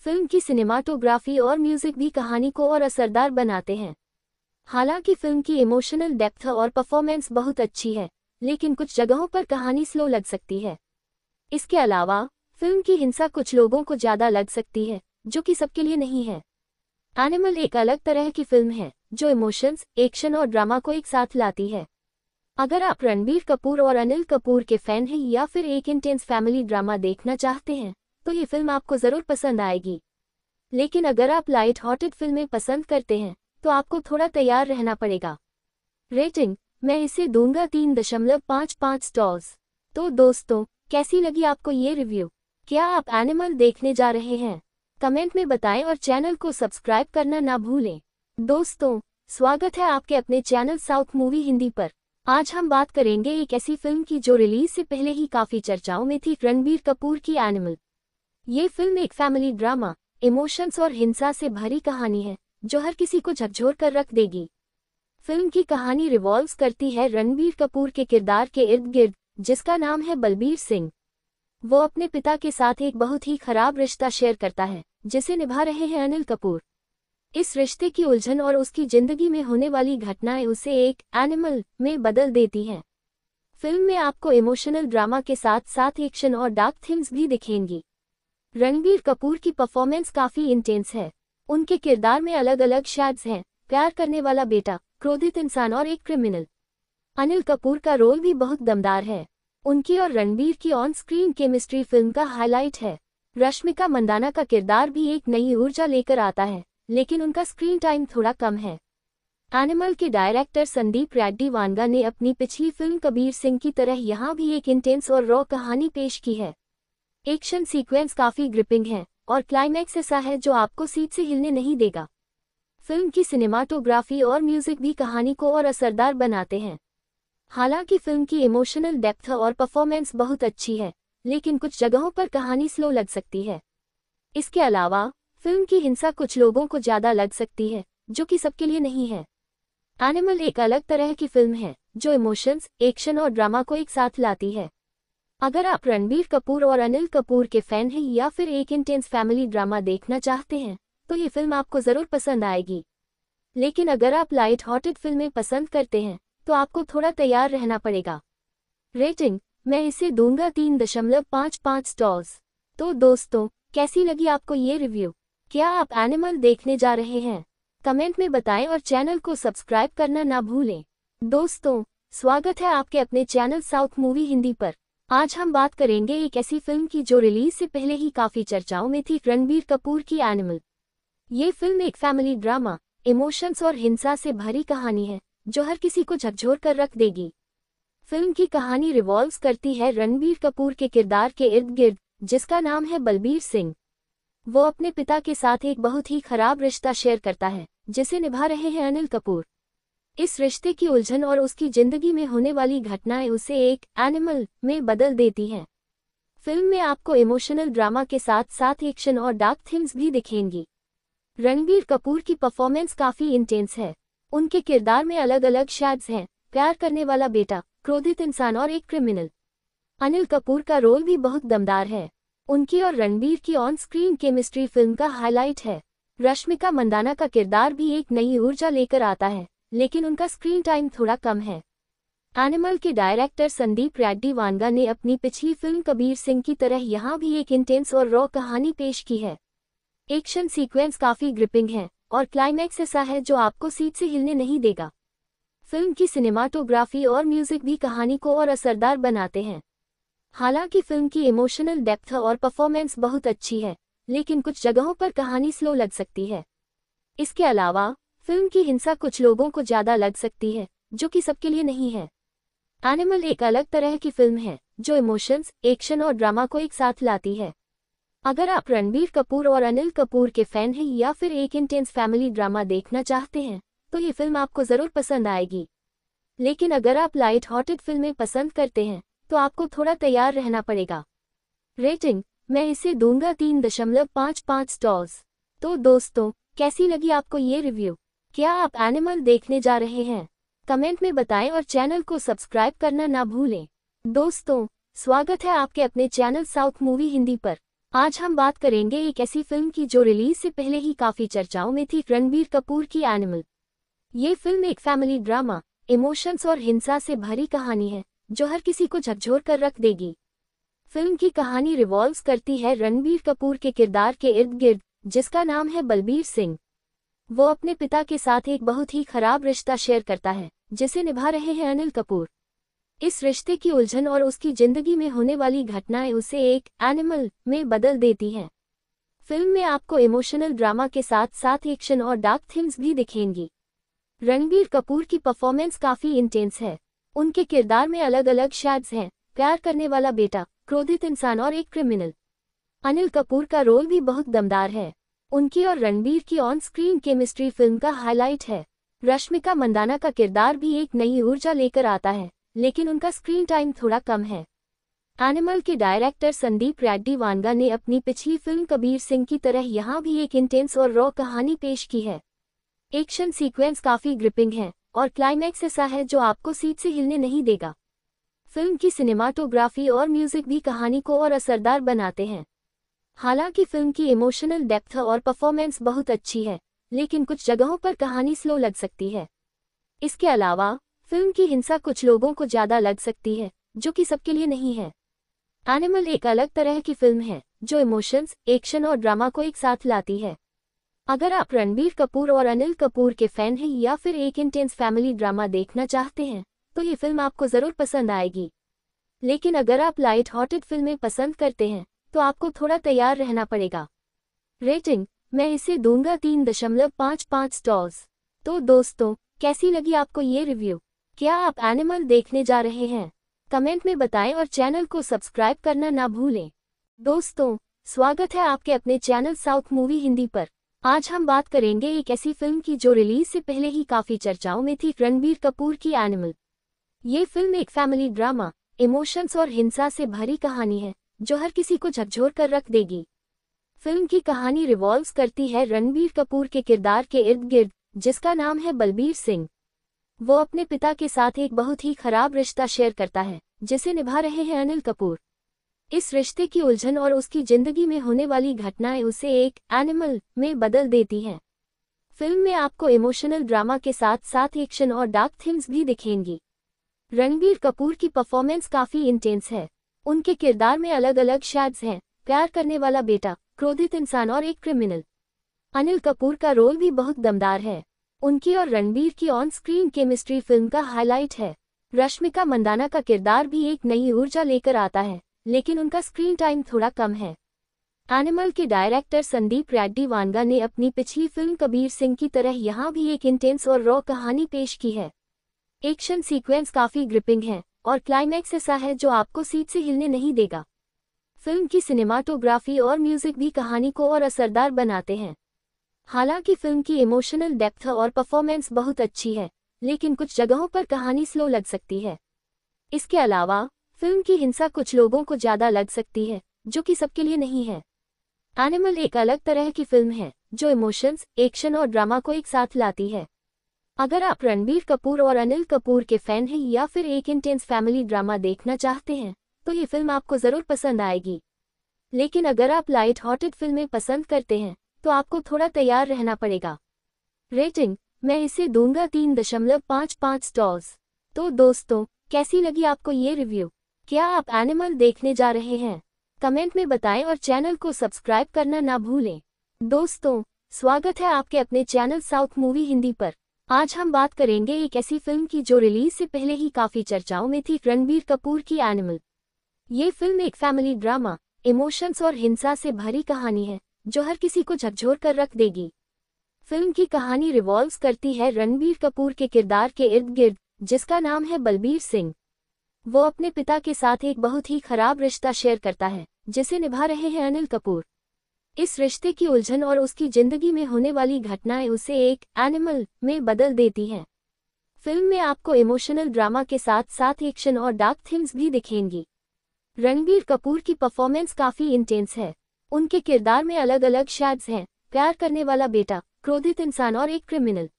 A: फिल्म की सिनेमाटोग्राफी और म्यूजिक भी कहानी को और असरदार बनाते हैं हालांकि फिल्म की इमोशनल डेप्थ और परफॉर्मेंस बहुत अच्छी है लेकिन कुछ जगहों पर कहानी स्लो लग सकती है इसके अलावा फिल्म की हिंसा कुछ लोगों को ज़्यादा लग सकती है जो कि सबके लिए नहीं है एनिमल एक अलग तरह की फिल्म है जो इमोशंस एक्शन और ड्रामा को एक साथ लाती है अगर आप रणबीर कपूर और अनिल कपूर के फैन हैं या फिर एक इंटेंस फैमिली ड्रामा देखना चाहते हैं तो ये फिल्म आपको ज़रूर पसंद आएगी लेकिन अगर आप लाइट हॉटेड फिल्में पसंद करते हैं तो आपको थोड़ा तैयार रहना पड़ेगा रेटिंग मैं इसे दूंगा तीन दशमलव पाँच पाँच स्टॉल्स तो दोस्तों कैसी लगी आपको ये रिव्यू क्या आप एनिमल देखने जा रहे हैं कमेंट में बताएं और चैनल को सब्सक्राइब करना ना भूलें दोस्तों स्वागत है आपके अपने चैनल साउथ मूवी हिंदी पर आज हम बात करेंगे एक ऐसी फिल्म की जो रिलीज से पहले ही काफी चर्चाओं में थी रणबीर कपूर की एनिमल ये फिल्म एक फैमिली ड्रामा इमोशंस और हिंसा से भरी कहानी है जो हर किसी को झकझोर कर रख देगी फिल्म की कहानी रिवॉल्व करती है रणबीर कपूर के किरदार के इर्द गिर्द जिसका नाम है बलबीर सिंह वो अपने पिता के साथ एक बहुत ही खराब रिश्ता शेयर करता है जिसे निभा रहे हैं अनिल कपूर इस रिश्ते की उलझन और उसकी जिंदगी में होने वाली घटनाएं उसे एक एनिमल में बदल देती हैं फिल्म में आपको इमोशनल ड्रामा के साथ साथ एक्शन और डार्क थीम्स भी दिखेंगी रणबीर कपूर की परफॉर्मेंस काफी इंटेंस है उनके किरदार में अलग अलग शेड्स हैं प्यार करने वाला बेटा क्रोधित इंसान और एक क्रिमिनल अनिल कपूर का रोल भी बहुत दमदार है उनकी और रणबीर की ऑन स्क्रीन केमिस्ट्री फिल्म का हाईलाइट है रश्मिका मंदाना का किरदार भी एक नई ऊर्जा लेकर आता है लेकिन उनका स्क्रीन टाइम थोड़ा कम है एनिमल के डायरेक्टर संदीप रेड्डी वानगा ने अपनी पिछली फिल्म कबीर सिंह की तरह यहाँ भी एक इंटेंस और रॉ कहानी पेश की है एक्शन सीक्वेंस काफी ग्रिपिंग है और क्लाइमैक्स ऐसा है जो आपको सीट से हिलने नहीं देगा फिल्म की सिनेमाटोग्राफी और म्यूजिक भी कहानी को और असरदार बनाते हैं हालांकि फिल्म की इमोशनल डेप्थ और परफॉर्मेंस बहुत अच्छी है लेकिन कुछ जगहों पर कहानी स्लो लग सकती है इसके अलावा फिल्म की हिंसा कुछ लोगों को ज्यादा लग सकती है जो कि सबके लिए नहीं है एनिमल एक अलग तरह की फिल्म है जो इमोशंस एक्शन और ड्रामा को एक साथ लाती है अगर आप रणबीर कपूर और अनिल कपूर के फैन हैं या फिर एक इंटेंस फैमिली ड्रामा देखना चाहते हैं तो ये फिल्म आपको ज़रूर पसंद आएगी लेकिन अगर आप लाइट हॉटेड फिल्में पसंद करते हैं तो आपको थोड़ा तैयार रहना पड़ेगा रेटिंग मैं इसे दूंगा तीन दशमलव पाँच पाँच स्टॉल्स तो दोस्तों कैसी लगी आपको ये रिव्यू क्या आप एनिमल देखने जा रहे हैं कमेंट में बताएं और चैनल को सब्सक्राइब करना ना भूलें दोस्तों स्वागत है आपके अपने चैनल साउथ मूवी हिंदी पर आज हम बात करेंगे एक ऐसी फिल्म की जो रिलीज से पहले ही काफी चर्चाओं में थी रणबीर कपूर की एनिमल ये फिल्म एक फैमिली ड्रामा इमोशंस और हिंसा से भरी कहानी है जो हर किसी को झकझोर कर रख देगी फिल्म की कहानी रिवॉल्व करती है रणबीर कपूर के किरदार के इर्द गिर्द जिसका नाम है बलबीर सिंह वो अपने पिता के साथ एक बहुत ही खराब रिश्ता शेयर करता है जिसे निभा रहे हैं अनिल कपूर इस रिश्ते की उलझन और उसकी जिंदगी में होने वाली घटनाएं उसे एक एनिमल में बदल देती हैं फिल्म में आपको इमोशनल ड्रामा के साथ साथ एक्शन और डार्क थीम्स भी दिखेंगी रणबीर कपूर की परफॉर्मेंस काफी इंटेंस है उनके किरदार में अलग अलग शेड्स हैं प्यार करने वाला बेटा क्रोधित इंसान और एक क्रिमिनल अनिल कपूर का रोल भी बहुत दमदार है उनकी और रणबीर की ऑन स्क्रीन केमिस्ट्री फिल्म का हाईलाइट है रश्मिका मंदाना का किरदार भी एक नई ऊर्जा लेकर आता है लेकिन उनका स्क्रीन टाइम थोड़ा कम है एनिमल के डायरेक्टर संदीप रेड्डी वानगा ने अपनी पिछली फिल्म कबीर सिंह की तरह यहाँ भी एक इंटेंस और रॉ कहानी पेश की है एक्शन सीक्वेंस काफी ग्रिपिंग है और क्लाइमैक्स ऐसा है जो आपको सीट से हिलने नहीं देगा फिल्म की सिनेमाटोग्राफी और म्यूजिक भी कहानी को और असरदार बनाते हैं हालांकि फिल्म की इमोशनल डेप्थ और परफॉर्मेंस बहुत अच्छी है लेकिन कुछ जगहों पर कहानी स्लो लग सकती है इसके अलावा फिल्म की हिंसा कुछ लोगों को ज़्यादा लग सकती है जो कि सबके लिए नहीं है एनिमल एक अलग तरह की फिल्म है जो इमोशंस एक्शन और ड्रामा को एक साथ लाती है अगर आप रणबीर कपूर और अनिल कपूर के फैन हैं या फिर एक इंटेंस फैमिली ड्रामा देखना चाहते हैं तो ये फिल्म आपको ज़रूर पसंद आएगी लेकिन अगर आप लाइट हॉटेड फिल्में पसंद करते हैं तो आपको थोड़ा तैयार रहना पड़ेगा रेटिंग मैं इसे दूंगा तीन दशमलव पाँच पाँच स्टॉल्स तो दोस्तों कैसी लगी आपको ये रिव्यू क्या आप एनिमल देखने जा रहे हैं कमेंट में बताएं और चैनल को सब्सक्राइब करना ना भूलें दोस्तों स्वागत है आपके अपने चैनल साउथ मूवी हिंदी पर आज हम बात करेंगे एक ऐसी फिल्म की जो रिलीज से पहले ही काफी चर्चाओं में थी रणबीर कपूर की एनिमल ये फिल्म एक फैमिली ड्रामा इमोशंस और हिंसा से भरी कहानी है जो हर किसी को झकझोर कर रख देगी फिल्म की कहानी रिवॉल्व करती है रणबीर कपूर के किरदार के इर्द गिर्द जिसका नाम है बलबीर सिंह वो अपने पिता के साथ एक बहुत ही खराब रिश्ता शेयर करता है जिसे निभा रहे हैं अनिल कपूर इस रिश्ते की उलझन और उसकी जिंदगी में होने वाली घटनाएं उसे एक एनिमल में बदल देती हैं फिल्म में आपको इमोशनल ड्रामा के साथ साथ एक्शन और डार्क थीम्स भी दिखेंगी रणबीर कपूर की परफॉर्मेंस काफ़ी इंटेंस है उनके किरदार में अलग अलग शैड्स हैं प्यार करने वाला बेटा क्रोधित इंसान और एक क्रिमिनल अनिल कपूर का रोल भी बहुत दमदार है उनकी और रणबीर की ऑन स्क्रीन केमिस्ट्री फिल्म का हाईलाइट है रश्मिका मंदाना का किरदार भी एक नई ऊर्जा लेकर आता है लेकिन उनका स्क्रीन टाइम थोड़ा कम है एनिमल के डायरेक्टर संदीप रेड्डी वानगा ने अपनी पिछली फिल्म कबीर सिंह की तरह यहाँ भी एक इंटेंस और रॉ कहानी पेश की है एक्शन सीक्वेंस काफी ग्रिपिंग है और क्लाइमैक्स ऐसा है जो आपको सीट से हिलने नहीं देगा फिल्म की सिनेमाटोग्राफी और म्यूजिक भी कहानी को और असरदार बनाते हैं हालांकि फिल्म की इमोशनल डेप्थ और परफॉर्मेंस बहुत अच्छी है लेकिन कुछ जगहों पर कहानी स्लो लग सकती है इसके अलावा फिल्म की हिंसा कुछ लोगों को ज़्यादा लग सकती है जो कि सबके लिए नहीं है एनिमल एक अलग तरह की फिल्म है जो इमोशंस एक्शन और ड्रामा को एक साथ लाती है अगर आप रणबीर कपूर और अनिल कपूर के फैन हैं या फिर एक इंटेंस फैमिली ड्रामा देखना चाहते हैं तो ये फिल्म आपको ज़रूर पसंद आएगी लेकिन अगर आप लाइट हॉटेड फिल्में पसंद करते हैं तो आपको थोड़ा तैयार रहना पड़ेगा रेटिंग मैं इसे दूंगा तीन दशमलव पाँच पाँच स्टॉल्स तो दोस्तों कैसी लगी आपको ये रिव्यू क्या आप एनिमल देखने जा रहे हैं कमेंट में बताएं और चैनल को सब्सक्राइब करना ना भूलें दोस्तों स्वागत है आपके अपने चैनल साउथ मूवी हिंदी पर आज हम बात करेंगे एक ऐसी फिल्म की जो रिलीज से पहले ही काफी चर्चाओं में थी रणबीर कपूर की एनिमल ये फिल्म एक फैमिली ड्रामा इमोशंस और हिंसा से भरी कहानी है जो हर किसी को झकझोर कर रख देगी फिल्म की कहानी रिवॉल्व करती है रणबीर कपूर के किरदार के इर्द गिर्द जिसका नाम है बलबीर सिंह वो अपने पिता के साथ एक बहुत ही खराब रिश्ता शेयर करता है जिसे निभा रहे हैं अनिल कपूर इस रिश्ते की उलझन और उसकी जिंदगी में होने वाली घटनाएं उसे एक एनिमल में बदल देती हैं फिल्म में आपको इमोशनल ड्रामा के साथ साथ एक्शन और डार्क थीम्स भी दिखेंगी रणबीर कपूर की परफॉर्मेंस काफी इंटेंस है उनके किरदार में अलग अलग शैड्स हैं प्यार करने वाला बेटा क्रोधित इंसान और एक क्रिमिनल अनिल कपूर का रोल भी बहुत दमदार है उनकी और रणबीर की ऑन स्क्रीन केमिस्ट्री फिल्म का हाईलाइट है रश्मिका मंदाना का किरदार भी एक नई ऊर्जा लेकर आता है लेकिन उनका स्क्रीन टाइम थोड़ा कम है एनिमल के डायरेक्टर संदीप रेड्डी वानगा ने अपनी पिछली फिल्म कबीर सिंह की तरह यहाँ भी एक इंटेंस और रॉ कहानी पेश की है एक्शन सीक्वेंस काफ़ी ग्रिपिंग है और क्लाइमैक्स ऐसा है जो आपको सीट से हिलने नहीं देगा फिल्म की सिनेमाटोग्राफी और म्यूजिक भी कहानी को और असरदार बनाते हैं हालांकि फिल्म की इमोशनल डेप्थ और परफॉर्मेंस बहुत अच्छी है लेकिन कुछ जगहों पर कहानी स्लो लग सकती है इसके अलावा फिल्म की हिंसा कुछ लोगों को ज्यादा लग सकती है जो कि सबके लिए नहीं है एनिमल एक अलग तरह की फिल्म है जो इमोशंस एक्शन और ड्रामा को एक साथ लाती है अगर आप रणबीर कपूर और अनिल कपूर के फैन हैं या फिर एक इंटेंस फैमिली ड्रामा देखना चाहते हैं तो ये फिल्म आपको ज़रूर पसंद आएगी लेकिन अगर आप लाइट हॉटेड फिल्में पसंद करते हैं तो आपको थोड़ा तैयार रहना पड़ेगा रेटिंग मैं इसे दूंगा तीन दशमलव पाँच पाँच स्टॉल्स तो दोस्तों कैसी लगी आपको ये रिव्यू क्या आप एनिमल देखने जा रहे हैं कमेंट में बताएं और चैनल को सब्सक्राइब करना ना भूलें दोस्तों स्वागत है आपके अपने चैनल साउथ मूवी हिंदी पर आज हम बात करेंगे एक ऐसी फिल्म की जो रिलीज से पहले ही काफी चर्चाओं में थी रणबीर कपूर की एनिमल ये फिल्म एक फैमिली ड्रामा इमोशंस और हिंसा से भरी कहानी है जो हर किसी को झकझोर कर रख देगी फिल्म की कहानी रिवॉल्व करती है रणबीर कपूर के किरदार के इर्द गिर्द जिसका नाम है बलबीर सिंह वो अपने पिता के साथ एक बहुत ही खराब रिश्ता शेयर करता है जिसे निभा रहे हैं अनिल कपूर इस रिश्ते की उलझन और उसकी जिंदगी में होने वाली घटनाएं उसे एक एनिमल में बदल देती हैं फिल्म में आपको इमोशनल ड्रामा के साथ साथ एक्शन और डार्क थीम्स भी दिखेंगी रणबीर कपूर की परफॉर्मेंस काफी इंटेंस है उनके किरदार में अलग अलग शेड्स हैं प्यार करने वाला बेटा क्रोधित इंसान और एक क्रिमिनल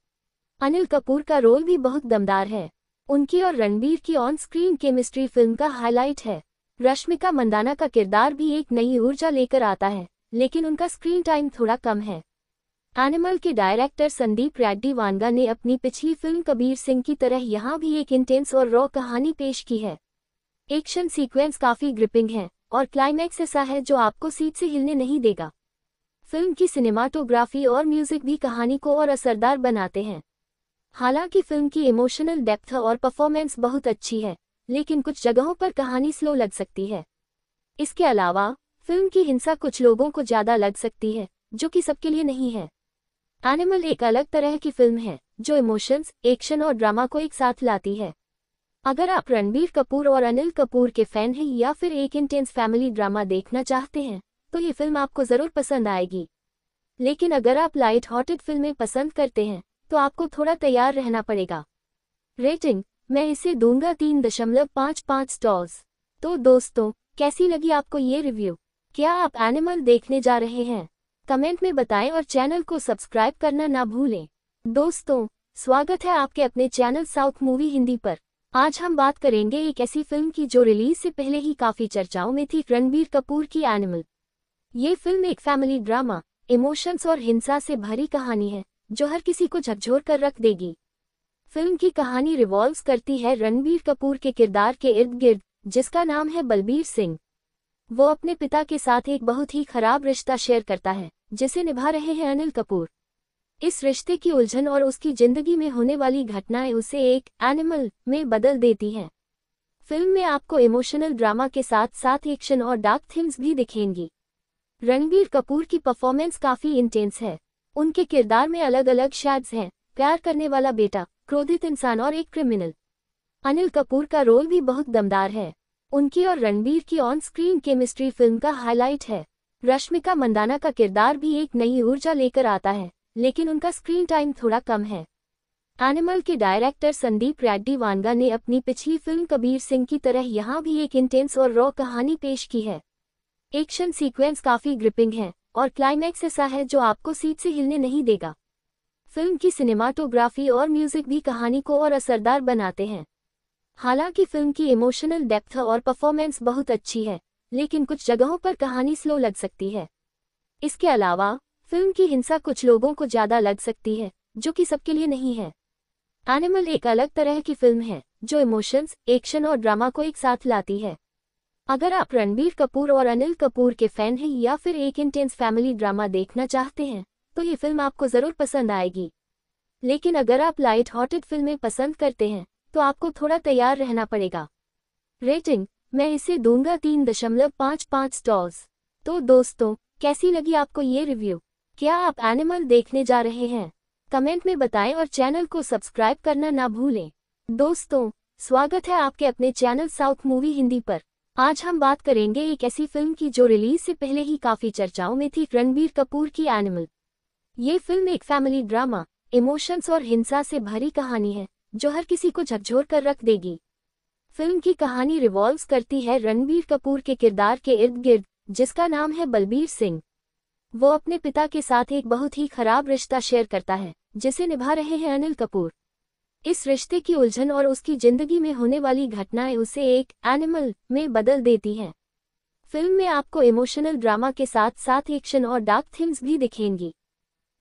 A: अनिल कपूर का रोल भी बहुत दमदार है उनकी और रणबीर की ऑन स्क्रीन केमिस्ट्री फिल्म का हाईलाइट है रश्मिका मंदाना का किरदार भी एक नई ऊर्जा लेकर आता है लेकिन उनका स्क्रीन टाइम थोड़ा कम है एनिमल के डायरेक्टर संदीप रेड्डी वानगा ने अपनी पिछली फिल्म कबीर सिंह की तरह यहाँ भी एक इंटेंस और रॉ कहानी पेश की है एक्शन सीक्वेंस काफी ग्रिपिंग है और क्लाइमैक्स ऐसा है जो आपको सीट से हिलने नहीं देगा फिल्म की सिनेमाटोग्राफी और म्यूजिक भी कहानी को और असरदार बनाते हैं हालांकि फिल्म की इमोशनल डेप्थ और परफॉर्मेंस बहुत अच्छी है लेकिन कुछ जगहों पर कहानी स्लो लग सकती है इसके अलावा फिल्म की हिंसा कुछ लोगों को ज्यादा लग सकती है जो कि सबके लिए नहीं है एनिमल एक अलग तरह की फिल्म है जो इमोशंस एक्शन और ड्रामा को एक साथ लाती है अगर आप रणबीर कपूर और अनिल कपूर के फैन हैं या फिर एक इंटेंस फैमिली ड्रामा देखना चाहते हैं तो ये फिल्म आपको ज़रूर पसंद आएगी लेकिन अगर आप लाइट हॉटेड फिल्में पसंद करते हैं तो आपको थोड़ा तैयार रहना पड़ेगा रेटिंग मैं इसे दूंगा तीन दशमलव पाँच पाँच स्टॉल्स तो दोस्तों कैसी लगी आपको ये रिव्यू क्या आप एनिमल देखने जा रहे हैं कमेंट में बताएं और चैनल को सब्सक्राइब करना ना भूलें दोस्तों स्वागत है आपके अपने चैनल साउथ मूवी हिंदी पर आज हम बात करेंगे एक ऐसी फिल्म की जो रिलीज से पहले ही काफी चर्चाओं में थी रणबीर कपूर की एनिमल ये फिल्म एक फैमिली ड्रामा इमोशंस और हिंसा से भरी कहानी है जो हर किसी को झकझोर कर रख देगी फिल्म की कहानी रिवॉल्व करती है रणबीर कपूर के किरदार के इर्द गिर्द जिसका नाम है बलबीर सिंह वो अपने पिता के साथ एक बहुत ही खराब रिश्ता शेयर करता है जिसे निभा रहे हैं अनिल कपूर इस रिश्ते की उलझन और उसकी जिंदगी में होने वाली घटनाएं उसे एक एनिमल में बदल देती हैं फिल्म में आपको इमोशनल ड्रामा के साथ साथ एक्शन और डार्क थीम्स भी दिखेंगी रणबीर कपूर की परफॉर्मेंस काफ़ी इंटेंस है उनके किरदार में अलग अलग शैड्स हैं प्यार करने वाला बेटा क्रोधित इंसान और एक क्रिमिनल अनिल कपूर का रोल भी बहुत दमदार है उनकी और रणबीर की ऑन स्क्रीन केमिस्ट्री फिल्म का हाईलाइट है रश्मिका मंदाना का किरदार भी एक नई ऊर्जा लेकर आता है लेकिन उनका स्क्रीन टाइम थोड़ा कम है एनिमल के डायरेक्टर संदीप रेड्डी वानगा ने अपनी पिछली फिल्म कबीर सिंह की तरह यहाँ भी एक इंटेंस और रॉ कहानी पेश की है एक्शन सीक्वेंस काफी ग्रिपिंग है और क्लाइमैक्स ऐसा है जो आपको सीट से हिलने नहीं देगा फिल्म की सिनेमाटोग्राफी और म्यूजिक भी कहानी को और असरदार बनाते हैं हालांकि फिल्म की इमोशनल डेप्थ और परफॉर्मेंस बहुत अच्छी है लेकिन कुछ जगहों पर कहानी स्लो लग सकती है इसके अलावा फिल्म की हिंसा कुछ लोगों को ज़्यादा लग सकती है जो कि सबके लिए नहीं है एनिमल एक अलग तरह की फिल्म है जो इमोशंस एक्शन और ड्रामा को एक साथ लाती है अगर आप रणबीर कपूर और अनिल कपूर के फैन हैं या फिर एक इंटेंस फैमिली ड्रामा देखना चाहते हैं तो ये फिल्म आपको ज़रूर पसंद आएगी लेकिन अगर आप लाइट हॉटेड फिल्में पसंद करते हैं तो आपको थोड़ा तैयार रहना पड़ेगा रेटिंग मैं इसे दूंगा तीन दशमलव पाँच पाँच स्टॉल्स तो दोस्तों कैसी लगी आपको ये रिव्यू क्या आप एनिमल देखने जा रहे हैं कमेंट में बताएं और चैनल को सब्सक्राइब करना ना भूलें दोस्तों स्वागत है आपके अपने चैनल साउथ मूवी हिंदी पर आज हम बात करेंगे एक ऐसी फिल्म की जो रिलीज से पहले ही काफी चर्चाओं में थी रणबीर कपूर की एनिमल ये फिल्म एक फैमिली ड्रामा इमोशंस और हिंसा से भरी कहानी है जो हर किसी को झकझोर कर रख देगी फिल्म की कहानी रिवॉल्व करती है रणबीर कपूर के किरदार के इर्द गिर्द जिसका नाम है बलबीर सिंह वो अपने पिता के साथ एक बहुत ही खराब रिश्ता शेयर करता है जिसे निभा रहे हैं अनिल कपूर इस रिश्ते की उलझन और उसकी जिंदगी में होने वाली घटनाएं उसे एक एनिमल में बदल देती हैं फिल्म में आपको इमोशनल ड्रामा के साथ साथ एक्शन और डार्क थीम्स भी दिखेंगी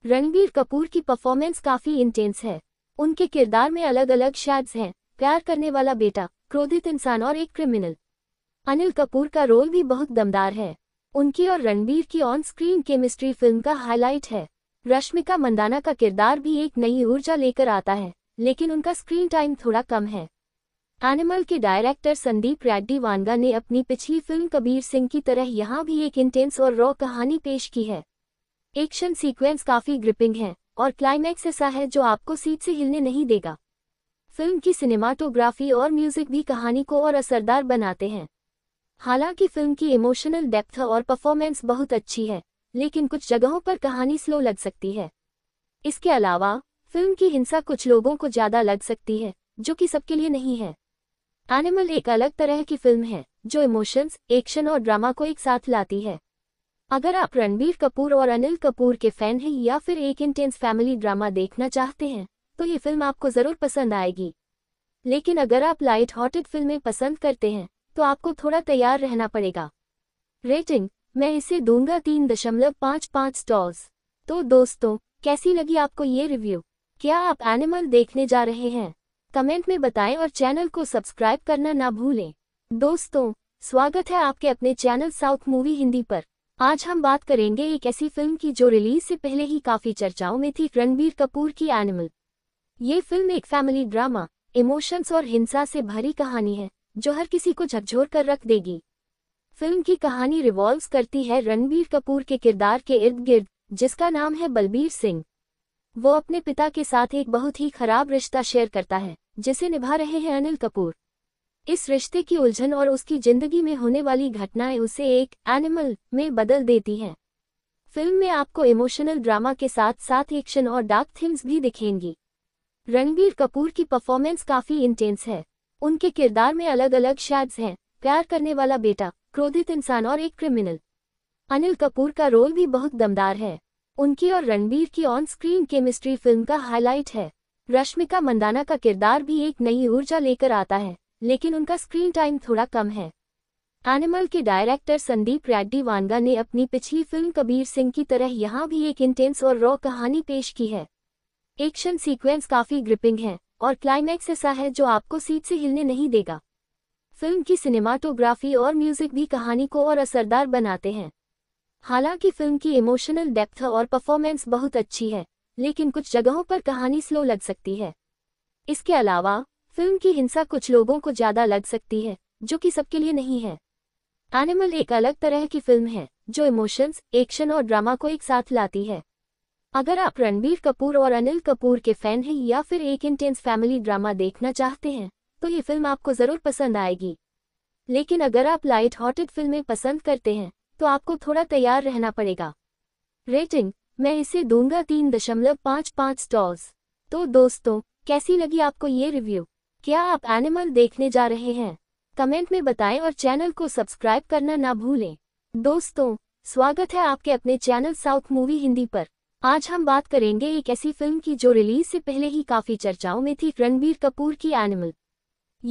A: रणबीर कपूर की परफॉर्मेंस काफी इंटेंस है उनके किरदार में अलग अलग शेड्स हैं प्यार करने वाला बेटा क्रोधित इंसान और एक क्रिमिनल अनिल कपूर का रोल भी बहुत दमदार है उनकी और रणबीर की ऑन स्क्रीन केमिस्ट्री फिल्म का हाईलाइट है रश्मिका मंदाना का किरदार भी एक नई ऊर्जा लेकर आता है लेकिन उनका स्क्रीन टाइम थोड़ा कम है एनिमल के डायरेक्टर संदीप रेड्डी वानगा ने अपनी पिछली फिल्म कबीर सिंह की तरह यहाँ भी एक इंटेंस और रॉ कहानी पेश की है एक्शन सीक्वेंस काफ़ी ग्रिपिंग है और क्लाइमैक्स ऐसा है जो आपको सीट से हिलने नहीं देगा फिल्म की सिनेमाटोग्राफी और म्यूजिक भी कहानी को और असरदार बनाते हैं हालांकि फिल्म की इमोशनल डेप्थ और परफॉर्मेंस बहुत अच्छी है लेकिन कुछ जगहों पर कहानी स्लो लग सकती है इसके अलावा फिल्म की हिंसा कुछ लोगों को ज्यादा लग सकती है जो कि सबके लिए नहीं है एनिमल एक अलग तरह की फिल्म है जो इमोशंस एक्शन और ड्रामा को एक साथ लाती है अगर आप रणबीर कपूर और अनिल कपूर के फैन हैं या फिर एक इंटेंस फैमिली ड्रामा देखना चाहते हैं तो ये फिल्म आपको ज़रूर पसंद आएगी लेकिन अगर आप लाइट हॉटेड फिल्में पसंद करते हैं तो आपको थोड़ा तैयार रहना पड़ेगा रेटिंग मैं इसे दूंगा तीन दशमलव पाँच पाँच स्टॉल्स तो दोस्तों कैसी लगी आपको ये रिव्यू क्या आप एनिमल देखने जा रहे हैं कमेंट में बताएं और चैनल को सब्सक्राइब करना ना भूलें दोस्तों स्वागत है आपके अपने चैनल साउथ मूवी हिंदी पर आज हम बात करेंगे एक ऐसी फिल्म की जो रिलीज से पहले ही काफी चर्चाओं में थी रणबीर कपूर की एनिमल ये फिल्म एक फैमिली ड्रामा इमोशंस और हिंसा से भरी कहानी है जो हर किसी को झकझोर कर रख देगी फिल्म की कहानी रिवॉल्व करती है रणबीर कपूर के किरदार के इर्द गिर्द जिसका नाम है बलबीर सिंह वो अपने पिता के साथ एक बहुत ही खराब रिश्ता शेयर करता है जिसे निभा रहे हैं अनिल कपूर इस रिश्ते की उलझन और उसकी जिंदगी में होने वाली घटनाएं उसे एक एनिमल में बदल देती हैं फिल्म में आपको इमोशनल ड्रामा के साथ साथ एक्शन और डार्क थीम्स भी दिखेंगी रणबीर कपूर की परफॉर्मेंस काफी इंटेंस है उनके किरदार में अलग अलग शेड्स हैं प्यार करने वाला बेटा क्रोधित इंसान और एक क्रिमिनल अनिल कपूर का रोल भी बहुत दमदार है उनकी और रणबीर की ऑन स्क्रीन केमिस्ट्री फिल्म का हाईलाइट है रश्मिका मंदाना का किरदार भी एक नई ऊर्जा लेकर आता है लेकिन उनका स्क्रीन टाइम थोड़ा कम है एनिमल के डायरेक्टर संदीप रेड्डी वानगा ने अपनी पिछली फिल्म कबीर सिंह की तरह यहाँ भी एक इंटेंस और रॉ कहानी पेश की है एक्शन सीक्वेंस काफी ग्रिपिंग है और क्लाइमैक्स ऐसा है जो आपको सीट से हिलने नहीं देगा फिल्म की सिनेमाटोग्राफी और म्यूजिक भी कहानी को और असरदार बनाते हैं हालांकि फिल्म की इमोशनल डेप्थ और परफॉर्मेंस बहुत अच्छी है लेकिन कुछ जगहों पर कहानी स्लो लग सकती है इसके अलावा फिल्म की हिंसा कुछ लोगों को ज़्यादा लग सकती है जो कि सबके लिए नहीं है एनिमल एक अलग तरह की फिल्म है जो इमोशंस एक्शन और ड्रामा को एक साथ लाती है अगर आप रणबीर कपूर और अनिल कपूर के फैन हैं या फिर एक इंटेंस फैमिली ड्रामा देखना चाहते हैं तो ये फिल्म आपको ज़रूर पसंद आएगी लेकिन अगर आप लाइट हॉटेड फिल्में पसंद करते हैं तो आपको थोड़ा तैयार रहना पड़ेगा रेटिंग मैं इसे दूंगा तीन दशमलव पाँच पाँच स्टॉल्स तो दोस्तों कैसी लगी आपको ये रिव्यू क्या आप एनिमल देखने जा रहे हैं कमेंट में बताएं और चैनल को सब्सक्राइब करना ना भूलें दोस्तों स्वागत है आपके अपने चैनल साउथ मूवी हिंदी पर आज हम बात करेंगे एक ऐसी फिल्म की जो रिलीज से पहले ही काफी चर्चाओं में थी रणबीर कपूर की एनिमल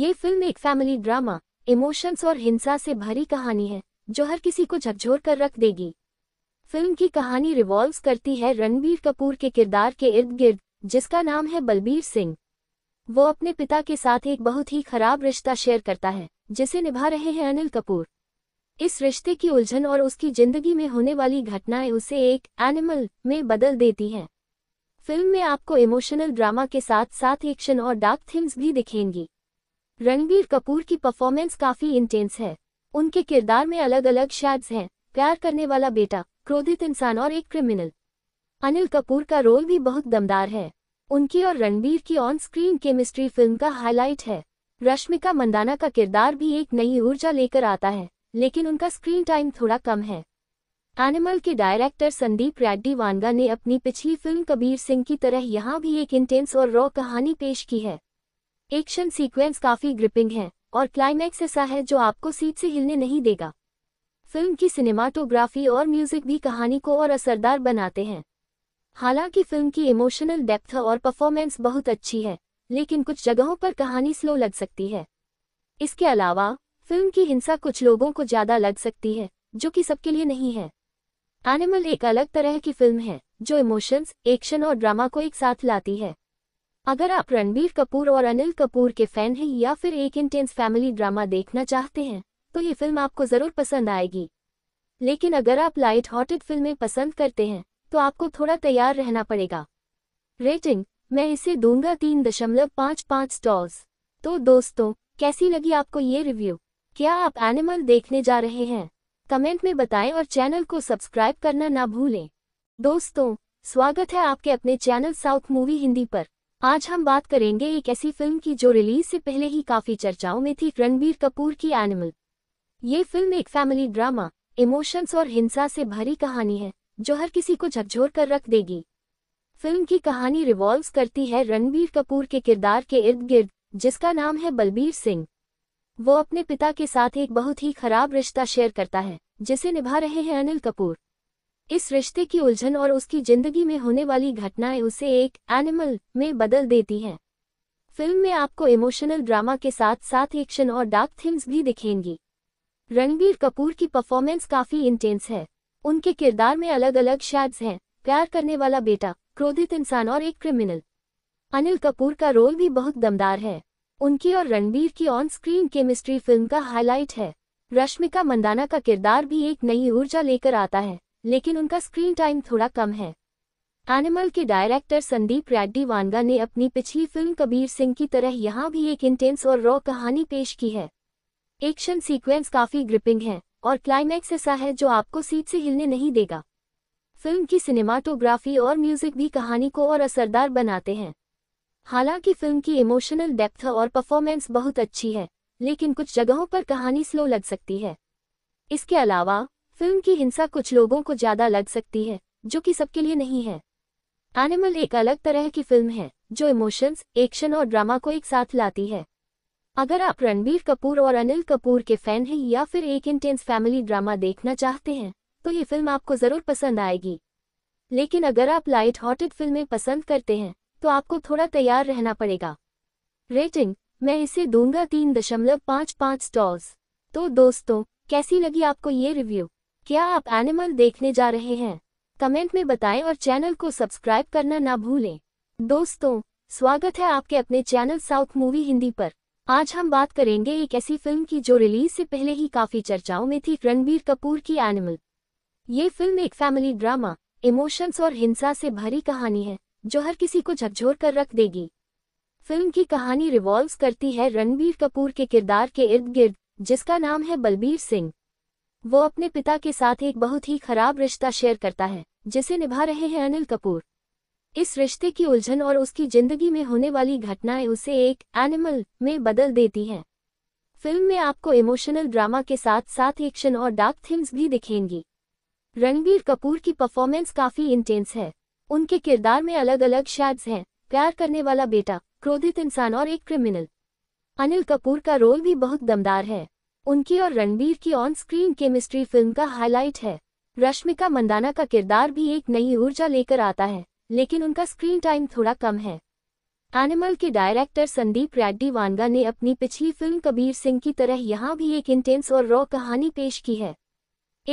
A: ये फिल्म एक फैमिली ड्रामा इमोशंस और हिंसा से भरी कहानी है जो हर किसी को झकझोर कर रख देगी फिल्म की कहानी रिवॉल्व करती है रणबीर कपूर के किरदार के इर्द गिर्द जिसका नाम है बलबीर सिंह वो अपने पिता के साथ एक बहुत ही खराब रिश्ता शेयर करता है जिसे निभा रहे हैं अनिल कपूर इस रिश्ते की उलझन और उसकी जिंदगी में होने वाली घटनाएं उसे एक एनिमल में बदल देती हैं फिल्म में आपको इमोशनल ड्रामा के साथ साथ एक्शन और डार्क थीम्स भी दिखेंगी रणबीर कपूर की परफॉर्मेंस काफ़ी इंटेंस है उनके किरदार में अलग अलग शैड्स हैं प्यार करने वाला बेटा क्रोधित इंसान और एक क्रिमिनल अनिल कपूर का रोल भी बहुत दमदार है उनकी और रणबीर की ऑन स्क्रीन केमिस्ट्री फिल्म का हाईलाइट है रश्मिका मंदाना का किरदार भी एक नई ऊर्जा लेकर आता है लेकिन उनका स्क्रीन टाइम थोड़ा कम है एनिमल के डायरेक्टर संदीप रेड्डी वानगा ने अपनी पिछली फिल्म कबीर सिंह की तरह यहाँ भी एक इंटेंस और रॉ कहानी पेश की है एक्शन सीक्वेंस काफी ग्रिपिंग है और क्लाइमैक्स ऐसा है जो आपको सीट से हिलने नहीं देगा फिल्म की सिनेमाटोग्राफी और म्यूजिक भी कहानी को और असरदार बनाते हैं हालांकि फिल्म की इमोशनल डेप्थ और परफॉर्मेंस बहुत अच्छी है लेकिन कुछ जगहों पर कहानी स्लो लग सकती है इसके अलावा फिल्म की हिंसा कुछ लोगों को ज़्यादा लग सकती है जो कि सबके लिए नहीं है एनिमल एक अलग तरह की फिल्म है जो इमोशंस एक्शन और ड्रामा को एक साथ लाती है अगर आप रणबीर कपूर और अनिल कपूर के फैन हैं या फिर एक इंटेंस फैमिली ड्रामा देखना चाहते हैं तो ये फिल्म आपको ज़रूर पसंद आएगी लेकिन अगर आप लाइट हॉटेड फिल्में पसंद करते हैं तो आपको थोड़ा तैयार रहना पड़ेगा रेटिंग मैं इसे दूंगा तीन दशमलव पाँच पाँच स्टॉल्स तो दोस्तों कैसी लगी आपको ये रिव्यू क्या आप एनिमल देखने जा रहे हैं कमेंट में बताएं और चैनल को सब्सक्राइब करना ना भूलें दोस्तों स्वागत है आपके अपने चैनल साउथ मूवी हिंदी पर आज हम बात करेंगे एक ऐसी फिल्म की जो रिलीज से पहले ही काफी चर्चाओं में थी रणबीर कपूर की एनिमल ये फिल्म एक फैमिली ड्रामा इमोशंस और हिंसा से भरी कहानी है जो हर किसी को झकझोर कर रख देगी फिल्म की कहानी रिवॉल्व करती है रणबीर कपूर के किरदार के इर्द गिर्द जिसका नाम है बलबीर सिंह वो अपने पिता के साथ एक बहुत ही खराब रिश्ता शेयर करता है जिसे निभा रहे हैं अनिल कपूर इस रिश्ते की उलझन और उसकी जिंदगी में होने वाली घटनाएं उसे एक एनिमल में बदल देती हैं फिल्म में आपको इमोशनल ड्रामा के साथ साथ एक्शन और डार्क थीम्स भी दिखेंगी रणबीर कपूर की परफॉर्मेंस काफी इंटेंस है उनके किरदार में अलग अलग शैड्स हैं प्यार करने वाला बेटा क्रोधित इंसान और एक क्रिमिनल अनिल कपूर का रोल भी बहुत दमदार है उनकी और रणबीर की ऑन स्क्रीन केमिस्ट्री फिल्म का हाईलाइट है रश्मिका मंदाना का किरदार भी एक नई ऊर्जा लेकर आता है लेकिन उनका स्क्रीन टाइम थोड़ा कम है एनिमल के डायरेक्टर संदीप रेड्डी वानगा ने अपनी पिछली फिल्म कबीर सिंह की तरह यहाँ भी एक इंटेंस और रॉ कहानी पेश की है एक्शन सीक्वेंस काफ़ी ग्रिपिंग है और क्लाइमैक्स ऐसा है जो आपको सीट से हिलने नहीं देगा फिल्म की सिनेमाटोग्राफी और म्यूजिक भी कहानी को और असरदार बनाते हैं हालांकि फिल्म की इमोशनल डेप्थ और परफॉर्मेंस बहुत अच्छी है लेकिन कुछ जगहों पर कहानी स्लो लग सकती है इसके अलावा फिल्म की हिंसा कुछ लोगों को ज्यादा लग सकती है जो कि सबके लिए नहीं है एनिमल एक अलग तरह की फिल्म है जो इमोशंस एक्शन और ड्रामा को एक साथ लाती है अगर आप रणबीर कपूर और अनिल कपूर के फैन हैं या फिर एक इंटेंस फैमिली ड्रामा देखना चाहते हैं तो ये फिल्म आपको ज़रूर पसंद आएगी लेकिन अगर आप लाइट हॉटेड फिल्में पसंद करते हैं तो आपको थोड़ा तैयार रहना पड़ेगा रेटिंग मैं इसे दूंगा तीन दशमलव पाँच पाँच स्टॉल्स तो दोस्तों कैसी लगी आपको ये रिव्यू क्या आप एनिमल देखने जा रहे हैं कमेंट में बताएं और चैनल को सब्सक्राइब करना ना भूलें दोस्तों स्वागत है आपके अपने चैनल साउथ मूवी हिंदी पर आज हम बात करेंगे एक ऐसी फिल्म की जो रिलीज से पहले ही काफी चर्चाओं में थी रणबीर कपूर की एनिमल ये फिल्म एक फैमिली ड्रामा इमोशंस और हिंसा से भरी कहानी है जो हर किसी को झकझोर कर रख देगी फिल्म की कहानी रिवॉल्व करती है रणबीर कपूर के किरदार के इर्द गिर्द जिसका नाम है बलबीर सिंह वो अपने पिता के साथ एक बहुत ही खराब रिश्ता शेयर करता है जिसे निभा रहे हैं अनिल कपूर इस रिश्ते की उलझन और उसकी जिंदगी में होने वाली घटनाएं उसे एक एनिमल में बदल देती हैं फिल्म में आपको इमोशनल ड्रामा के साथ साथ एक्शन और डार्क थीम्स भी दिखेंगी रणबीर कपूर की परफॉर्मेंस काफी इंटेंस है उनके किरदार में अलग अलग शेड्स हैं प्यार करने वाला बेटा क्रोधित इंसान और एक क्रिमिनल अनिल कपूर का रोल भी बहुत दमदार है उनकी और रणबीर की ऑन स्क्रीन केमिस्ट्री फिल्म का हाईलाइट है रश्मिका मंदाना का किरदार भी एक नई ऊर्जा लेकर आता है लेकिन उनका स्क्रीन टाइम थोड़ा कम है एनिमल के डायरेक्टर संदीप रेड्डी वानगा ने अपनी पिछली फिल्म कबीर सिंह की तरह यहाँ भी एक इंटेंस और रॉ कहानी पेश की है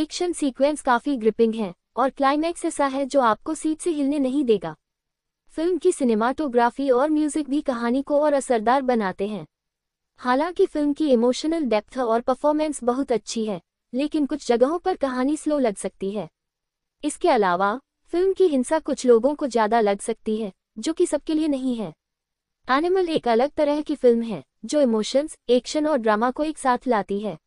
A: एक्शन सीक्वेंस काफी ग्रिपिंग है और क्लाइमैक्स ऐसा है जो आपको सीट से हिलने नहीं देगा फिल्म की सिनेमाटोग्राफी और म्यूजिक भी कहानी को और असरदार बनाते हैं हालांकि फिल्म की इमोशनल डेप्थ और परफॉर्मेंस बहुत अच्छी है लेकिन कुछ जगहों पर कहानी स्लो लग सकती है इसके अलावा फिल्म की हिंसा कुछ लोगों को ज्यादा लग सकती है जो कि सबके लिए नहीं है एनिमल एक अलग तरह की फिल्म है जो इमोशंस एक्शन और ड्रामा को एक साथ लाती है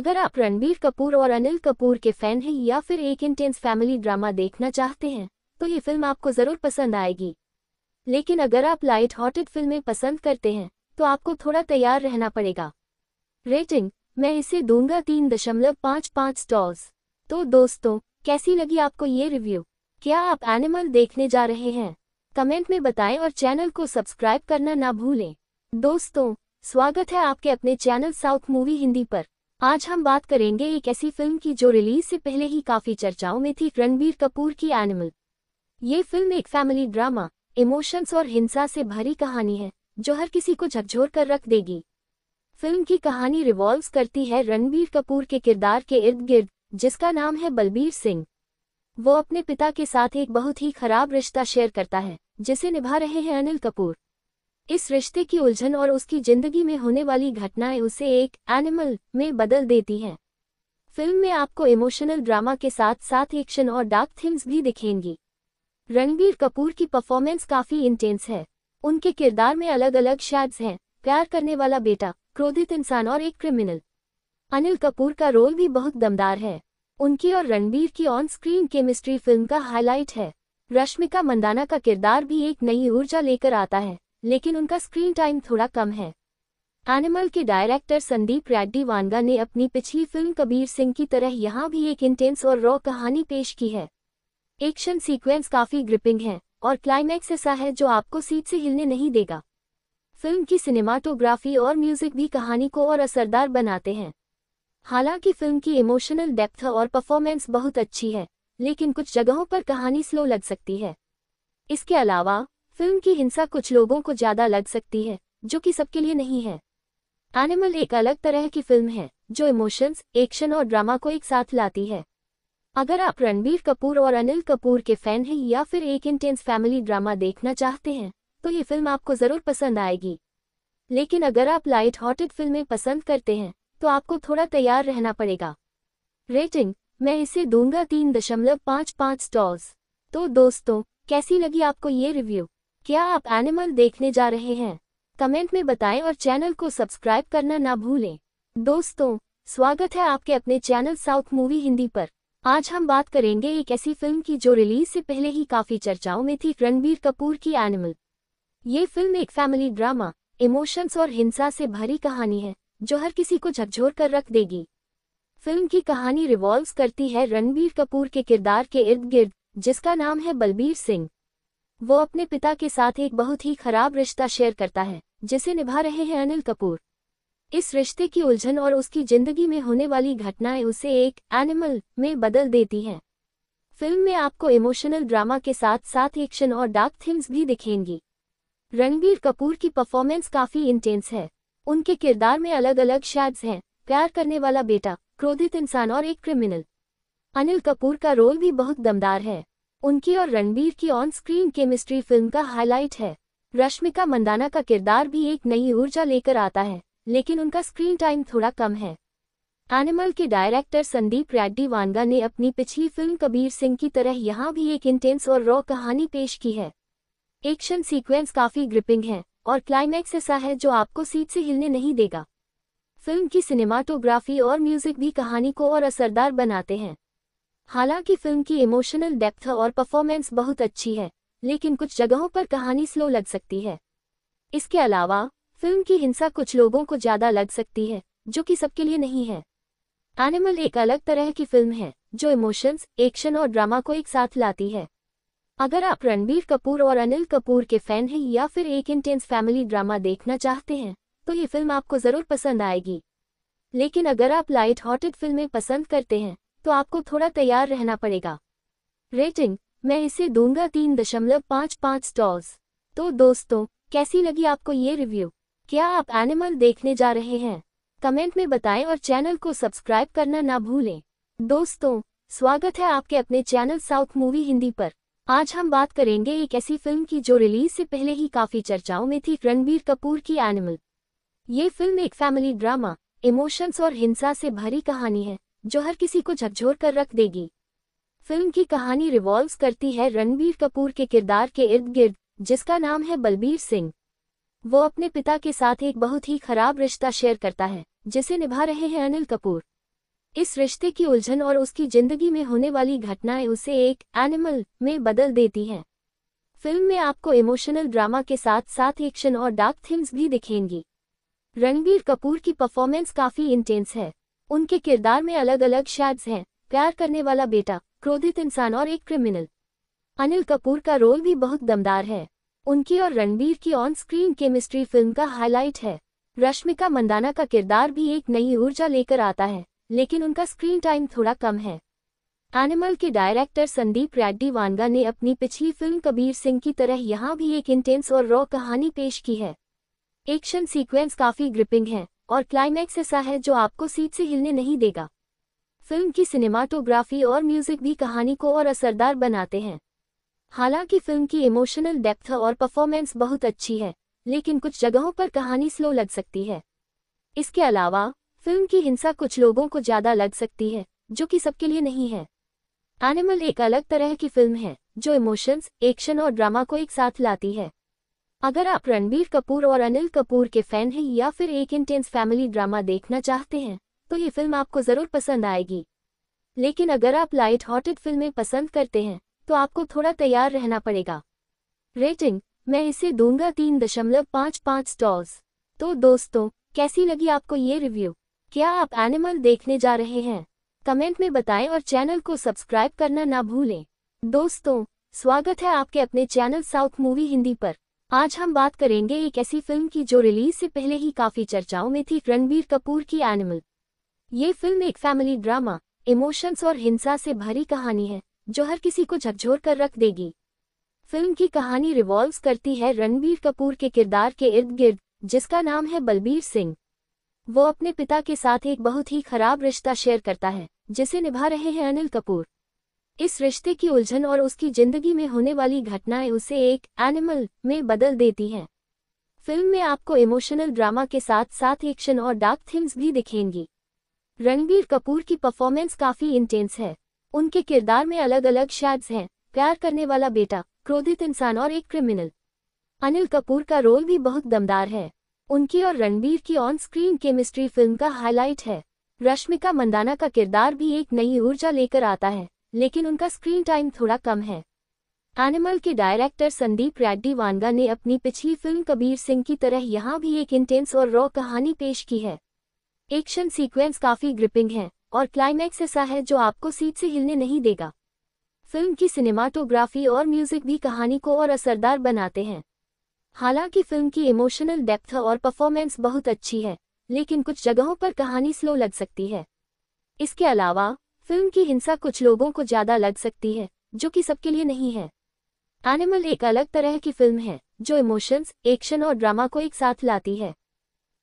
A: अगर आप रणबीर कपूर और अनिल कपूर के फैन हैं या फिर एक इंटेंस फैमिली ड्रामा देखना चाहते हैं तो ये फिल्म आपको जरूर पसंद आएगी लेकिन अगर आप लाइट हॉटेड फिल्में पसंद करते हैं तो आपको थोड़ा तैयार रहना पड़ेगा रेटिंग मैं इसे दूंगा तीन दशमलव पाँच पाँच स्टॉल्स तो दोस्तों कैसी लगी आपको ये रिव्यू क्या आप एनिमल देखने जा रहे हैं कमेंट में बताएं और चैनल को सब्सक्राइब करना ना भूलें दोस्तों स्वागत है आपके अपने चैनल साउथ मूवी हिंदी पर आज हम बात करेंगे एक ऐसी फिल्म की जो रिलीज से पहले ही काफी चर्चाओं में थी रणबीर कपूर की एनिमल ये फिल्म एक फैमिली ड्रामा इमोशंस और हिंसा से भरी कहानी है जो हर किसी को झकझोर कर रख देगी फिल्म की कहानी रिवॉल्व करती है रणबीर कपूर के किरदार के इर्द गिर्द जिसका नाम है बलबीर सिंह वो अपने पिता के साथ एक बहुत ही खराब रिश्ता शेयर करता है जिसे निभा रहे हैं अनिल कपूर इस रिश्ते की उलझन और उसकी जिंदगी में होने वाली घटनाएं उसे एक एनिमल में बदल देती हैं फिल्म में आपको इमोशनल ड्रामा के साथ साथ एक्शन और डार्क थीम्स भी दिखेंगी रणबीर कपूर की परफॉर्मेंस काफ़ी इंटेंस है उनके किरदार में अलग अलग शैड्स हैं प्यार करने वाला बेटा क्रोधित इंसान और एक क्रिमिनल अनिल कपूर का रोल भी बहुत दमदार है उनकी और रणबीर की ऑन स्क्रीन केमिस्ट्री फिल्म का हाईलाइट है रश्मिका मंदाना का किरदार भी एक नई ऊर्जा लेकर आता है लेकिन उनका स्क्रीन टाइम थोड़ा कम है एनिमल के डायरेक्टर संदीप रेड्डी वानगा ने अपनी पिछली फिल्म कबीर सिंह की तरह यहाँ भी एक इंटेंस और रॉ कहानी पेश की है एक्शन सीक्वेंस काफी ग्रिपिंग है और क्लाइमैक्स ऐसा है जो आपको सीट से हिलने नहीं देगा फिल्म की सिनेमाटोग्राफी और म्यूजिक भी कहानी को और असरदार बनाते हैं हालांकि फिल्म की इमोशनल डेप्थ और परफॉर्मेंस बहुत अच्छी है लेकिन कुछ जगहों पर कहानी स्लो लग सकती है इसके अलावा फिल्म की हिंसा कुछ लोगों को ज़्यादा लग सकती है जो कि सबके लिए नहीं है एनिमल एक अलग तरह की फिल्म है जो इमोशंस एक्शन और ड्रामा को एक साथ लाती है अगर आप रणबीर कपूर और अनिल कपूर के फैन हैं या फिर एक इंटेंस फैमिली ड्रामा देखना चाहते हैं तो ये फिल्म आपको ज़रूर पसंद आएगी लेकिन अगर आप लाइट हॉटेड फिल्में पसंद करते हैं तो आपको थोड़ा तैयार रहना पड़ेगा रेटिंग मैं इसे दूंगा तीन दशमलव पाँच पाँच स्टॉल्स तो दोस्तों कैसी लगी आपको ये रिव्यू क्या आप एनिमल देखने जा रहे हैं कमेंट में बताएं और चैनल को सब्सक्राइब करना ना भूलें दोस्तों स्वागत है आपके अपने चैनल साउथ मूवी हिंदी पर आज हम बात करेंगे एक ऐसी फिल्म की जो रिलीज से पहले ही काफी चर्चाओं में थी रणबीर कपूर की एनिमल ये फिल्म एक फैमिली ड्रामा इमोशंस और हिंसा से भरी कहानी है जो हर किसी को झकझोर कर रख देगी फिल्म की कहानी रिवॉल्व करती है रणबीर कपूर के किरदार के इर्द गिर्द जिसका नाम है बलबीर सिंह वो अपने पिता के साथ एक बहुत ही खराब रिश्ता शेयर करता है जिसे निभा रहे हैं अनिल कपूर इस रिश्ते की उलझन और उसकी जिंदगी में होने वाली घटनाएं उसे एक एनिमल में बदल देती हैं फिल्म में आपको इमोशनल ड्रामा के साथ साथ एक्शन और डार्क थीम्स भी दिखेंगी रणबीर कपूर की परफॉर्मेंस काफी इंटेंस है उनके किरदार में अलग अलग शैड्स हैं प्यार करने वाला बेटा क्रोधित इंसान और एक क्रिमिनल अनिल कपूर का रोल भी बहुत दमदार है उनकी और रणबीर की ऑन स्क्रीन केमिस्ट्री फिल्म का हाईलाइट है रश्मिका मंदाना का किरदार भी एक नई ऊर्जा लेकर आता है लेकिन उनका स्क्रीन टाइम थोड़ा कम है एनिमल के डायरेक्टर संदीप रेड्डी वानगा ने अपनी पिछली फिल्म कबीर सिंह की तरह यहाँ भी एक इंटेंस और रॉ कहानी पेश की है एक्शन सीक्वेंस काफ़ी ग्रिपिंग है और क्लाइमैक्स ऐसा है जो आपको सीट से हिलने नहीं देगा फिल्म की सिनेमाटोग्राफी और म्यूजिक भी कहानी को और असरदार बनाते हैं हालांकि फिल्म की इमोशनल डेप्थ और परफॉर्मेंस बहुत अच्छी है लेकिन कुछ जगहों पर कहानी स्लो लग सकती है इसके अलावा फिल्म की हिंसा कुछ लोगों को ज्यादा लग सकती है जो कि सबके लिए नहीं है एनिमल एक अलग तरह की फिल्म है जो इमोशंस एक्शन और ड्रामा को एक साथ लाती है अगर आप रणबीर कपूर और अनिल कपूर के फैन हैं या फिर एक इंटेंस फैमिली ड्रामा देखना चाहते हैं तो ये फिल्म आपको ज़रूर पसंद आएगी लेकिन अगर आप लाइट हॉटेड फिल्में पसंद करते हैं तो आपको थोड़ा तैयार रहना पड़ेगा रेटिंग मैं इसे दूंगा तीन दशमलव पाँच पाँच स्टॉल्स तो दोस्तों कैसी लगी आपको ये रिव्यू क्या आप एनिमल देखने जा रहे हैं कमेंट में बताएं और चैनल को सब्सक्राइब करना ना भूलें दोस्तों स्वागत है आपके अपने चैनल साउथ मूवी हिंदी पर आज हम बात करेंगे एक ऐसी फिल्म की जो रिलीज से पहले ही काफी चर्चाओं में थी रणबीर कपूर की एनिमल ये फिल्म एक फैमिली ड्रामा इमोशंस और हिंसा से भरी कहानी है जो हर किसी को झकझोर कर रख देगी फिल्म की कहानी रिवॉल्व करती है रणबीर कपूर के किरदार के इर्द गिर्द जिसका नाम है बलबीर सिंह वो अपने पिता के साथ एक बहुत ही खराब रिश्ता शेयर करता है जिसे निभा रहे हैं अनिल कपूर इस रिश्ते की उलझन और उसकी जिंदगी में होने वाली घटनाएं उसे एक एनिमल में बदल देती हैं फिल्म में आपको इमोशनल ड्रामा के साथ साथ एक्शन और डार्क थीम्स भी दिखेंगी रणबीर कपूर की परफॉर्मेंस काफी इंटेंस है उनके किरदार में अलग अलग शेड्स हैं प्यार करने वाला बेटा क्रोधित इंसान और एक क्रिमिनल अनिल कपूर का रोल भी बहुत दमदार है उनकी और रणबीर की ऑन स्क्रीन केमिस्ट्री फिल्म का हाईलाइट है रश्मिका मंदाना का किरदार भी एक नई ऊर्जा लेकर आता है लेकिन उनका स्क्रीन टाइम थोड़ा कम है एनिमल के डायरेक्टर संदीप रेड्डी वानगा ने अपनी पिछली फिल्म कबीर सिंह की तरह यहाँ भी एक इंटेंस और रॉ कहानी पेश की है एक्शन सीक्वेंस काफी ग्रिपिंग है और क्लाइमैक्स ऐसा है जो आपको सीट से हिलने नहीं देगा फिल्म की सिनेमाटोग्राफी और म्यूजिक भी कहानी को और असरदार बनाते हैं हालांकि फिल्म की इमोशनल डेप्थ और परफॉर्मेंस बहुत अच्छी है लेकिन कुछ जगहों पर कहानी स्लो लग सकती है इसके अलावा फिल्म की हिंसा कुछ लोगों को ज़्यादा लग सकती है जो कि सबके लिए नहीं है एनिमल एक अलग तरह की फिल्म है जो इमोशंस एक्शन और ड्रामा को एक साथ लाती है अगर आप रणबीर कपूर और अनिल कपूर के फैन हैं या फिर एक इंटेंस फैमिली ड्रामा देखना चाहते हैं तो ये फिल्म आपको ज़रूर पसंद आएगी लेकिन अगर आप लाइट हॉटेड फिल्में पसंद करते हैं तो आपको थोड़ा तैयार रहना पड़ेगा रेटिंग मैं इसे दूंगा तीन दशमलव पाँच पाँच स्टॉल्स तो दोस्तों कैसी लगी आपको ये रिव्यू क्या आप एनिमल देखने जा रहे हैं कमेंट में बताएं और चैनल को सब्सक्राइब करना ना भूलें दोस्तों स्वागत है आपके अपने चैनल साउथ मूवी हिंदी पर आज हम बात करेंगे एक ऐसी फिल्म की जो रिलीज से पहले ही काफी चर्चाओं में थी रणबीर कपूर की एनिमल ये फिल्म एक फैमिली ड्रामा इमोशंस और हिंसा से भरी कहानी है जो हर किसी को झकझोर कर रख देगी फिल्म की कहानी रिवॉल्व करती है रणबीर कपूर के किरदार के इर्द गिर्द जिसका नाम है बलबीर सिंह वो अपने पिता के साथ एक बहुत ही खराब रिश्ता शेयर करता है जिसे निभा रहे हैं अनिल कपूर इस रिश्ते की उलझन और उसकी जिंदगी में होने वाली घटनाएं उसे एक एनिमल में बदल देती हैं फिल्म में आपको इमोशनल ड्रामा के साथ साथ एक्शन और डार्क थीम्स भी दिखेंगी रणबीर कपूर की परफॉर्मेंस काफ़ी इंटेंस है उनके किरदार में अलग अलग शैड्स हैं प्यार करने वाला बेटा क्रोधित इंसान और एक क्रिमिनल अनिल कपूर का रोल भी बहुत दमदार है उनकी और रणबीर की ऑन स्क्रीन केमिस्ट्री फिल्म का हाईलाइट है रश्मिका मंदाना का किरदार भी एक नई ऊर्जा लेकर आता है लेकिन उनका स्क्रीन टाइम थोड़ा कम है एनिमल के डायरेक्टर संदीप रेड्डी वानगा ने अपनी पिछली फिल्म कबीर सिंह की तरह यहाँ भी एक इंटेंस और रॉ कहानी पेश की है एक्शन सीक्वेंस काफी ग्रिपिंग है और क्लाइमैक्स ऐसा है जो आपको सीट से हिलने नहीं देगा फिल्म की सिनेमाटोग्राफी और म्यूजिक भी कहानी को और असरदार बनाते हैं हालांकि फिल्म की इमोशनल डेप्थ और परफॉर्मेंस बहुत अच्छी है लेकिन कुछ जगहों पर कहानी स्लो लग सकती है इसके अलावा फिल्म की हिंसा कुछ लोगों को ज़्यादा लग सकती है जो कि सबके लिए नहीं है एनिमल एक अलग तरह की फिल्म है जो इमोशंस एक्शन और ड्रामा को एक साथ लाती है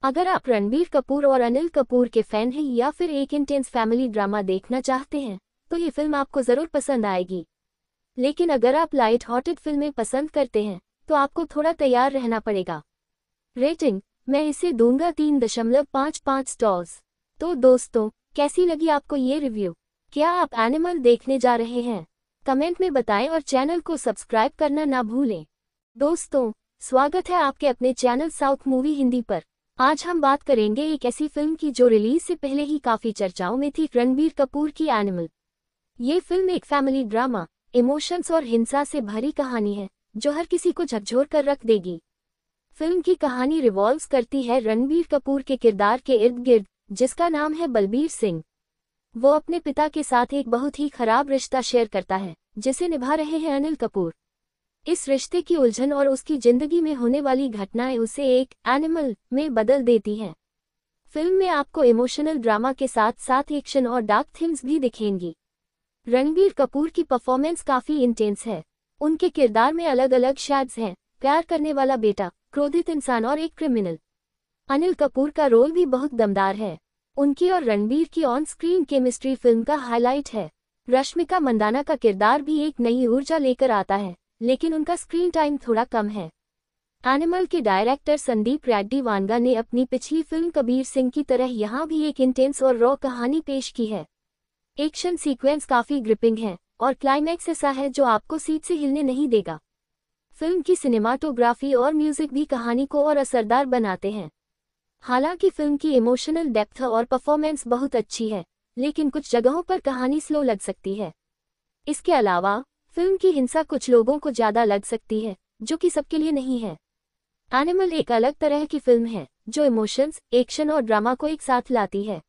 A: अगर आप रणबीर कपूर और अनिल कपूर के फैन हैं या फिर एक इंटेंस फैमिली ड्रामा देखना चाहते हैं तो ये फिल्म आपको ज़रूर पसंद आएगी लेकिन अगर आप लाइट हॉटेड फिल्में पसंद करते हैं तो आपको थोड़ा तैयार रहना पड़ेगा रेटिंग मैं इसे दूंगा तीन दशमलव पाँच पाँच स्टॉल्स तो दोस्तों कैसी लगी आपको ये रिव्यू क्या आप एनिमल देखने जा रहे हैं कमेंट में बताएं और चैनल को सब्सक्राइब करना ना भूलें दोस्तों स्वागत है आपके अपने चैनल साउथ मूवी हिंदी पर आज हम बात करेंगे एक ऐसी फिल्म की जो रिलीज से पहले ही काफी चर्चाओं में थी रणबीर कपूर की एनिमल ये फिल्म एक फैमिली ड्रामा इमोशंस और हिंसा से भरी कहानी है जो हर किसी को झकझोर कर रख देगी फिल्म की कहानी रिवॉल्व करती है रणबीर कपूर के किरदार के इर्द गिर्द जिसका नाम है बलबीर सिंह वो अपने पिता के साथ एक बहुत ही खराब रिश्ता शेयर करता है जिसे निभा रहे हैं अनिल कपूर इस रिश्ते की उलझन और उसकी जिंदगी में होने वाली घटनाएं उसे एक एनिमल में बदल देती हैं फिल्म में आपको इमोशनल ड्रामा के साथ साथ एक्शन और डार्क थीम्स भी दिखेंगी रणबीर कपूर की परफॉर्मेंस काफी इंटेंस है उनके किरदार में अलग अलग शेड्स हैं प्यार करने वाला बेटा क्रोधित इंसान और एक क्रिमिनल अनिल कपूर का रोल भी बहुत दमदार है उनकी और रणबीर की ऑन स्क्रीन केमिस्ट्री फिल्म का हाईलाइट है रश्मिका मंदाना का किरदार भी एक नई ऊर्जा लेकर आता है लेकिन उनका स्क्रीन टाइम थोड़ा कम है एनिमल के डायरेक्टर संदीप रेड्डी वानगा ने अपनी पिछली फिल्म कबीर सिंह की तरह यहाँ भी एक इंटेंस और रॉ कहानी पेश की है एक्शन सीक्वेंस काफी ग्रिपिंग है और क्लाइमैक्स ऐसा है जो आपको सीट से हिलने नहीं देगा फिल्म की सिनेमाटोग्राफी और म्यूजिक भी कहानी को और असरदार बनाते हैं हालांकि फिल्म की इमोशनल डेप्थ और परफॉर्मेंस बहुत अच्छी है लेकिन कुछ जगहों पर कहानी स्लो लग सकती है इसके अलावा फिल्म की हिंसा कुछ लोगों को ज्यादा लग सकती है जो कि सबके लिए नहीं है एनिमल एक अलग तरह की फिल्म है जो इमोशंस एक्शन और ड्रामा को एक साथ लाती है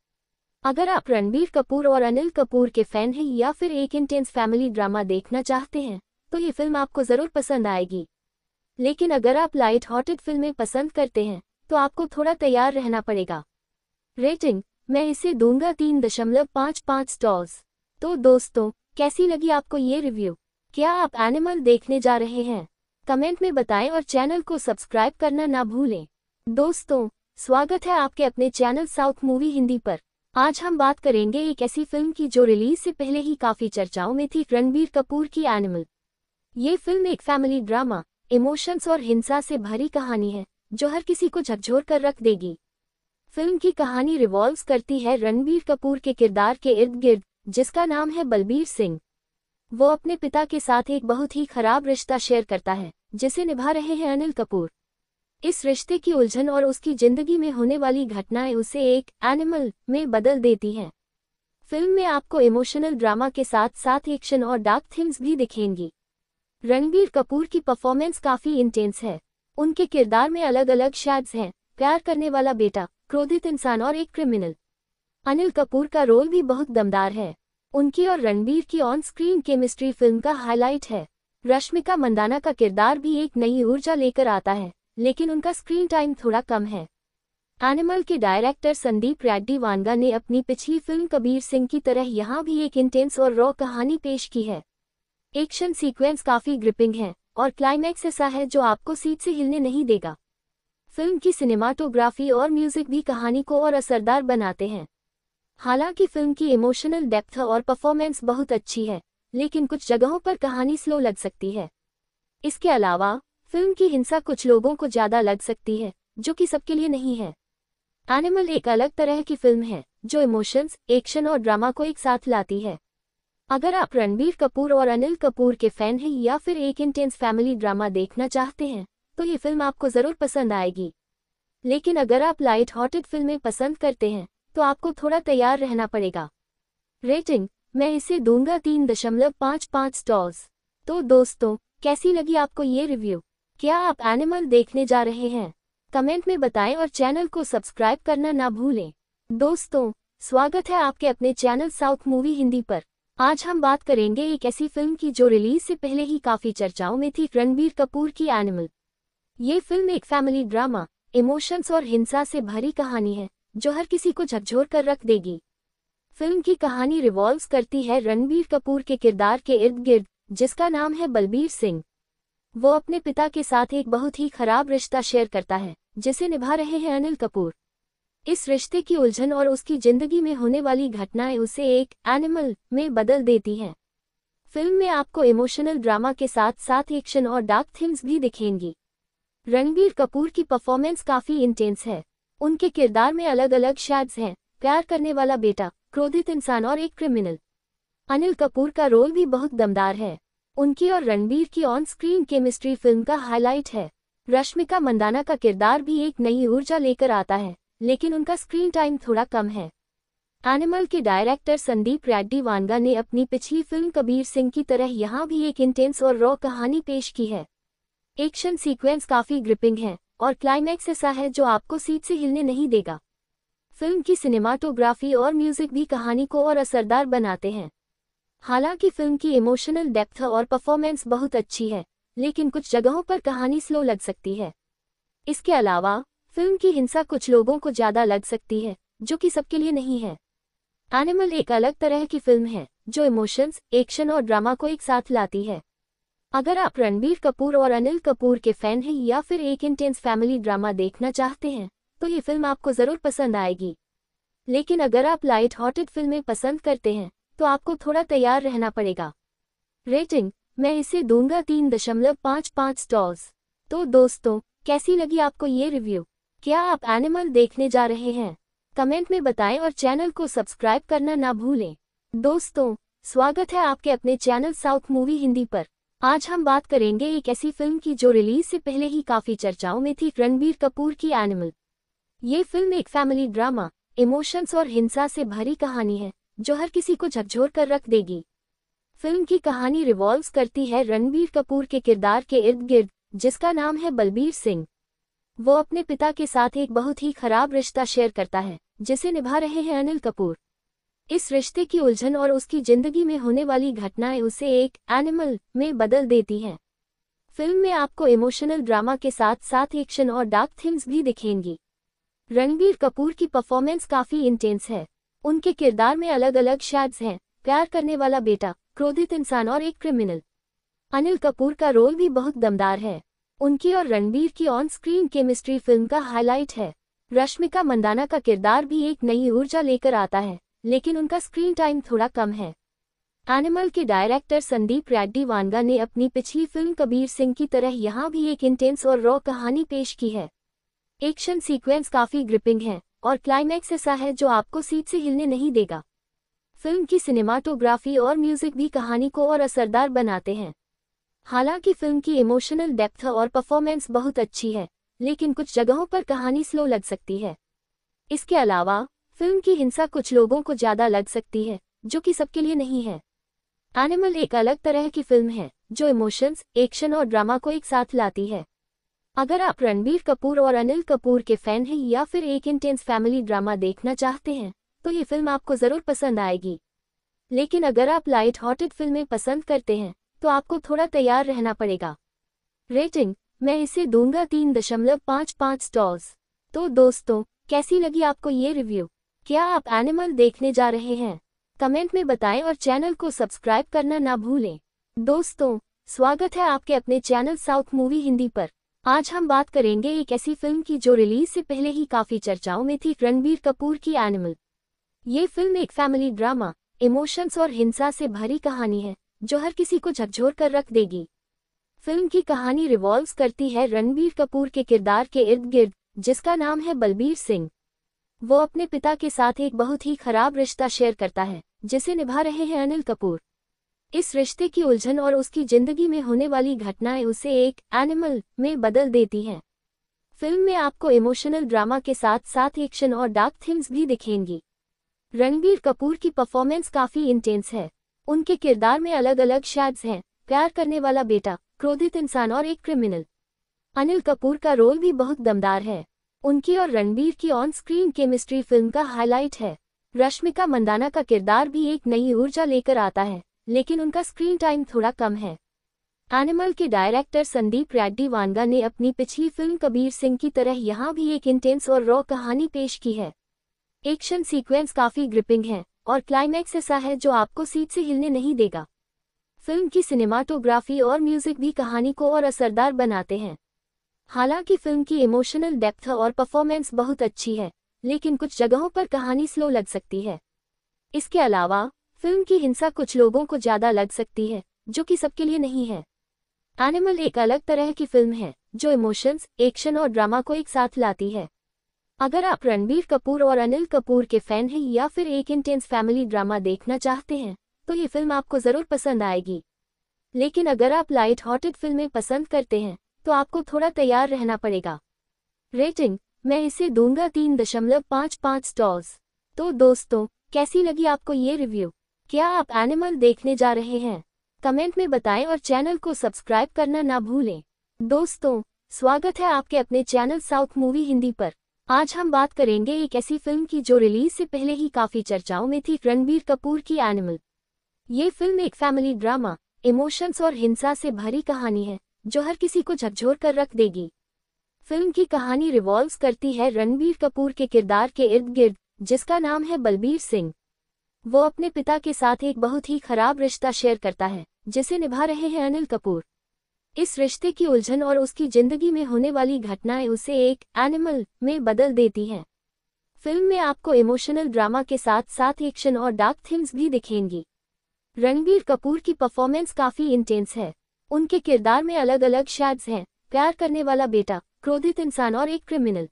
A: अगर आप रणबीर कपूर और अनिल कपूर के फैन हैं या फिर एक इंटेंस फैमिली ड्रामा देखना चाहते हैं तो ये फिल्म आपको ज़रूर पसंद आएगी लेकिन अगर आप लाइट हॉटेड फिल्में पसंद करते हैं तो आपको थोड़ा तैयार रहना पड़ेगा रेटिंग मैं इसे दूंगा तीन दशमलव पाँच पाँच स्टॉल्स तो दोस्तों कैसी लगी आपको ये रिव्यू क्या आप एनिमल देखने जा रहे हैं कमेंट में बताएं और चैनल को सब्सक्राइब करना ना भूलें दोस्तों स्वागत है आपके अपने चैनल साउथ मूवी हिंदी पर आज हम बात करेंगे एक ऐसी फिल्म की जो रिलीज से पहले ही काफी चर्चाओं में थी रणबीर कपूर की एनिमल ये फिल्म एक फैमिली ड्रामा इमोशंस और हिंसा से भरी कहानी है जो हर किसी को झकझोर कर रख देगी फिल्म की कहानी रिवॉल्व करती है रणबीर कपूर के किरदार के इर्द गिर्द जिसका नाम है बलबीर सिंह वो अपने पिता के साथ एक बहुत ही खराब रिश्ता शेयर करता है जिसे निभा रहे हैं अनिल कपूर इस रिश्ते की उलझन और उसकी जिंदगी में होने वाली घटनाएं उसे एक एनिमल में बदल देती हैं फिल्म में आपको इमोशनल ड्रामा के साथ साथ एक्शन और डार्क थीम्स भी दिखेंगी रणबीर कपूर की परफॉर्मेंस काफी इंटेंस है उनके किरदार में अलग अलग शैड्स हैं प्यार करने वाला बेटा क्रोधित इंसान और एक क्रिमिनल अनिल कपूर का रोल भी बहुत दमदार है उनकी और रणबीर की ऑन स्क्रीन केमिस्ट्री फिल्म का हाईलाइट है रश्मिका मंदाना का किरदार भी एक नई ऊर्जा लेकर आता है लेकिन उनका स्क्रीन टाइम थोड़ा कम है एनिमल के डायरेक्टर संदीप रेड्डी वानगा ने अपनी पिछली फिल्म कबीर सिंह की तरह यहाँ भी एक इंटेंस और रॉ कहानी पेश की है एक्शन सीक्वेंस काफी ग्रिपिंग है और क्लाइमैक्स ऐसा है जो आपको सीट से हिलने नहीं देगा फिल्म की सिनेमाटोग्राफी और म्यूजिक भी कहानी को और असरदार बनाते हैं हालांकि फिल्म की इमोशनल डेप्थ और परफॉर्मेंस बहुत अच्छी है लेकिन कुछ जगहों पर कहानी स्लो लग सकती है इसके अलावा फिल्म की हिंसा कुछ लोगों को ज्यादा लग सकती है जो कि सबके लिए नहीं है एनिमल एक अलग तरह की फिल्म है जो इमोशंस एक्शन और ड्रामा को एक साथ लाती है अगर आप रणबीर कपूर और अनिल कपूर के फैन हैं या फिर एक इंटेंस फैमिली ड्रामा देखना चाहते हैं तो ये फिल्म आपको ज़रूर पसंद आएगी लेकिन अगर आप लाइट हॉटेड फिल्में पसंद करते हैं तो आपको थोड़ा तैयार रहना पड़ेगा रेटिंग मैं इसे दूंगा तीन दशमलव पाँच पाँच स्टॉल्स तो दोस्तों कैसी लगी आपको ये रिव्यू क्या आप एनिमल देखने जा रहे हैं कमेंट में बताएं और चैनल को सब्सक्राइब करना ना भूलें दोस्तों स्वागत है आपके अपने चैनल साउथ मूवी हिंदी पर आज हम बात करेंगे एक ऐसी फिल्म की जो रिलीज से पहले ही काफी चर्चाओं में थी रणबीर कपूर की एनिमल ये फिल्म एक फैमिली ड्रामा इमोशंस और हिंसा से भरी कहानी है जो हर किसी को झकझोर कर रख देगी फिल्म की कहानी रिवॉल्व करती है रणबीर कपूर के किरदार के इर्द गिर्द जिसका नाम है बलबीर सिंह वो अपने पिता के साथ एक बहुत ही खराब रिश्ता शेयर करता है जिसे निभा रहे हैं अनिल कपूर इस रिश्ते की उलझन और उसकी जिंदगी में होने वाली घटनाएं उसे एक एनिमल में बदल देती हैं फिल्म में आपको इमोशनल ड्रामा के साथ साथ एक्शन और डार्क थीम्स भी दिखेंगी रणबीर कपूर की परफॉर्मेंस काफ़ी इंटेंस है उनके किरदार में अलग अलग शैड्स हैं प्यार करने वाला बेटा क्रोधित इंसान और एक क्रिमिनल अनिल कपूर का रोल भी बहुत दमदार है उनकी और रणबीर की ऑन स्क्रीन केमिस्ट्री फिल्म का हाईलाइट है रश्मिका मंदाना का किरदार भी एक नई ऊर्जा लेकर आता है लेकिन उनका स्क्रीन टाइम थोड़ा कम है एनिमल के डायरेक्टर संदीप रेड्डी वानगा ने अपनी पिछली फिल्म कबीर सिंह की तरह यहाँ भी एक इंटेंस और रॉ कहानी पेश की है एक्शन सीक्वेंस काफी ग्रिपिंग है और क्लाइमैक्स ऐसा है जो आपको सीट से हिलने नहीं देगा फिल्म की सिनेमाटोग्राफी और म्यूजिक भी कहानी को और असरदार बनाते हैं हालांकि फिल्म की इमोशनल डेप्थ और परफॉर्मेंस बहुत अच्छी है लेकिन कुछ जगहों पर कहानी स्लो लग सकती है इसके अलावा फिल्म की हिंसा कुछ लोगों को ज़्यादा लग सकती है जो कि सबके लिए नहीं है एनिमल एक अलग तरह की फिल्म है जो इमोशंस एक्शन और ड्रामा को एक साथ लाती है अगर आप रणबीर कपूर और अनिल कपूर के फैन हैं या फिर एक इंटेंस फैमिली ड्रामा देखना चाहते हैं तो ये फिल्म आपको ज़रूर पसंद आएगी लेकिन अगर आप लाइट हॉटेड फिल्में पसंद करते हैं तो आपको थोड़ा तैयार रहना पड़ेगा रेटिंग मैं इसे दूंगा तीन दशमलव पाँच पाँच स्टॉल्स तो दोस्तों कैसी लगी आपको ये रिव्यू क्या आप एनिमल देखने जा रहे हैं कमेंट में बताएं और चैनल को सब्सक्राइब करना ना भूलें दोस्तों स्वागत है आपके अपने चैनल साउथ मूवी हिंदी पर आज हम बात करेंगे एक ऐसी फिल्म की जो रिलीज से पहले ही काफी चर्चाओं में थी रणबीर कपूर की एनिमल ये फिल्म एक फैमिली ड्रामा इमोशंस और हिंसा से भरी कहानी है जो हर किसी को झकझोर कर रख देगी फिल्म की कहानी रिवॉल्व करती है रणबीर कपूर के किरदार के इर्द गिर्द जिसका नाम है बलबीर सिंह वो अपने पिता के साथ एक बहुत ही खराब रिश्ता शेयर करता है जिसे निभा रहे हैं अनिल कपूर इस रिश्ते की उलझन और उसकी जिंदगी में होने वाली घटनाएं उसे एक एनिमल में बदल देती हैं फिल्म में आपको इमोशनल ड्रामा के साथ साथ एक्शन और डार्क थीम्स भी दिखेंगी रणबीर कपूर की परफॉर्मेंस काफी इंटेंस है उनके किरदार में अलग अलग शैड्स हैं प्यार करने वाला बेटा क्रोधित इंसान और एक क्रिमिनल अनिल कपूर का रोल भी बहुत दमदार है उनकी और रणबीर की ऑन स्क्रीन केमिस्ट्री फिल्म का हाईलाइट है रश्मिका मंदाना का किरदार भी एक नई ऊर्जा लेकर आता है लेकिन उनका स्क्रीन टाइम थोड़ा कम है एनिमल के डायरेक्टर संदीप रेड्डी वानगा ने अपनी पिछली फिल्म कबीर सिंह की तरह यहाँ भी एक इंटेंस और रॉ कहानी पेश की है एक्शन सीक्वेंस काफ़ी ग्रिपिंग है और क्लाइमैक्स ऐसा है जो आपको सीट से हिलने नहीं देगा फिल्म की सिनेमाटोग्राफी और म्यूजिक भी कहानी को और असरदार बनाते हैं हालांकि फिल्म की इमोशनल डेप्थ और परफॉर्मेंस बहुत अच्छी है लेकिन कुछ जगहों पर कहानी स्लो लग सकती है इसके अलावा फिल्म की हिंसा कुछ लोगों को ज्यादा लग सकती है जो कि सबके लिए नहीं है एनिमल एक अलग तरह की फिल्म है जो इमोशंस एक्शन और ड्रामा को एक साथ लाती है अगर आप रणबीर कपूर और अनिल कपूर के फैन हैं या फिर एक इंटेंस फैमिली ड्रामा देखना चाहते हैं तो ये फिल्म आपको ज़रूर पसंद आएगी लेकिन अगर आप लाइट हॉटेड फिल्में पसंद करते हैं तो आपको थोड़ा तैयार रहना पड़ेगा रेटिंग मैं इसे दूंगा तीन दशमलव पाँच पाँच स्टॉल्स तो दोस्तों कैसी लगी आपको ये रिव्यू क्या आप एनिमल देखने जा रहे हैं कमेंट में बताएं और चैनल को सब्सक्राइब करना ना भूलें दोस्तों स्वागत है आपके अपने चैनल साउथ मूवी हिंदी पर आज हम बात करेंगे एक ऐसी फिल्म की जो रिलीज से पहले ही काफी चर्चाओं में थी रणबीर कपूर की एनिमल ये फिल्म एक फैमिली ड्रामा इमोशंस और हिंसा से भरी कहानी है जो हर किसी को झकझोर कर रख देगी फिल्म की कहानी रिवॉल्व करती है रणबीर कपूर के किरदार के इर्द गिर्द जिसका नाम है बलबीर सिंह वो अपने पिता के साथ एक बहुत ही खराब रिश्ता शेयर करता है जिसे निभा रहे हैं अनिल कपूर इस रिश्ते की उलझन और उसकी जिंदगी में होने वाली घटनाएं उसे एक एनिमल में बदल देती हैं फिल्म में आपको इमोशनल ड्रामा के साथ साथ एक्शन और डार्क थीम्स भी दिखेंगी रणबीर कपूर की परफॉर्मेंस काफी इंटेंस है उनके किरदार में अलग अलग शैड्स हैं प्यार करने वाला बेटा क्रोधित इंसान और एक क्रिमिनल अनिल कपूर का रोल भी बहुत दमदार है उनकी और रणबीर की ऑन स्क्रीन केमिस्ट्री फिल्म का हाईलाइट है रश्मिका मंदाना का किरदार भी एक नई ऊर्जा लेकर आता है लेकिन उनका स्क्रीन टाइम थोड़ा कम है एनिमल के डायरेक्टर संदीप रेड्डी वानगा ने अपनी पिछली फिल्म कबीर सिंह की तरह यहाँ भी एक इंटेंस और रॉ कहानी पेश की है एक्शन सीक्वेंस काफी ग्रिपिंग है और क्लाइमैक्स ऐसा है जो आपको सीट से हिलने नहीं देगा फिल्म की सिनेमाटोग्राफी और म्यूजिक भी कहानी को और असरदार बनाते हैं हालांकि फिल्म की इमोशनल डेप्थ और परफॉर्मेंस बहुत अच्छी है लेकिन कुछ जगहों पर कहानी स्लो लग सकती है इसके अलावा फिल्म की हिंसा कुछ लोगों को ज्यादा लग सकती है जो कि सबके लिए नहीं है एनिमल एक अलग तरह की फिल्म है जो इमोशंस एक्शन और ड्रामा को एक साथ लाती है अगर आप रणबीर कपूर और अनिल कपूर के फैन हैं या फिर एक इंटेंस फैमिली ड्रामा देखना चाहते हैं तो ये फिल्म आपको ज़रूर पसंद आएगी लेकिन अगर आप लाइट हॉटेड फिल्में पसंद करते हैं तो आपको थोड़ा तैयार रहना पड़ेगा रेटिंग मैं इसे दूंगा तीन दशमलव पाँच पाँच स्टॉल्स तो दोस्तों कैसी लगी आपको ये रिव्यू क्या आप एनिमल देखने जा रहे हैं कमेंट में बताएं और चैनल को सब्सक्राइब करना ना भूलें दोस्तों स्वागत है आपके अपने चैनल साउथ मूवी हिंदी पर आज हम बात करेंगे एक ऐसी फिल्म की जो रिलीज से पहले ही काफी चर्चाओं में थी रणबीर कपूर की एनिमल ये फिल्म एक फैमिली ड्रामा इमोशंस और हिंसा से भरी कहानी है जो हर किसी को झकझोर कर रख देगी फिल्म की कहानी रिवॉल्व करती है रणबीर कपूर के किरदार के इर्द गिर्द जिसका नाम है बलबीर सिंह वो अपने पिता के साथ एक बहुत ही खराब रिश्ता शेयर करता है जिसे निभा रहे हैं अनिल कपूर इस रिश्ते की उलझन और उसकी जिंदगी में होने वाली घटनाएं उसे एक एनिमल में बदल देती हैं फिल्म में आपको इमोशनल ड्रामा के साथ साथ एक्शन और डार्क थीम्स भी दिखेंगी रणबीर कपूर की परफॉर्मेंस काफ़ी इंटेंस है उनके किरदार में अलग अलग शैड्स हैं प्यार करने वाला बेटा क्रोधित इंसान और एक क्रिमिनल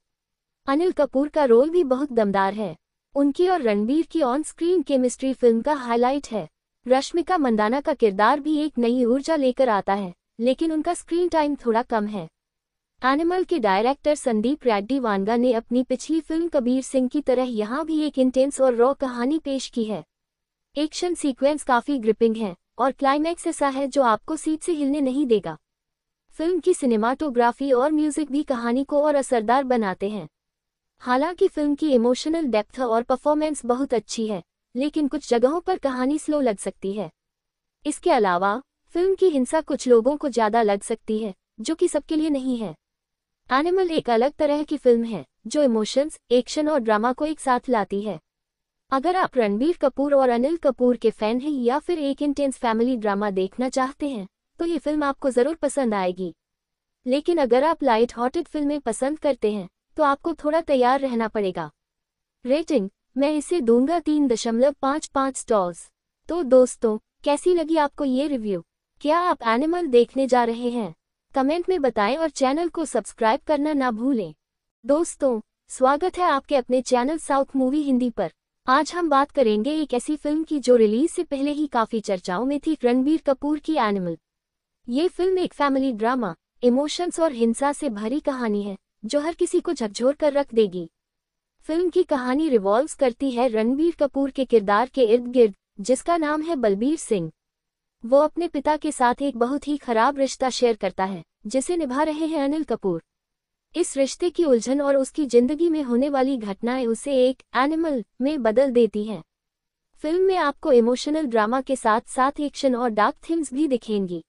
A: अनिल कपूर का रोल भी बहुत दमदार है उनकी और रणबीर की ऑन स्क्रीन केमिस्ट्री फिल्म का हाईलाइट है रश्मिका मंदाना का किरदार भी एक नई ऊर्जा लेकर आता है लेकिन उनका स्क्रीन टाइम थोड़ा कम है एनिमल के डायरेक्टर संदीप रेड्डी वानगा ने अपनी पिछली फिल्म कबीर सिंह की तरह यहाँ भी एक इंटेंस और रॉ कहानी पेश की है एक्शन सीक्वेंस काफी ग्रिपिंग है और क्लाइमैक्स ऐसा है जो आपको सीट से हिलने नहीं देगा फिल्म की सिनेमाटोग्राफी और म्यूजिक भी कहानी को और असरदार बनाते हैं हालांकि फिल्म की इमोशनल डेप्थ और परफॉर्मेंस बहुत अच्छी है लेकिन कुछ जगहों पर कहानी स्लो लग सकती है इसके अलावा फिल्म की हिंसा कुछ लोगों को ज़्यादा लग सकती है जो कि सबके लिए नहीं है एनिमल एक अलग तरह की फिल्म है जो इमोशंस एक्शन और ड्रामा को एक साथ लाती है अगर आप रणबीर कपूर और अनिल कपूर के फैन हैं या फिर एक इंटेंस फैमिली ड्रामा देखना चाहते हैं तो ये फिल्म आपको ज़रूर पसंद आएगी लेकिन अगर आप लाइट हॉटेड फिल्में पसंद करते हैं तो आपको थोड़ा तैयार रहना पड़ेगा रेटिंग मैं इसे दूंगा तीन दशमलव पाँच पाँच स्टॉल्स तो दोस्तों कैसी लगी आपको ये रिव्यू क्या आप एनिमल देखने जा रहे हैं कमेंट में बताएं और चैनल को सब्सक्राइब करना ना भूलें दोस्तों स्वागत है आपके अपने चैनल साउथ मूवी हिंदी पर आज हम बात करेंगे एक ऐसी फिल्म की जो रिलीज से पहले ही काफी चर्चाओं में थी रणबीर कपूर की एनिमल ये फिल्म एक फैमिली ड्रामा इमोशंस और हिंसा से भरी कहानी है जो हर किसी को झकझोर कर रख देगी फिल्म की कहानी रिवॉल्व करती है रणबीर कपूर के किरदार के इर्द गिर्द जिसका नाम है बलबीर सिंह वो अपने पिता के साथ एक बहुत ही खराब रिश्ता शेयर करता है जिसे निभा रहे हैं अनिल कपूर इस रिश्ते की उलझन और उसकी जिंदगी में होने वाली घटनाएं उसे एक एनिमल में बदल देती हैं फिल्म में आपको इमोशनल ड्रामा के साथ साथ एक्शन और डार्क थीम्स भी दिखेंगी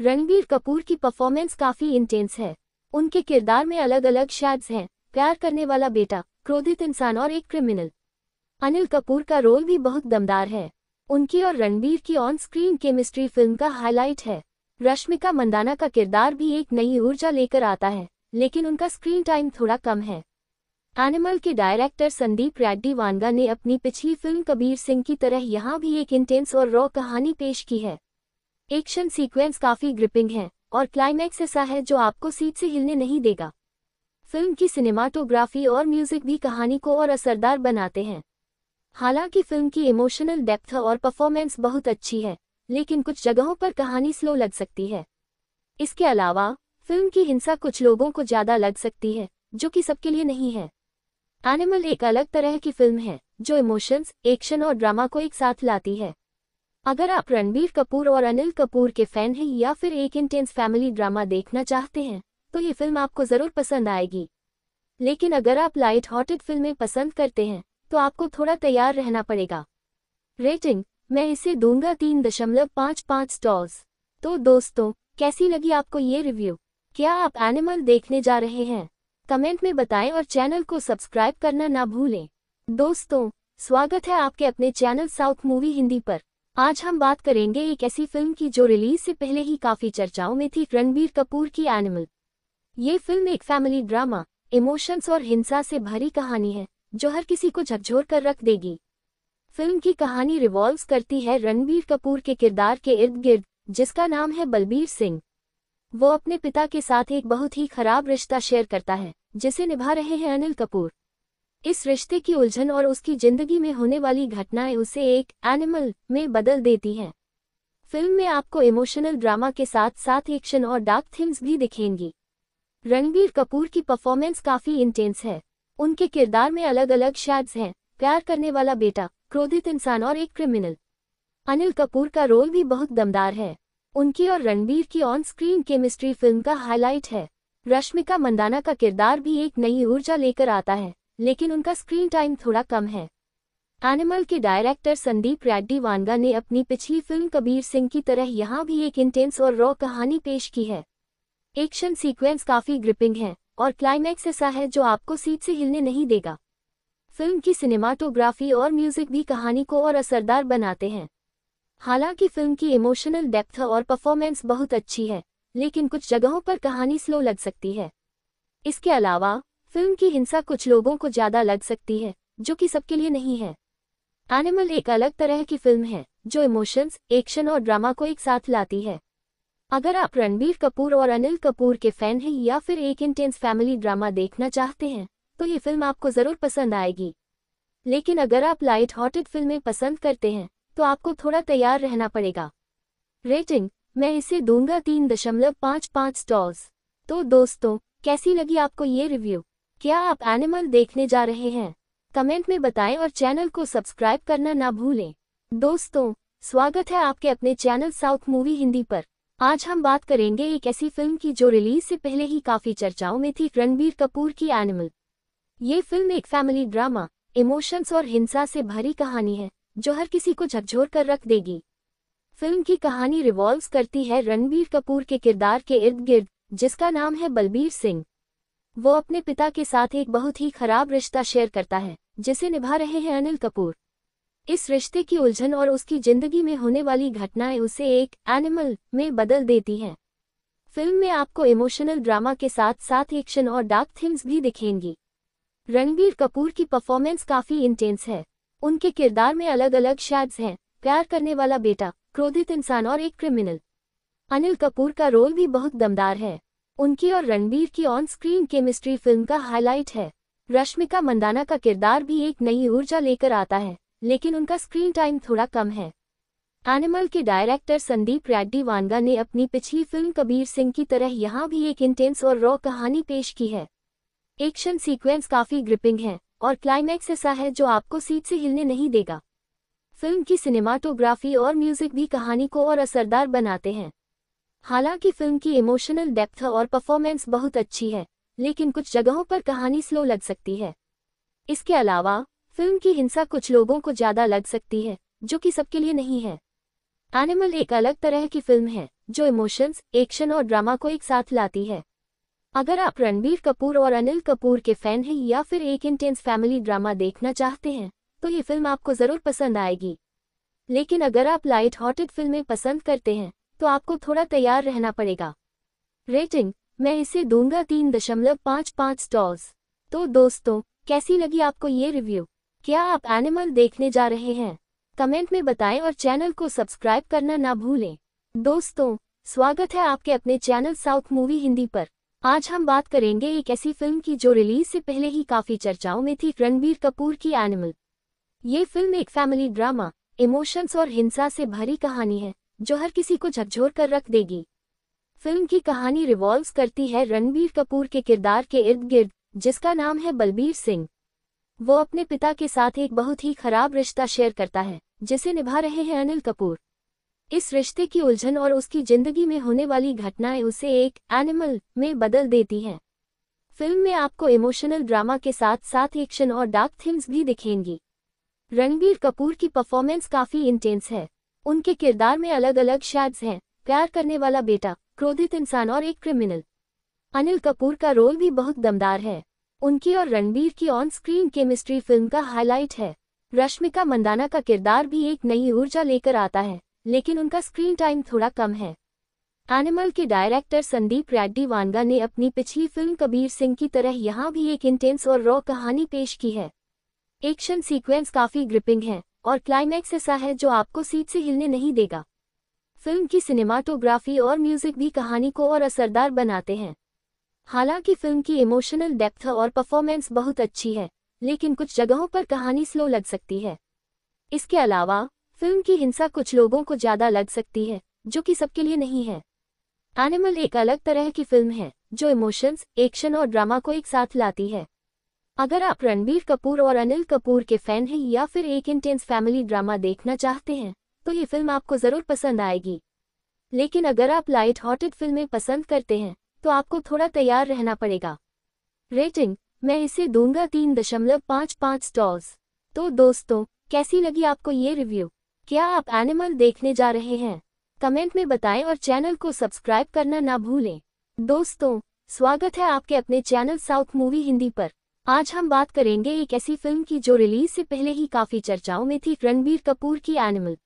A: रणबीर कपूर की परफॉर्मेंस काफी इंटेंस है उनके किरदार में अलग अलग शेड्स हैं प्यार करने वाला बेटा क्रोधित इंसान और एक क्रिमिनल अनिल कपूर का रोल भी बहुत दमदार है उनकी और रणबीर की ऑन स्क्रीन केमिस्ट्री फिल्म का हाईलाइट है रश्मिका मंदाना का किरदार भी एक नई ऊर्जा लेकर आता है लेकिन उनका स्क्रीन टाइम थोड़ा कम है एनिमल के डायरेक्टर संदीप रेड्डी वानगा ने अपनी पिछली फिल्म कबीर सिंह की तरह यहाँ भी एक इंटेंस और रॉ कहानी पेश की है एक्शन सीक्वेंस काफी ग्रिपिंग है और क्लाइमैक्स ऐसा है जो आपको सीट से हिलने नहीं देगा फिल्म की सिनेमाटोग्राफी और म्यूजिक भी कहानी को और असरदार बनाते हैं हालांकि फिल्म की इमोशनल डेप्थ और परफॉर्मेंस बहुत अच्छी है लेकिन कुछ जगहों पर कहानी स्लो लग सकती है इसके अलावा फिल्म की हिंसा कुछ लोगों को ज्यादा लग सकती है जो कि सबके लिए नहीं है एनिमल एक अलग तरह की फिल्म है जो इमोशंस एक्शन और ड्रामा को एक साथ लाती है अगर आप रणबीर कपूर और अनिल कपूर के फैन हैं या फिर एक इंटेंस फैमिली ड्रामा देखना चाहते हैं तो ये फिल्म आपको ज़रूर पसंद आएगी लेकिन अगर आप लाइट हॉटेड फिल्में पसंद करते हैं तो आपको थोड़ा तैयार रहना पड़ेगा रेटिंग मैं इसे दूंगा तीन दशमलव पाँच पाँच स्टॉल्स तो दोस्तों कैसी लगी आपको ये रिव्यू क्या आप एनिमल देखने जा रहे हैं कमेंट में बताएं और चैनल को सब्सक्राइब करना ना भूलें दोस्तों स्वागत है आपके अपने चैनल साउथ मूवी हिंदी पर आज हम बात करेंगे एक ऐसी फिल्म की जो रिलीज से पहले ही काफी चर्चाओं में थी रणबीर कपूर की एनिमल ये फिल्म एक फैमिली ड्रामा इमोशंस और हिंसा से भरी कहानी है जो हर किसी को झकझोर कर रख देगी फिल्म की कहानी रिवॉल्व करती है रणबीर कपूर के किरदार के इर्द गिर्द जिसका नाम है बलबीर सिंह वो अपने पिता के साथ एक बहुत ही खराब रिश्ता शेयर करता है जिसे निभा रहे हैं अनिल कपूर इस रिश्ते की उलझन और उसकी जिंदगी में होने वाली घटनाएं उसे एक एनिमल में बदल देती हैं फिल्म में आपको इमोशनल ड्रामा के साथ साथ एक्शन और डार्क थीम्स भी दिखेंगी रणबीर कपूर की परफॉर्मेंस काफी इंटेंस है उनके किरदार में अलग अलग शैड्स हैं प्यार करने वाला बेटा क्रोधित इंसान और एक क्रिमिनल अनिल कपूर का रोल भी बहुत दमदार है उनकी और रणबीर की ऑन स्क्रीन केमिस्ट्री फिल्म का हाईलाइट है रश्मिका मंदाना का किरदार भी एक नई ऊर्जा लेकर आता है लेकिन उनका स्क्रीन टाइम थोड़ा कम है एनिमल के डायरेक्टर संदीप रेड्डी वानगा ने अपनी पिछली फिल्म कबीर सिंह की तरह यहाँ भी एक इंटेंस और रॉ कहानी पेश की है एक्शन सीक्वेंस काफी ग्रिपिंग है और क्लाइमैक्स ऐसा है जो आपको सीट से हिलने नहीं देगा फिल्म की सिनेमाटोग्राफी और म्यूजिक भी कहानी को और असरदार बनाते हैं हालांकि फिल्म की इमोशनल डेप्थ और परफॉर्मेंस बहुत अच्छी है लेकिन कुछ जगहों पर कहानी स्लो लग सकती है इसके अलावा फिल्म की हिंसा कुछ लोगों को ज़्यादा लग सकती है जो कि सबके लिए नहीं है एनिमल एक अलग तरह की फिल्म है जो इमोशंस एक्शन और ड्रामा को एक साथ लाती है अगर आप रणबीर कपूर और अनिल कपूर के फैन हैं या फिर एक इंटेंस फैमिली ड्रामा देखना चाहते हैं तो ये फिल्म आपको ज़रूर पसंद आएगी लेकिन अगर आप लाइट हॉटेड फिल्में पसंद करते हैं तो आपको थोड़ा तैयार रहना पड़ेगा रेटिंग मैं इसे दूंगा तीन दशमलव पाँच पाँच स्टॉल्स तो दोस्तों कैसी लगी आपको ये रिव्यू क्या आप एनिमल देखने जा रहे हैं कमेंट में बताएं और चैनल को सब्सक्राइब करना ना भूलें दोस्तों स्वागत है आपके अपने चैनल साउथ मूवी हिंदी पर आज हम बात करेंगे एक ऐसी फिल्म की जो रिलीज से पहले ही काफी चर्चाओं में थी रणबीर कपूर की एनिमल ये फिल्म एक फैमिली ड्रामा इमोशंस और हिंसा से भरी कहानी है जो हर किसी को झकझोर कर रख देगी फिल्म की कहानी रिवॉल्व करती है रणबीर कपूर के किरदार के इर्द गिर्द जिसका नाम है बलबीर सिंह वो अपने पिता के साथ एक बहुत ही खराब रिश्ता शेयर करता है जिसे निभा रहे हैं अनिल कपूर इस रिश्ते की उलझन और उसकी जिंदगी में होने वाली घटनाएं उसे एक एनिमल में बदल देती हैं फिल्म में आपको इमोशनल ड्रामा के साथ साथ एक्शन और डार्क थीम्स भी दिखेंगी रणबीर कपूर की परफॉर्मेंस काफ़ी इंटेंस है उनके किरदार में अलग अलग शैड्स हैं प्यार करने वाला बेटा क्रोधित इंसान और एक क्रिमिनल अनिल कपूर का रोल भी बहुत दमदार है उनकी और रणबीर की ऑन स्क्रीन केमिस्ट्री फिल्म का हाईलाइट है रश्मिका मंदाना का किरदार भी एक नई ऊर्जा लेकर आता है लेकिन उनका स्क्रीन टाइम थोड़ा कम है एनिमल के डायरेक्टर संदीप रेड्डी वानगा ने अपनी पिछली फिल्म कबीर सिंह की तरह यहाँ भी एक इंटेंस और रॉ कहानी पेश की है एक्शन सीक्वेंस काफी ग्रिपिंग है और क्लाइमैक्स ऐसा है जो आपको सीट से हिलने नहीं देगा फिल्म की सिनेमाटोग्राफी और म्यूजिक भी कहानी को और असरदार बनाते हैं हालांकि फिल्म की इमोशनल डेप्थ और परफॉर्मेंस बहुत अच्छी है लेकिन कुछ जगहों पर कहानी स्लो लग सकती है इसके अलावा फिल्म की हिंसा कुछ लोगों को ज़्यादा लग सकती है जो कि सबके लिए नहीं है एनिमल एक अलग तरह की फिल्म है जो इमोशंस एक्शन और ड्रामा को एक साथ लाती है अगर आप रणबीर कपूर और अनिल कपूर के फैन हैं या फिर एक इंटेंस फैमिली ड्रामा देखना चाहते हैं तो ये फिल्म आपको ज़रूर पसंद आएगी लेकिन अगर आप लाइट हॉटेड फिल्में पसंद करते हैं तो आपको थोड़ा तैयार रहना पड़ेगा रेटिंग मैं इसे दूंगा तीन दशमलव पाँच पाँच स्टॉल्स तो दोस्तों कैसी लगी आपको ये रिव्यू क्या आप एनिमल देखने जा रहे हैं कमेंट में बताएं और चैनल को सब्सक्राइब करना ना भूलें दोस्तों स्वागत है आपके अपने चैनल साउथ मूवी हिंदी पर आज हम बात करेंगे एक ऐसी फिल्म की जो रिलीज से पहले ही काफी चर्चाओं में थी रणबीर कपूर की एनिमल ये फिल्म एक फैमिली ड्रामा इमोशंस और हिंसा से भरी कहानी है जो हर किसी को झकझोर कर रख देगी फिल्म की कहानी रिवॉल्व करती है रणबीर कपूर के किरदार के इर्द गिर्द जिसका नाम है बलबीर सिंह वो अपने पिता के साथ एक बहुत ही खराब रिश्ता शेयर करता है जिसे निभा रहे हैं अनिल कपूर इस रिश्ते की उलझन और उसकी जिंदगी में होने वाली घटनाएं उसे एक एनिमल में बदल देती हैं फिल्म में आपको इमोशनल ड्रामा के साथ साथ एक्शन और डार्क थीम्स भी दिखेंगी रणबीर कपूर की परफॉर्मेंस काफी इंटेंस है उनके किरदार में अलग अलग शैड्स हैं प्यार करने वाला बेटा क्रोधित इंसान और एक क्रिमिनल अनिल कपूर का रोल भी बहुत दमदार है उनकी और रणबीर की ऑन स्क्रीन केमिस्ट्री फिल्म का हाईलाइट है रश्मिका मंदाना का किरदार भी एक नई ऊर्जा लेकर आता है लेकिन उनका स्क्रीन टाइम थोड़ा कम है एनिमल के डायरेक्टर संदीप रेड्डी वानगा ने अपनी पिछली फिल्म कबीर सिंह की तरह यहाँ भी एक इंटेंस और रॉ कहानी पेश की है एक्शन सीक्वेंस काफी ग्रिपिंग है और क्लाइमैक्स ऐसा है जो आपको सीट से हिलने नहीं देगा फिल्म की सिनेमाटोग्राफी और म्यूजिक भी कहानी को और असरदार बनाते हैं हालांकि फिल्म की इमोशनल डेप्थ और परफॉर्मेंस बहुत अच्छी है लेकिन कुछ जगहों पर कहानी स्लो लग सकती है इसके अलावा फिल्म की हिंसा कुछ लोगों को ज्यादा लग सकती है जो कि सबके लिए नहीं है एनिमल एक अलग तरह की फिल्म है जो इमोशंस एक्शन और ड्रामा को एक साथ लाती है अगर आप रणबीर कपूर और अनिल कपूर के फैन हैं या फिर एक इंटेंस फैमिली ड्रामा देखना चाहते हैं तो ये फिल्म आपको ज़रूर पसंद आएगी लेकिन अगर आप लाइट हॉटेड फिल्में पसंद करते हैं तो आपको थोड़ा तैयार रहना पड़ेगा रेटिंग मैं इसे दूंगा तीन दशमलव पाँच पाँच स्टॉल्स तो दोस्तों कैसी लगी आपको ये रिव्यू क्या आप एनिमल देखने जा रहे हैं कमेंट में बताएं और चैनल को सब्सक्राइब करना ना भूलें दोस्तों स्वागत है आपके अपने चैनल साउथ मूवी हिंदी पर आज हम बात करेंगे एक ऐसी फिल्म की जो रिलीज से पहले ही काफी चर्चाओं में थी रणबीर कपूर की एनिमल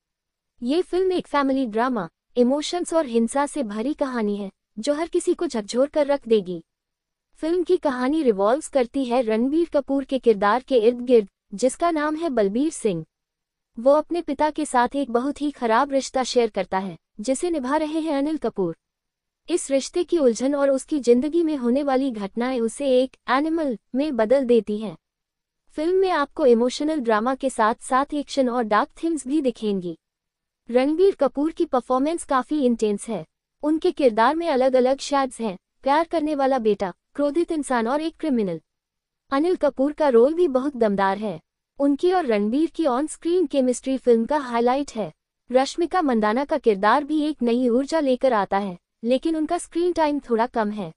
A: ये फिल्म एक फैमिली ड्रामा इमोशंस और हिंसा से भरी कहानी है जो हर किसी को झकझोर कर रख देगी फिल्म की कहानी रिवॉल्व करती है रणबीर कपूर के किरदार के इर्द गिर्द जिसका नाम है बलबीर सिंह वो अपने पिता के साथ एक बहुत ही खराब रिश्ता शेयर करता है जिसे निभा रहे हैं अनिल कपूर इस रिश्ते की उलझन और उसकी जिंदगी में होने वाली घटनाएं उसे एक एनिमल में बदल देती हैं फिल्म में आपको इमोशनल ड्रामा के साथ साथ एक्शन और डार्क थीम्स भी दिखेंगी रणबीर कपूर की परफॉर्मेंस काफी इंटेंस है उनके किरदार में अलग अलग शैड्स हैं प्यार करने वाला बेटा क्रोधित इंसान और एक क्रिमिनल अनिल कपूर का रोल भी बहुत दमदार है उनकी और रणबीर की ऑन स्क्रीन केमिस्ट्री फिल्म का हाईलाइट है रश्मिका मंदाना का किरदार भी एक नई ऊर्जा लेकर आता है लेकिन उनका स्क्रीन टाइम थोड़ा कम है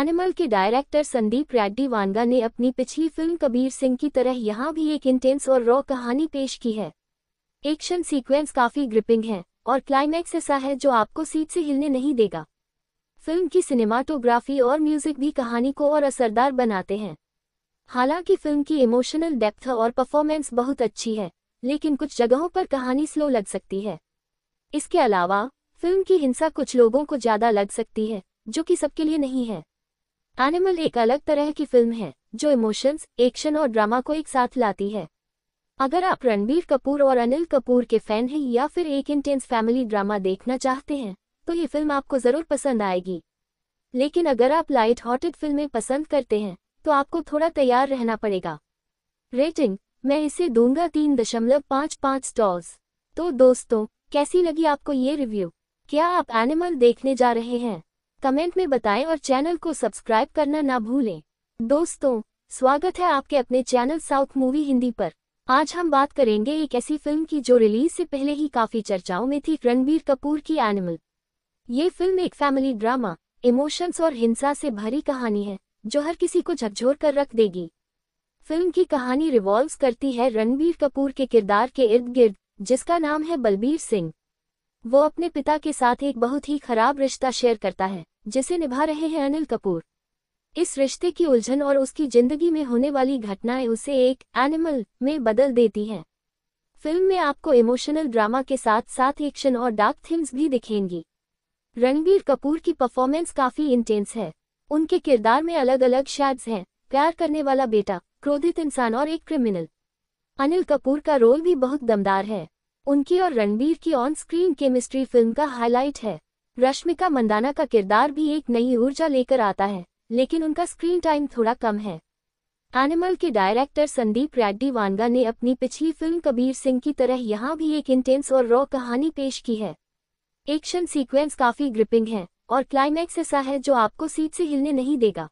A: एनिमल के डायरेक्टर संदीप रेड्डी वानगा ने अपनी पिछली फिल्म कबीर सिंह की तरह यहाँ भी एक इंटेंस और रॉ कहानी पेश की है एक्शन सीक्वेंस काफी ग्रिपिंग है और क्लाइमैक्स ऐसा है जो आपको सीट से हिलने नहीं देगा फिल्म की सिनेमाटोग्राफी और म्यूजिक भी कहानी को और असरदार बनाते हैं हालांकि फिल्म की इमोशनल डेप्थ और परफॉर्मेंस बहुत अच्छी है लेकिन कुछ जगहों पर कहानी स्लो लग सकती है इसके अलावा फिल्म की हिंसा कुछ लोगों को ज्यादा लग सकती है जो कि सबके लिए नहीं है एनिमल एक अलग तरह की फिल्म है जो इमोशंस एक्शन और ड्रामा को एक साथ लाती है अगर आप रणबीर कपूर और अनिल कपूर के फैन हैं या फिर एक इंटेंस फैमिली ड्रामा देखना चाहते हैं तो ये फिल्म आपको ज़रूर पसंद आएगी लेकिन अगर आप लाइट हॉटेड फिल्में पसंद करते हैं तो आपको थोड़ा तैयार रहना पड़ेगा रेटिंग मैं इसे दूंगा तीन दशमलव पाँच पाँच स्टॉल्स तो दोस्तों कैसी लगी आपको ये रिव्यू क्या आप एनिमल देखने जा रहे हैं कमेंट में बताएं और चैनल को सब्सक्राइब करना ना भूलें दोस्तों स्वागत है आपके अपने चैनल साउथ मूवी हिंदी पर आज हम बात करेंगे एक ऐसी फिल्म की जो रिलीज से पहले ही काफी चर्चाओं में थी रणबीर कपूर की एनिमल ये फिल्म एक फैमिली ड्रामा इमोशंस और हिंसा से भरी कहानी है जो हर किसी को झकझोर कर रख देगी फिल्म की कहानी रिवॉल्व करती है रणबीर कपूर के किरदार के इर्द गिर्द जिसका नाम है बलबीर सिंह वो अपने पिता के साथ एक बहुत ही खराब रिश्ता शेयर करता है जिसे निभा रहे हैं अनिल कपूर इस रिश्ते की उलझन और उसकी जिंदगी में होने वाली घटनाएं उसे एक एनिमल में बदल देती हैं फिल्म में आपको इमोशनल ड्रामा के साथ साथ एक्शन और डार्क थीम्स भी दिखेंगी रणबीर कपूर की परफॉर्मेंस काफ़ी इंटेंस है उनके किरदार में अलग अलग शैड्स हैं प्यार करने वाला बेटा क्रोधित इंसान और एक क्रिमिनल अनिल कपूर का रोल भी बहुत दमदार है उनकी और रणबीर की ऑन स्क्रीन केमिस्ट्री फिल्म का हाईलाइट है रश्मिका मंदाना का किरदार भी एक नई ऊर्जा लेकर आता है लेकिन उनका स्क्रीन टाइम थोड़ा कम है एनिमल के डायरेक्टर संदीप रेड्डी वानगा ने अपनी पिछली फिल्म कबीर सिंह की तरह यहाँ भी एक इंटेंस और रॉ कहानी पेश की है एक्शन सीक्वेंस काफी ग्रिपिंग है और क्लाइमैक्स ऐसा है जो आपको सीट से हिलने नहीं देगा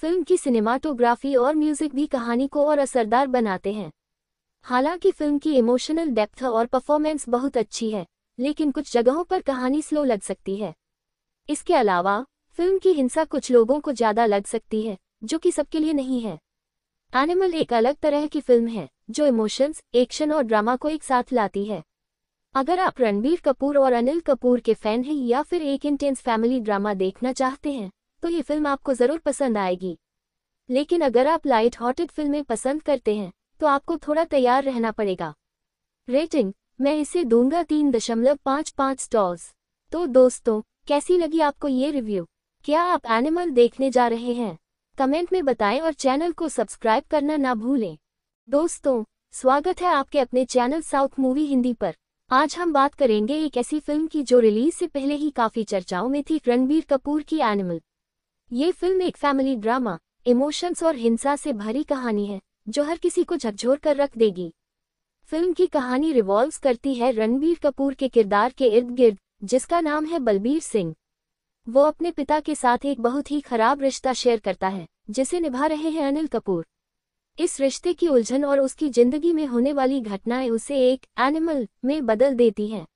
A: फिल्म की सिनेमाटोग्राफी और म्यूजिक भी कहानी को और असरदार बनाते हैं हालांकि फिल्म की इमोशनल डेप्थ और परफॉर्मेंस बहुत अच्छी है लेकिन कुछ जगहों पर कहानी स्लो लग सकती है इसके अलावा फिल्म की हिंसा कुछ लोगों को ज़्यादा लग सकती है जो कि सबके लिए नहीं है एनिमल एक अलग तरह की फिल्म है जो इमोशंस एक्शन और ड्रामा को एक साथ लाती है अगर आप रणबीर कपूर और अनिल कपूर के फैन हैं या फिर एक इंटेंस फैमिली ड्रामा देखना चाहते हैं तो ये फिल्म आपको ज़रूर पसंद आएगी लेकिन अगर आप लाइट हॉटेड फिल्में पसंद करते हैं तो आपको थोड़ा तैयार रहना पड़ेगा रेटिंग मैं इसे दूंगा तीन दशमलव पाँच पाँच स्टॉल्स तो दोस्तों कैसी लगी आपको ये रिव्यू क्या आप एनिमल देखने जा रहे हैं कमेंट में बताएं और चैनल को सब्सक्राइब करना ना भूलें दोस्तों स्वागत है आपके अपने चैनल साउथ मूवी हिंदी पर आज हम बात करेंगे एक ऐसी फिल्म की जो रिलीज से पहले ही काफी चर्चाओं में थी रणबीर कपूर की एनिमल ये फिल्म एक फैमिली ड्रामा इमोशंस और हिंसा से भरी कहानी है जो हर किसी को झकझोर कर रख देगी फिल्म की कहानी रिवॉल्व करती है रणबीर कपूर के किरदार के इर्द गिर्द जिसका नाम है बलबीर सिंह वो अपने पिता के साथ एक बहुत ही खराब रिश्ता शेयर करता है जिसे निभा रहे हैं अनिल कपूर इस रिश्ते की उलझन और उसकी जिंदगी में होने वाली घटनाएं उसे एक एनिमल में बदल देती हैं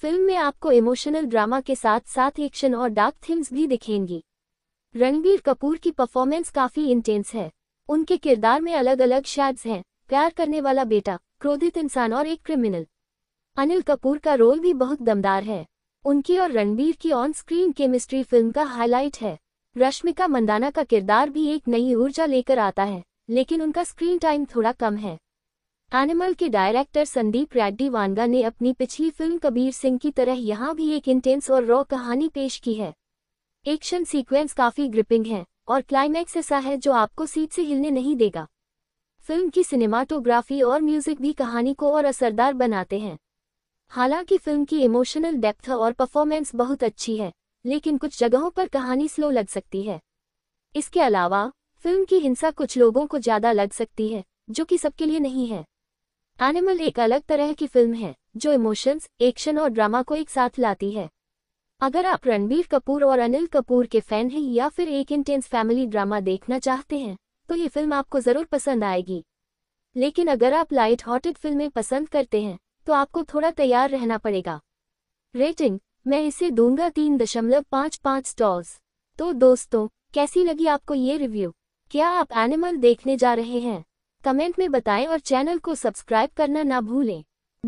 A: फिल्म में आपको इमोशनल ड्रामा के साथ साथ एक्शन और डार्क थीम्स भी दिखेंगी रणबीर कपूर की परफॉर्मेंस काफी इंटेंस है उनके किरदार में अलग अलग शेड्स हैं प्यार करने वाला बेटा क्रोधित इंसान और एक क्रिमिनल अनिल कपूर का रोल भी बहुत दमदार है उनकी और रणबीर की ऑन स्क्रीन केमिस्ट्री फिल्म का हाईलाइट है रश्मिका मंदाना का किरदार भी एक नई ऊर्जा लेकर आता है लेकिन उनका स्क्रीन टाइम थोड़ा कम है एनिमल के डायरेक्टर संदीप रेड्डी वानगा ने अपनी पिछली फिल्म कबीर सिंह की तरह यहाँ भी एक इंटेंस और रॉ कहानी पेश की है एक्शन सीक्वेंस काफी ग्रिपिंग है और क्लाइमैक्स ऐसा है जो आपको सीट से हिलने नहीं देगा फिल्म की सिनेमाटोग्राफी और म्यूजिक भी कहानी को और असरदार बनाते हैं हालांकि फिल्म की इमोशनल डेप्थ और परफॉर्मेंस बहुत अच्छी है लेकिन कुछ जगहों पर कहानी स्लो लग सकती है इसके अलावा फिल्म की हिंसा कुछ लोगों को ज्यादा लग सकती है जो कि सबके लिए नहीं है एनिमल एक अलग तरह की फिल्म है जो इमोशंस एक्शन और ड्रामा को एक साथ लाती है अगर आप रणबीर कपूर और अनिल कपूर के फैन हैं या फिर एक इंटेंस फैमिली ड्रामा देखना चाहते हैं तो ये फिल्म आपको ज़रूर पसंद आएगी लेकिन अगर आप लाइट हॉटेड फिल्में पसंद करते हैं तो आपको थोड़ा तैयार रहना पड़ेगा रेटिंग मैं इसे दूंगा तीन दशमलव पाँच पाँच स्टॉल्स तो दोस्तों कैसी लगी आपको ये रिव्यू क्या आप एनिमल देखने जा रहे हैं कमेंट में बताएं और चैनल को सब्सक्राइब करना ना भूलें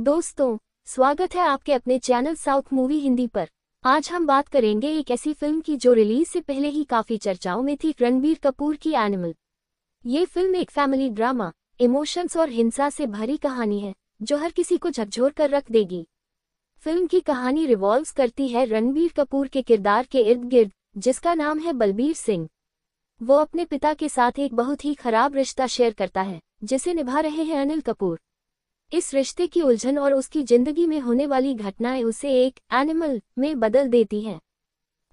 A: दोस्तों स्वागत है आपके अपने चैनल साउथ मूवी हिंदी पर आज हम बात करेंगे एक ऐसी फिल्म की जो रिलीज से पहले ही काफी चर्चाओं में थी रणबीर कपूर की एनिमल ये फिल्म एक फैमिली ड्रामा इमोशंस और हिंसा से भरी कहानी है जो हर किसी को झकझोर कर रख देगी फिल्म की कहानी रिवॉल्व करती है रणबीर कपूर के किरदार के इर्द गिर्द जिसका नाम है बलबीर सिंह वो अपने पिता के साथ एक बहुत ही खराब रिश्ता शेयर करता है जिसे निभा रहे हैं अनिल कपूर इस रिश्ते की उलझन और उसकी जिंदगी में होने वाली घटनाएं उसे एक एनिमल में बदल देती हैं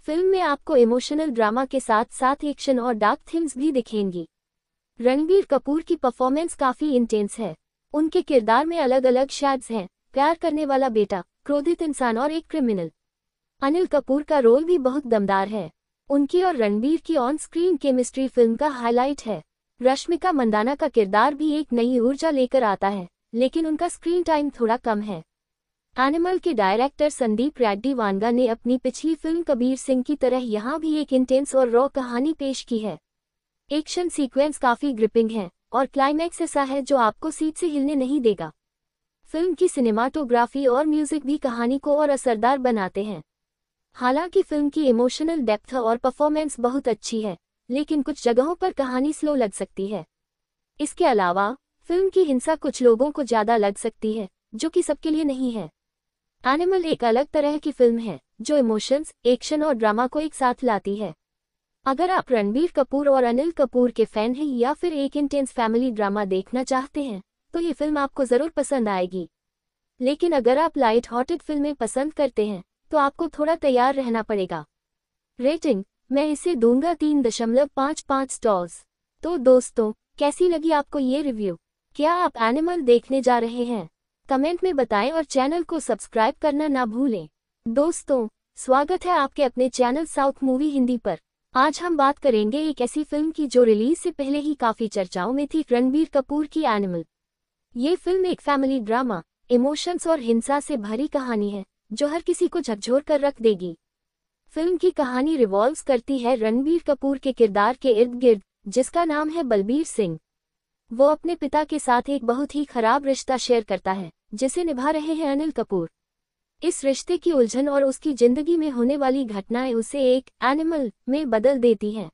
A: फिल्म में आपको इमोशनल ड्रामा के साथ साथ एक्शन और डार्क थीम्स भी दिखेंगी रणबीर कपूर की परफॉर्मेंस काफी इंटेंस है उनके किरदार में अलग अलग शैड्स हैं प्यार करने वाला बेटा क्रोधित इंसान और एक क्रिमिनल अनिल कपूर का रोल भी बहुत दमदार है उनकी और रणबीर की ऑन स्क्रीन केमिस्ट्री फिल्म का हाईलाइट है रश्मिका मंदाना का किरदार भी एक नई ऊर्जा लेकर आता है लेकिन उनका स्क्रीन टाइम थोड़ा कम है एनिमल के डायरेक्टर संदीप रेड्डी वानगा ने अपनी पिछली फिल्म कबीर सिंह की तरह यहाँ भी एक इंटेंस और रॉ कहानी पेश की है एक्शन सीक्वेंस काफी ग्रिपिंग है और क्लाइमैक्स ऐसा है जो आपको सीट से हिलने नहीं देगा फिल्म की सिनेमाटोग्राफी और म्यूजिक भी कहानी को और असरदार बनाते हैं हालांकि फिल्म की इमोशनल डेप्थ और परफॉर्मेंस बहुत अच्छी है लेकिन कुछ जगहों पर कहानी स्लो लग सकती है इसके अलावा फिल्म की हिंसा कुछ लोगों को ज्यादा लग सकती है जो कि सबके लिए नहीं है एनिमल एक अलग तरह की फिल्म है जो इमोशंस एक्शन और ड्रामा को एक साथ लाती है अगर आप रणबीर कपूर और अनिल कपूर के फैन हैं या फिर एक इंटेंस फैमिली ड्रामा देखना चाहते हैं तो ये फिल्म आपको ज़रूर पसंद आएगी लेकिन अगर आप लाइट हॉटेड फिल्में पसंद करते हैं तो आपको थोड़ा तैयार रहना पड़ेगा रेटिंग मैं इसे दूंगा तीन दशमलव पाँच पाँच स्टॉल्स तो दोस्तों कैसी लगी आपको ये रिव्यू क्या आप एनिमल देखने जा रहे हैं कमेंट में बताएं और चैनल को सब्सक्राइब करना ना भूलें दोस्तों स्वागत है आपके अपने चैनल साउथ मूवी हिंदी पर आज हम बात करेंगे एक ऐसी फिल्म की जो रिलीज से पहले ही काफी चर्चाओं में थी रणबीर कपूर की एनिमल ये फिल्म एक फैमिली ड्रामा इमोशंस और हिंसा से भरी कहानी है जो हर किसी को झकझोर कर रख देगी फिल्म की कहानी रिवॉल्व करती है रणबीर कपूर के किरदार के इर्द गिर्द जिसका नाम है बलबीर सिंह वो अपने पिता के साथ एक बहुत ही खराब रिश्ता शेयर करता है जिसे निभा रहे हैं अनिल कपूर इस रिश्ते की उलझन और उसकी जिंदगी में होने वाली घटनाएं उसे एक एनिमल में बदल देती हैं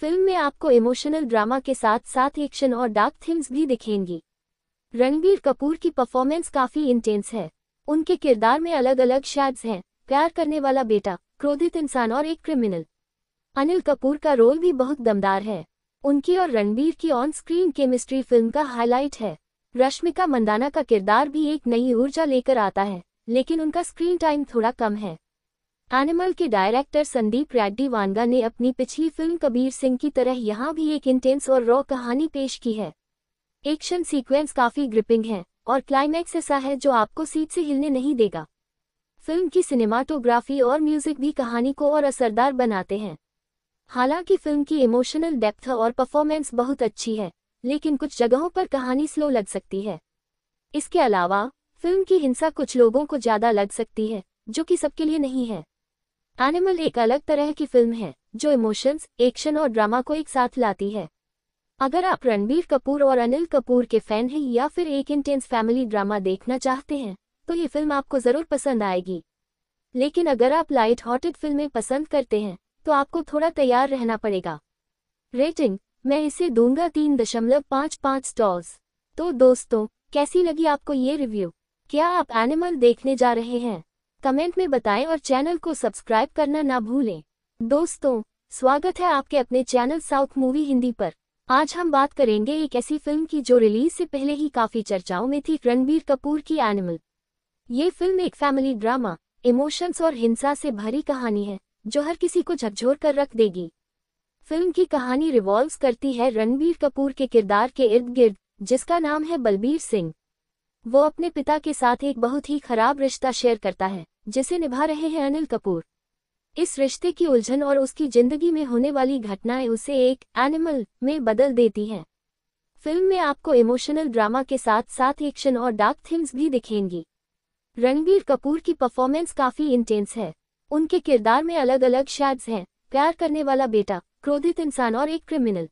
A: फिल्म में आपको इमोशनल ड्रामा के साथ साथ एक्शन और डार्क थीम्स भी दिखेंगी रणबीर कपूर की परफॉर्मेंस काफ़ी इंटेंस है उनके किरदार में अलग अलग शेड्स हैं प्यार करने वाला बेटा क्रोधित इंसान और एक क्रिमिनल अनिल कपूर का रोल भी बहुत दमदार है उनकी और रणबीर की ऑन स्क्रीन केमिस्ट्री फिल्म का हाईलाइट है रश्मिका मंदाना का किरदार भी एक नई ऊर्जा लेकर आता है लेकिन उनका स्क्रीन टाइम थोड़ा कम है एनिमल के डायरेक्टर संदीप रेड्डी वानगा ने अपनी पिछली फिल्म कबीर सिंह की तरह यहाँ भी एक इंटेंस और रॉ कहानी पेश की है एक्शन सीक्वेंस काफी ग्रिपिंग है और क्लाइमैक्स ऐसा है जो आपको सीट से हिलने नहीं देगा फिल्म की सिनेमाटोग्राफी और म्यूजिक भी कहानी को और असरदार बनाते हैं हालांकि फिल्म की इमोशनल डेप्थ और परफॉर्मेंस बहुत अच्छी है लेकिन कुछ जगहों पर कहानी स्लो लग सकती है इसके अलावा फिल्म की हिंसा कुछ लोगों को ज़्यादा लग सकती है जो कि सबके लिए नहीं है एनिमल एक अलग तरह की फिल्म है जो इमोशंस एक्शन और ड्रामा को एक साथ लाती है अगर आप रणबीर कपूर और अनिल कपूर के फैन हैं या फिर एक इंटेंस फैमिली ड्रामा देखना चाहते हैं तो ये फिल्म आपको ज़रूर पसंद आएगी लेकिन अगर आप लाइट हॉटेड फिल्में पसंद करते हैं तो आपको थोड़ा तैयार रहना पड़ेगा रेटिंग मैं इसे दूंगा तीन दशमलव पाँच पाँच स्टॉल्स तो दोस्तों कैसी लगी आपको ये रिव्यू क्या आप एनिमल देखने जा रहे हैं कमेंट में बताएं और चैनल को सब्सक्राइब करना ना भूलें दोस्तों स्वागत है आपके अपने चैनल साउथ मूवी हिंदी पर आज हम बात करेंगे एक ऐसी फिल्म की जो रिलीज से पहले ही काफी चर्चाओं में थी रणबीर कपूर की एनिमल ये फिल्म एक फैमिली ड्रामा इमोशंस और हिंसा से भरी कहानी है जो हर किसी को झकझोर कर रख देगी फिल्म की कहानी रिवॉल्व करती है रणबीर कपूर के किरदार के इर्द गिर्द जिसका नाम है बलबीर सिंह वो अपने पिता के साथ एक बहुत ही खराब रिश्ता शेयर करता है जिसे निभा रहे हैं अनिल कपूर इस रिश्ते की उलझन और उसकी जिंदगी में होने वाली घटनाएं उसे एक एनिमल में बदल देती हैं फिल्म में आपको इमोशनल ड्रामा के साथ साथ एक्शन और डार्क थीम्स भी दिखेंगी रणबीर कपूर की परफॉर्मेंस काफी इंटेंस है उनके किरदार में अलग अलग शैड्स हैं प्यार करने वाला बेटा क्रोधित इंसान और एक क्रिमिनल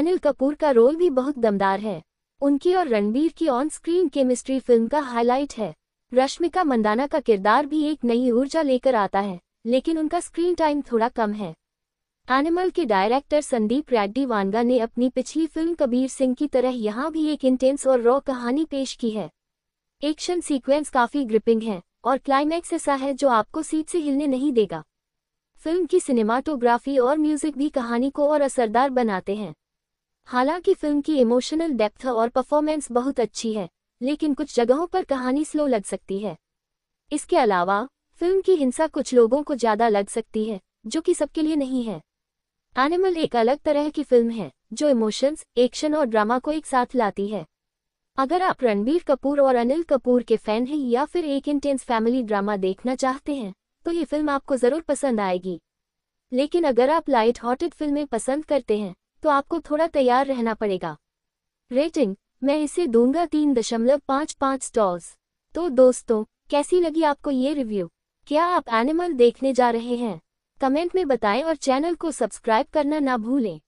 A: अनिल कपूर का रोल भी बहुत दमदार है उनकी और रणबीर की ऑन स्क्रीन केमिस्ट्री फिल्म का हाईलाइट है रश्मिका मंदाना का किरदार भी एक नई ऊर्जा लेकर आता है लेकिन उनका स्क्रीन टाइम थोड़ा कम है एनिमल के डायरेक्टर संदीप रेड्डी वानगा ने अपनी पिछली फिल्म कबीर सिंह की तरह यहाँ भी एक इंटेंस और रॉ कहानी पेश की है एक्शन सीक्वेंस काफ़ी ग्रिपिंग है और क्लाइमैक्स ऐसा है जो आपको सीट से हिलने नहीं देगा फिल्म की सिनेमाटोग्राफी और म्यूजिक भी कहानी को और असरदार बनाते हैं हालांकि फिल्म की इमोशनल डेप्थ और परफॉर्मेंस बहुत अच्छी है लेकिन कुछ जगहों पर कहानी स्लो लग सकती है इसके अलावा फिल्म की हिंसा कुछ लोगों को ज्यादा लग सकती है जो कि सबके लिए नहीं है एनिमल एक अलग तरह की फिल्म है जो इमोशंस एक्शन और ड्रामा को एक साथ लाती है अगर आप रणबीर कपूर और अनिल कपूर के फैन हैं या फिर एक इंटेंस फैमिली ड्रामा देखना चाहते हैं तो ये फिल्म आपको ज़रूर पसंद आएगी लेकिन अगर आप लाइट हॉटेड फिल्में पसंद करते हैं तो आपको थोड़ा तैयार रहना पड़ेगा रेटिंग मैं इसे दूंगा तीन दशमलव पाँच पाँच स्टॉल्स तो दोस्तों कैसी लगी आपको ये रिव्यू क्या आप एनिमल देखने जा रहे हैं कमेंट में बताएं और चैनल को सब्सक्राइब करना ना भूलें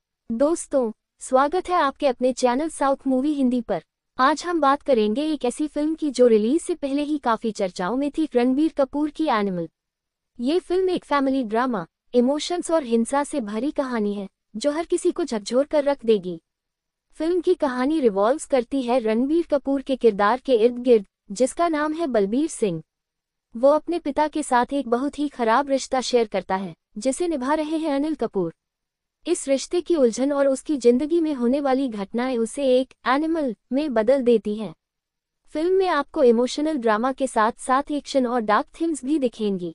A: दोस्तों स्वागत है आपके अपने चैनल साउथ मूवी हिंदी पर आज हम बात करेंगे एक ऐसी फिल्म की जो रिलीज से पहले ही काफी चर्चाओं में थी रणबीर कपूर की एनिमल ये फिल्म एक फैमिली ड्रामा इमोशंस और हिंसा से भरी कहानी है जो हर किसी को झकझोर कर रख देगी फिल्म की कहानी रिवॉल्व करती है रणबीर कपूर के किरदार के इर्द गिर्द जिसका नाम है बलबीर सिंह वो अपने पिता के साथ एक बहुत ही खराब रिश्ता शेयर करता है जिसे निभा रहे हैं अनिल कपूर इस रिश्ते की उलझन और उसकी जिंदगी में होने वाली घटनाएं उसे एक एनिमल में बदल देती हैं फिल्म में आपको इमोशनल ड्रामा के साथ साथ एक्शन और डार्क थीम्स भी दिखेंगी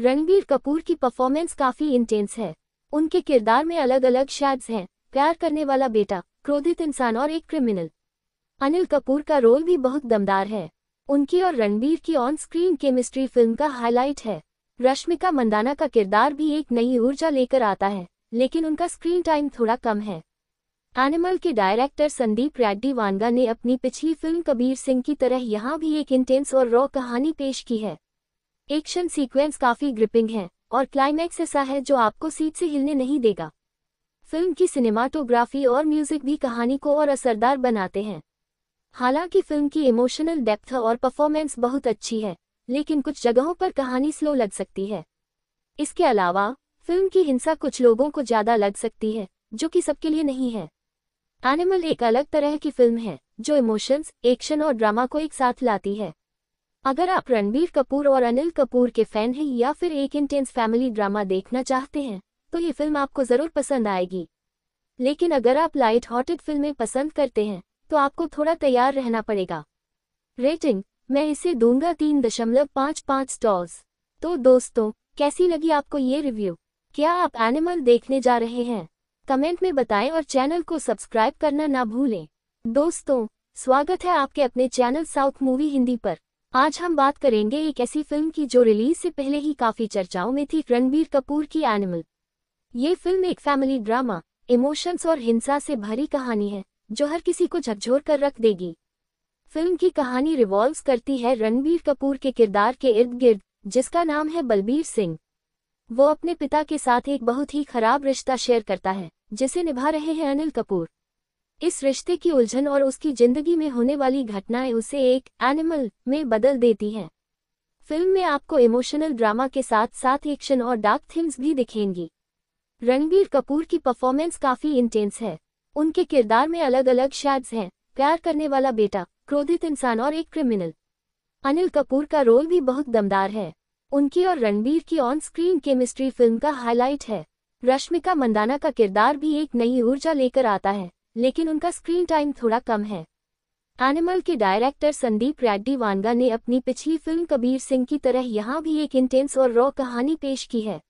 A: रणबीर कपूर की परफॉर्मेंस काफी इंटेंस है उनके किरदार में अलग अलग शैड्स हैं प्यार करने वाला बेटा क्रोधित इंसान और एक क्रिमिनल अनिल कपूर का रोल भी बहुत दमदार है उनकी और रणबीर की ऑन स्क्रीन केमिस्ट्री फिल्म का हाईलाइट है रश्मिका मंदाना का किरदार भी एक नई ऊर्जा लेकर आता है लेकिन उनका स्क्रीन टाइम थोड़ा कम है एनिमल के डायरेक्टर संदीप रेड्डी वानगा ने अपनी पिछली फिल्म कबीर सिंह की तरह यहाँ भी एक इंटेंस और रॉ कहानी पेश की है एक्शन सीक्वेंस काफी ग्रिपिंग है और क्लाइमैक्स ऐसा है जो आपको सीट से हिलने नहीं देगा फिल्म की सिनेमाटोग्राफी और म्यूजिक भी कहानी को और असरदार बनाते हैं हालांकि फिल्म की इमोशनल डेप्थ और परफॉर्मेंस बहुत अच्छी है लेकिन कुछ जगहों पर कहानी स्लो लग सकती है इसके अलावा फिल्म की हिंसा कुछ लोगों को ज्यादा लग सकती है जो कि सबके लिए नहीं है एनिमल एक अलग तरह की फिल्म है जो इमोशंस एक्शन और ड्रामा को एक साथ लाती है अगर आप रणबीर कपूर और अनिल कपूर के फैन हैं या फिर एक इंटेंस फैमिली ड्रामा देखना चाहते हैं तो ये फिल्म आपको ज़रूर पसंद आएगी लेकिन अगर आप लाइट हॉटेड फिल्में पसंद करते हैं तो आपको थोड़ा तैयार रहना पड़ेगा रेटिंग मैं इसे दूंगा तीन दशमलव पाँच पाँच स्टॉल्स तो दोस्तों कैसी लगी आपको ये रिव्यू क्या आप एनिमल देखने जा रहे हैं कमेंट में बताएं और चैनल को सब्सक्राइब करना ना भूलें दोस्तों स्वागत है आपके अपने चैनल साउथ मूवी हिंदी पर आज हम बात करेंगे एक ऐसी फिल्म की जो रिलीज से पहले ही काफी चर्चाओं में थी रणबीर कपूर की एनिमल ये फिल्म एक फैमिली ड्रामा इमोशंस और हिंसा से भरी कहानी है जो हर किसी को झकझोर कर रख देगी फिल्म की कहानी रिवॉल्व करती है रणबीर कपूर के किरदार के इर्द गिर्द जिसका नाम है बलबीर सिंह वो अपने पिता के साथ एक बहुत ही खराब रिश्ता शेयर करता है जिसे निभा रहे हैं अनिल कपूर इस रिश्ते की उलझन और उसकी जिंदगी में होने वाली घटनाएं उसे एक एनिमल में बदल देती हैं फिल्म में आपको इमोशनल ड्रामा के साथ साथ एक्शन और डार्क थीम्स भी दिखेंगी रणबीर कपूर की परफॉर्मेंस काफ़ी इंटेंस है उनके किरदार में अलग अलग शैड्स हैं प्यार करने वाला बेटा क्रोधित इंसान और एक क्रिमिनल अनिल कपूर का रोल भी बहुत दमदार है उनकी और रणबीर की ऑन स्क्रीन केमिस्ट्री फिल्म का हाईलाइट है रश्मिका मंदाना का किरदार भी एक नई ऊर्जा लेकर आता है लेकिन उनका स्क्रीन टाइम थोड़ा कम है एनिमल के डायरेक्टर संदीप रेड्डी वानगा ने अपनी पिछली फिल्म कबीर सिंह की तरह यहाँ भी एक इंटेंस और रॉ कहानी पेश की है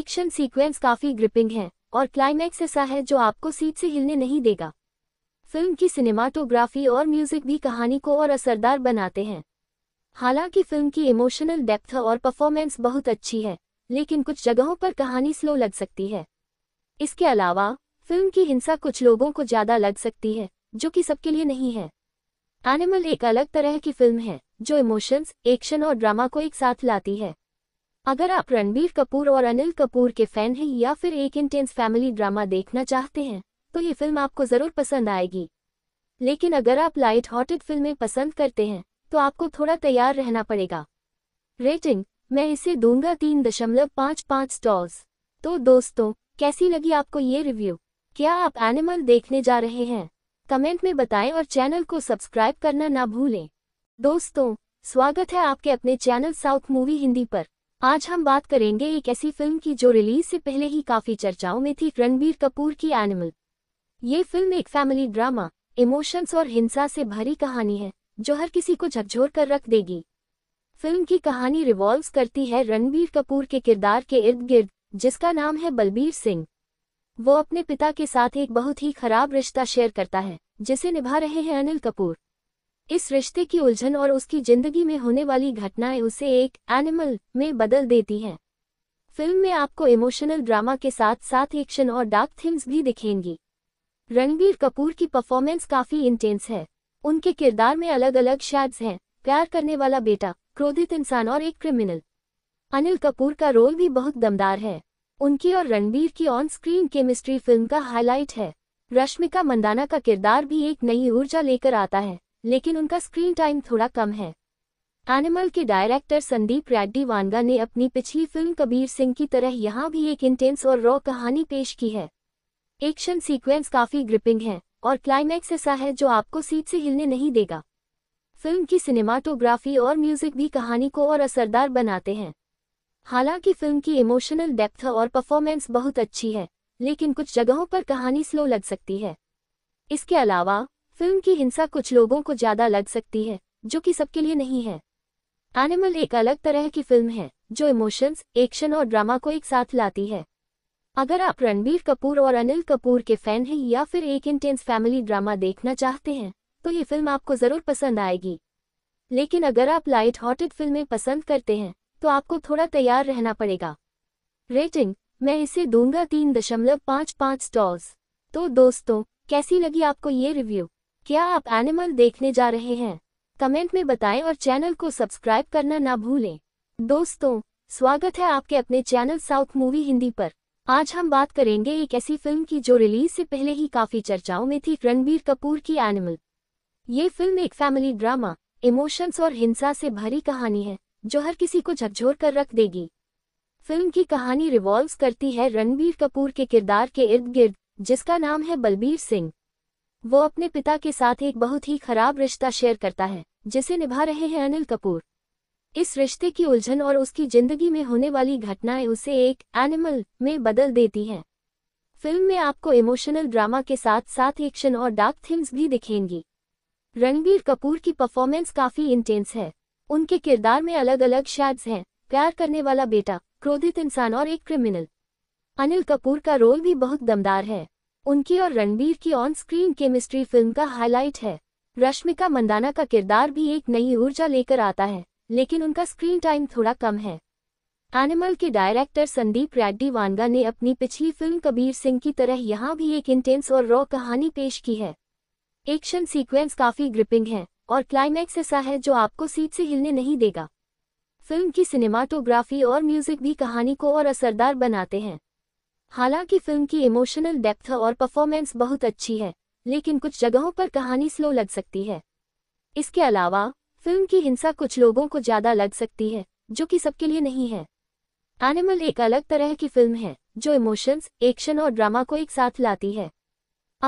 A: एक्शन सीक्वेंस काफी ग्रिपिंग है और क्लाइमैक्स ऐसा है जो आपको सीट से हिलने नहीं देगा फिल्म की सिनेमाटोग्राफी और म्यूजिक भी कहानी को और असरदार बनाते हैं हालांकि फिल्म की इमोशनल डेप्थ और परफॉर्मेंस बहुत अच्छी है लेकिन कुछ जगहों पर कहानी स्लो लग सकती है इसके अलावा फिल्म की हिंसा कुछ लोगों को ज़्यादा लग सकती है जो कि सबके लिए नहीं है एनिमल एक अलग तरह की फिल्म है जो इमोशंस एक्शन और ड्रामा को एक साथ लाती है अगर आप रणबीर कपूर और अनिल कपूर के फैन हैं या फिर एक इंटेंस फैमिली ड्रामा देखना चाहते हैं तो ये फिल्म आपको ज़रूर पसंद आएगी लेकिन अगर आप लाइट हॉटेड फिल्में पसंद करते हैं तो आपको थोड़ा तैयार रहना पड़ेगा रेटिंग मैं इसे दूंगा तीन दशमलव पाँच पाँच स्टॉल्स तो दोस्तों कैसी लगी आपको ये रिव्यू क्या आप एनिमल देखने जा रहे हैं कमेंट में बताएं और चैनल को सब्सक्राइब करना ना भूलें दोस्तों स्वागत है आपके अपने चैनल साउथ मूवी हिंदी पर आज हम बात करेंगे एक ऐसी फिल्म की जो रिलीज से पहले ही काफी चर्चाओं में थी रणबीर कपूर की एनिमल ये फिल्म एक फैमिली ड्रामा इमोशंस और हिंसा से भरी कहानी है जो हर किसी को झकझोर कर रख देगी फिल्म की कहानी रिवॉल्व करती है रणबीर कपूर के किरदार के इर्द गिर्द जिसका नाम है बलबीर सिंह वो अपने पिता के साथ एक बहुत ही खराब रिश्ता शेयर करता है जिसे निभा रहे हैं अनिल कपूर इस रिश्ते की उलझन और उसकी जिंदगी में होने वाली घटनाएं उसे एक एनिमल में बदल देती हैं फिल्म में आपको इमोशनल ड्रामा के साथ साथ एक्शन और डार्क थीम्स भी दिखेंगी रणबीर कपूर की परफॉर्मेंस काफी इंटेंस है उनके किरदार में अलग अलग शेड्स हैं प्यार करने वाला बेटा क्रोधित इंसान और एक क्रिमिनल अनिल कपूर का रोल भी बहुत दमदार है उनकी और रणबीर की ऑन स्क्रीन केमिस्ट्री फिल्म का हाईलाइट है रश्मिका मंदाना का किरदार भी एक नई ऊर्जा लेकर आता है लेकिन उनका स्क्रीन टाइम थोड़ा कम है एनिमल के डायरेक्टर संदीप रेड्डी वानगा ने अपनी पिछली फिल्म कबीर सिंह की तरह यहाँ भी एक इंटेंस और रॉ कहानी पेश की है एक्शन सीक्वेंस काफी ग्रिपिंग है और क्लाइमैक्स ऐसा है जो आपको सीट से हिलने नहीं देगा फिल्म की सिनेमाटोग्राफी और म्यूजिक भी कहानी को और असरदार बनाते हैं हालांकि फिल्म की इमोशनल डेप्थ और परफॉर्मेंस बहुत अच्छी है लेकिन कुछ जगहों पर कहानी स्लो लग सकती है इसके अलावा फिल्म की हिंसा कुछ लोगों को ज्यादा लग सकती है जो कि सबके लिए नहीं है एनिमल एक अलग तरह की फिल्म है जो इमोशंस एक्शन और ड्रामा को एक साथ लाती है अगर आप रणबीर कपूर और अनिल कपूर के फैन हैं या फिर एक इंटेंस फैमिली ड्रामा देखना चाहते हैं तो ये फिल्म आपको ज़रूर पसंद आएगी लेकिन अगर आप लाइट हॉटेड फिल्में पसंद करते हैं तो आपको थोड़ा तैयार रहना पड़ेगा रेटिंग मैं इसे दूंगा तीन दशमलव पाँच पाँच स्टॉल्स तो दोस्तों कैसी लगी आपको ये रिव्यू क्या आप एनिमल देखने जा रहे हैं कमेंट में बताएं और चैनल को सब्सक्राइब करना ना भूलें दोस्तों स्वागत है आपके अपने चैनल साउथ मूवी हिंदी पर आज हम बात करेंगे एक ऐसी फिल्म की जो रिलीज से पहले ही काफी चर्चाओं में थी रणबीर कपूर की एनिमल ये फिल्म एक फैमिली ड्रामा इमोशंस और हिंसा से भरी कहानी है जो हर किसी को झकझोर कर रख देगी फिल्म की कहानी रिवॉल्व करती है रणबीर कपूर के किरदार के इर्द गिर्द जिसका नाम है बलबीर सिंह वो अपने पिता के साथ एक बहुत ही खराब रिश्ता शेयर करता है जिसे निभा रहे हैं अनिल कपूर इस रिश्ते की उलझन और उसकी जिंदगी में होने वाली घटनाएं उसे एक एनिमल में बदल देती हैं फिल्म में आपको इमोशनल ड्रामा के साथ साथ एक्शन और डार्क थीम्स भी दिखेंगी रणबीर कपूर की परफॉर्मेंस काफी इंटेंस है उनके किरदार में अलग अलग शैड्स हैं प्यार करने वाला बेटा क्रोधित इंसान और एक क्रिमिनल अनिल कपूर का रोल भी बहुत दमदार है उनकी और रणबीर की ऑन स्क्रीन केमिस्ट्री फिल्म का हाईलाइट है रश्मिका मंदाना का किरदार भी एक नई ऊर्जा लेकर आता है लेकिन उनका स्क्रीन टाइम थोड़ा कम है एनिमल के डायरेक्टर संदीप रेड्डी वानगा ने अपनी पिछली फिल्म कबीर सिंह की तरह यहाँ भी एक इंटेंस और रॉ कहानी पेश की है एक्शन सीक्वेंस काफी ग्रिपिंग है और क्लाइमैक्स ऐसा है जो आपको सीट से हिलने नहीं देगा फिल्म की सिनेमाटोग्राफी और म्यूजिक भी कहानी को और असरदार बनाते हैं हालांकि फिल्म की इमोशनल डेप्थ और परफॉर्मेंस बहुत अच्छी है लेकिन कुछ जगहों पर कहानी स्लो लग सकती है इसके अलावा फिल्म की हिंसा कुछ लोगों को ज्यादा लग सकती है जो कि सबके लिए नहीं है एनिमल एक अलग तरह की फिल्म है जो इमोशंस एक्शन और ड्रामा को एक साथ लाती है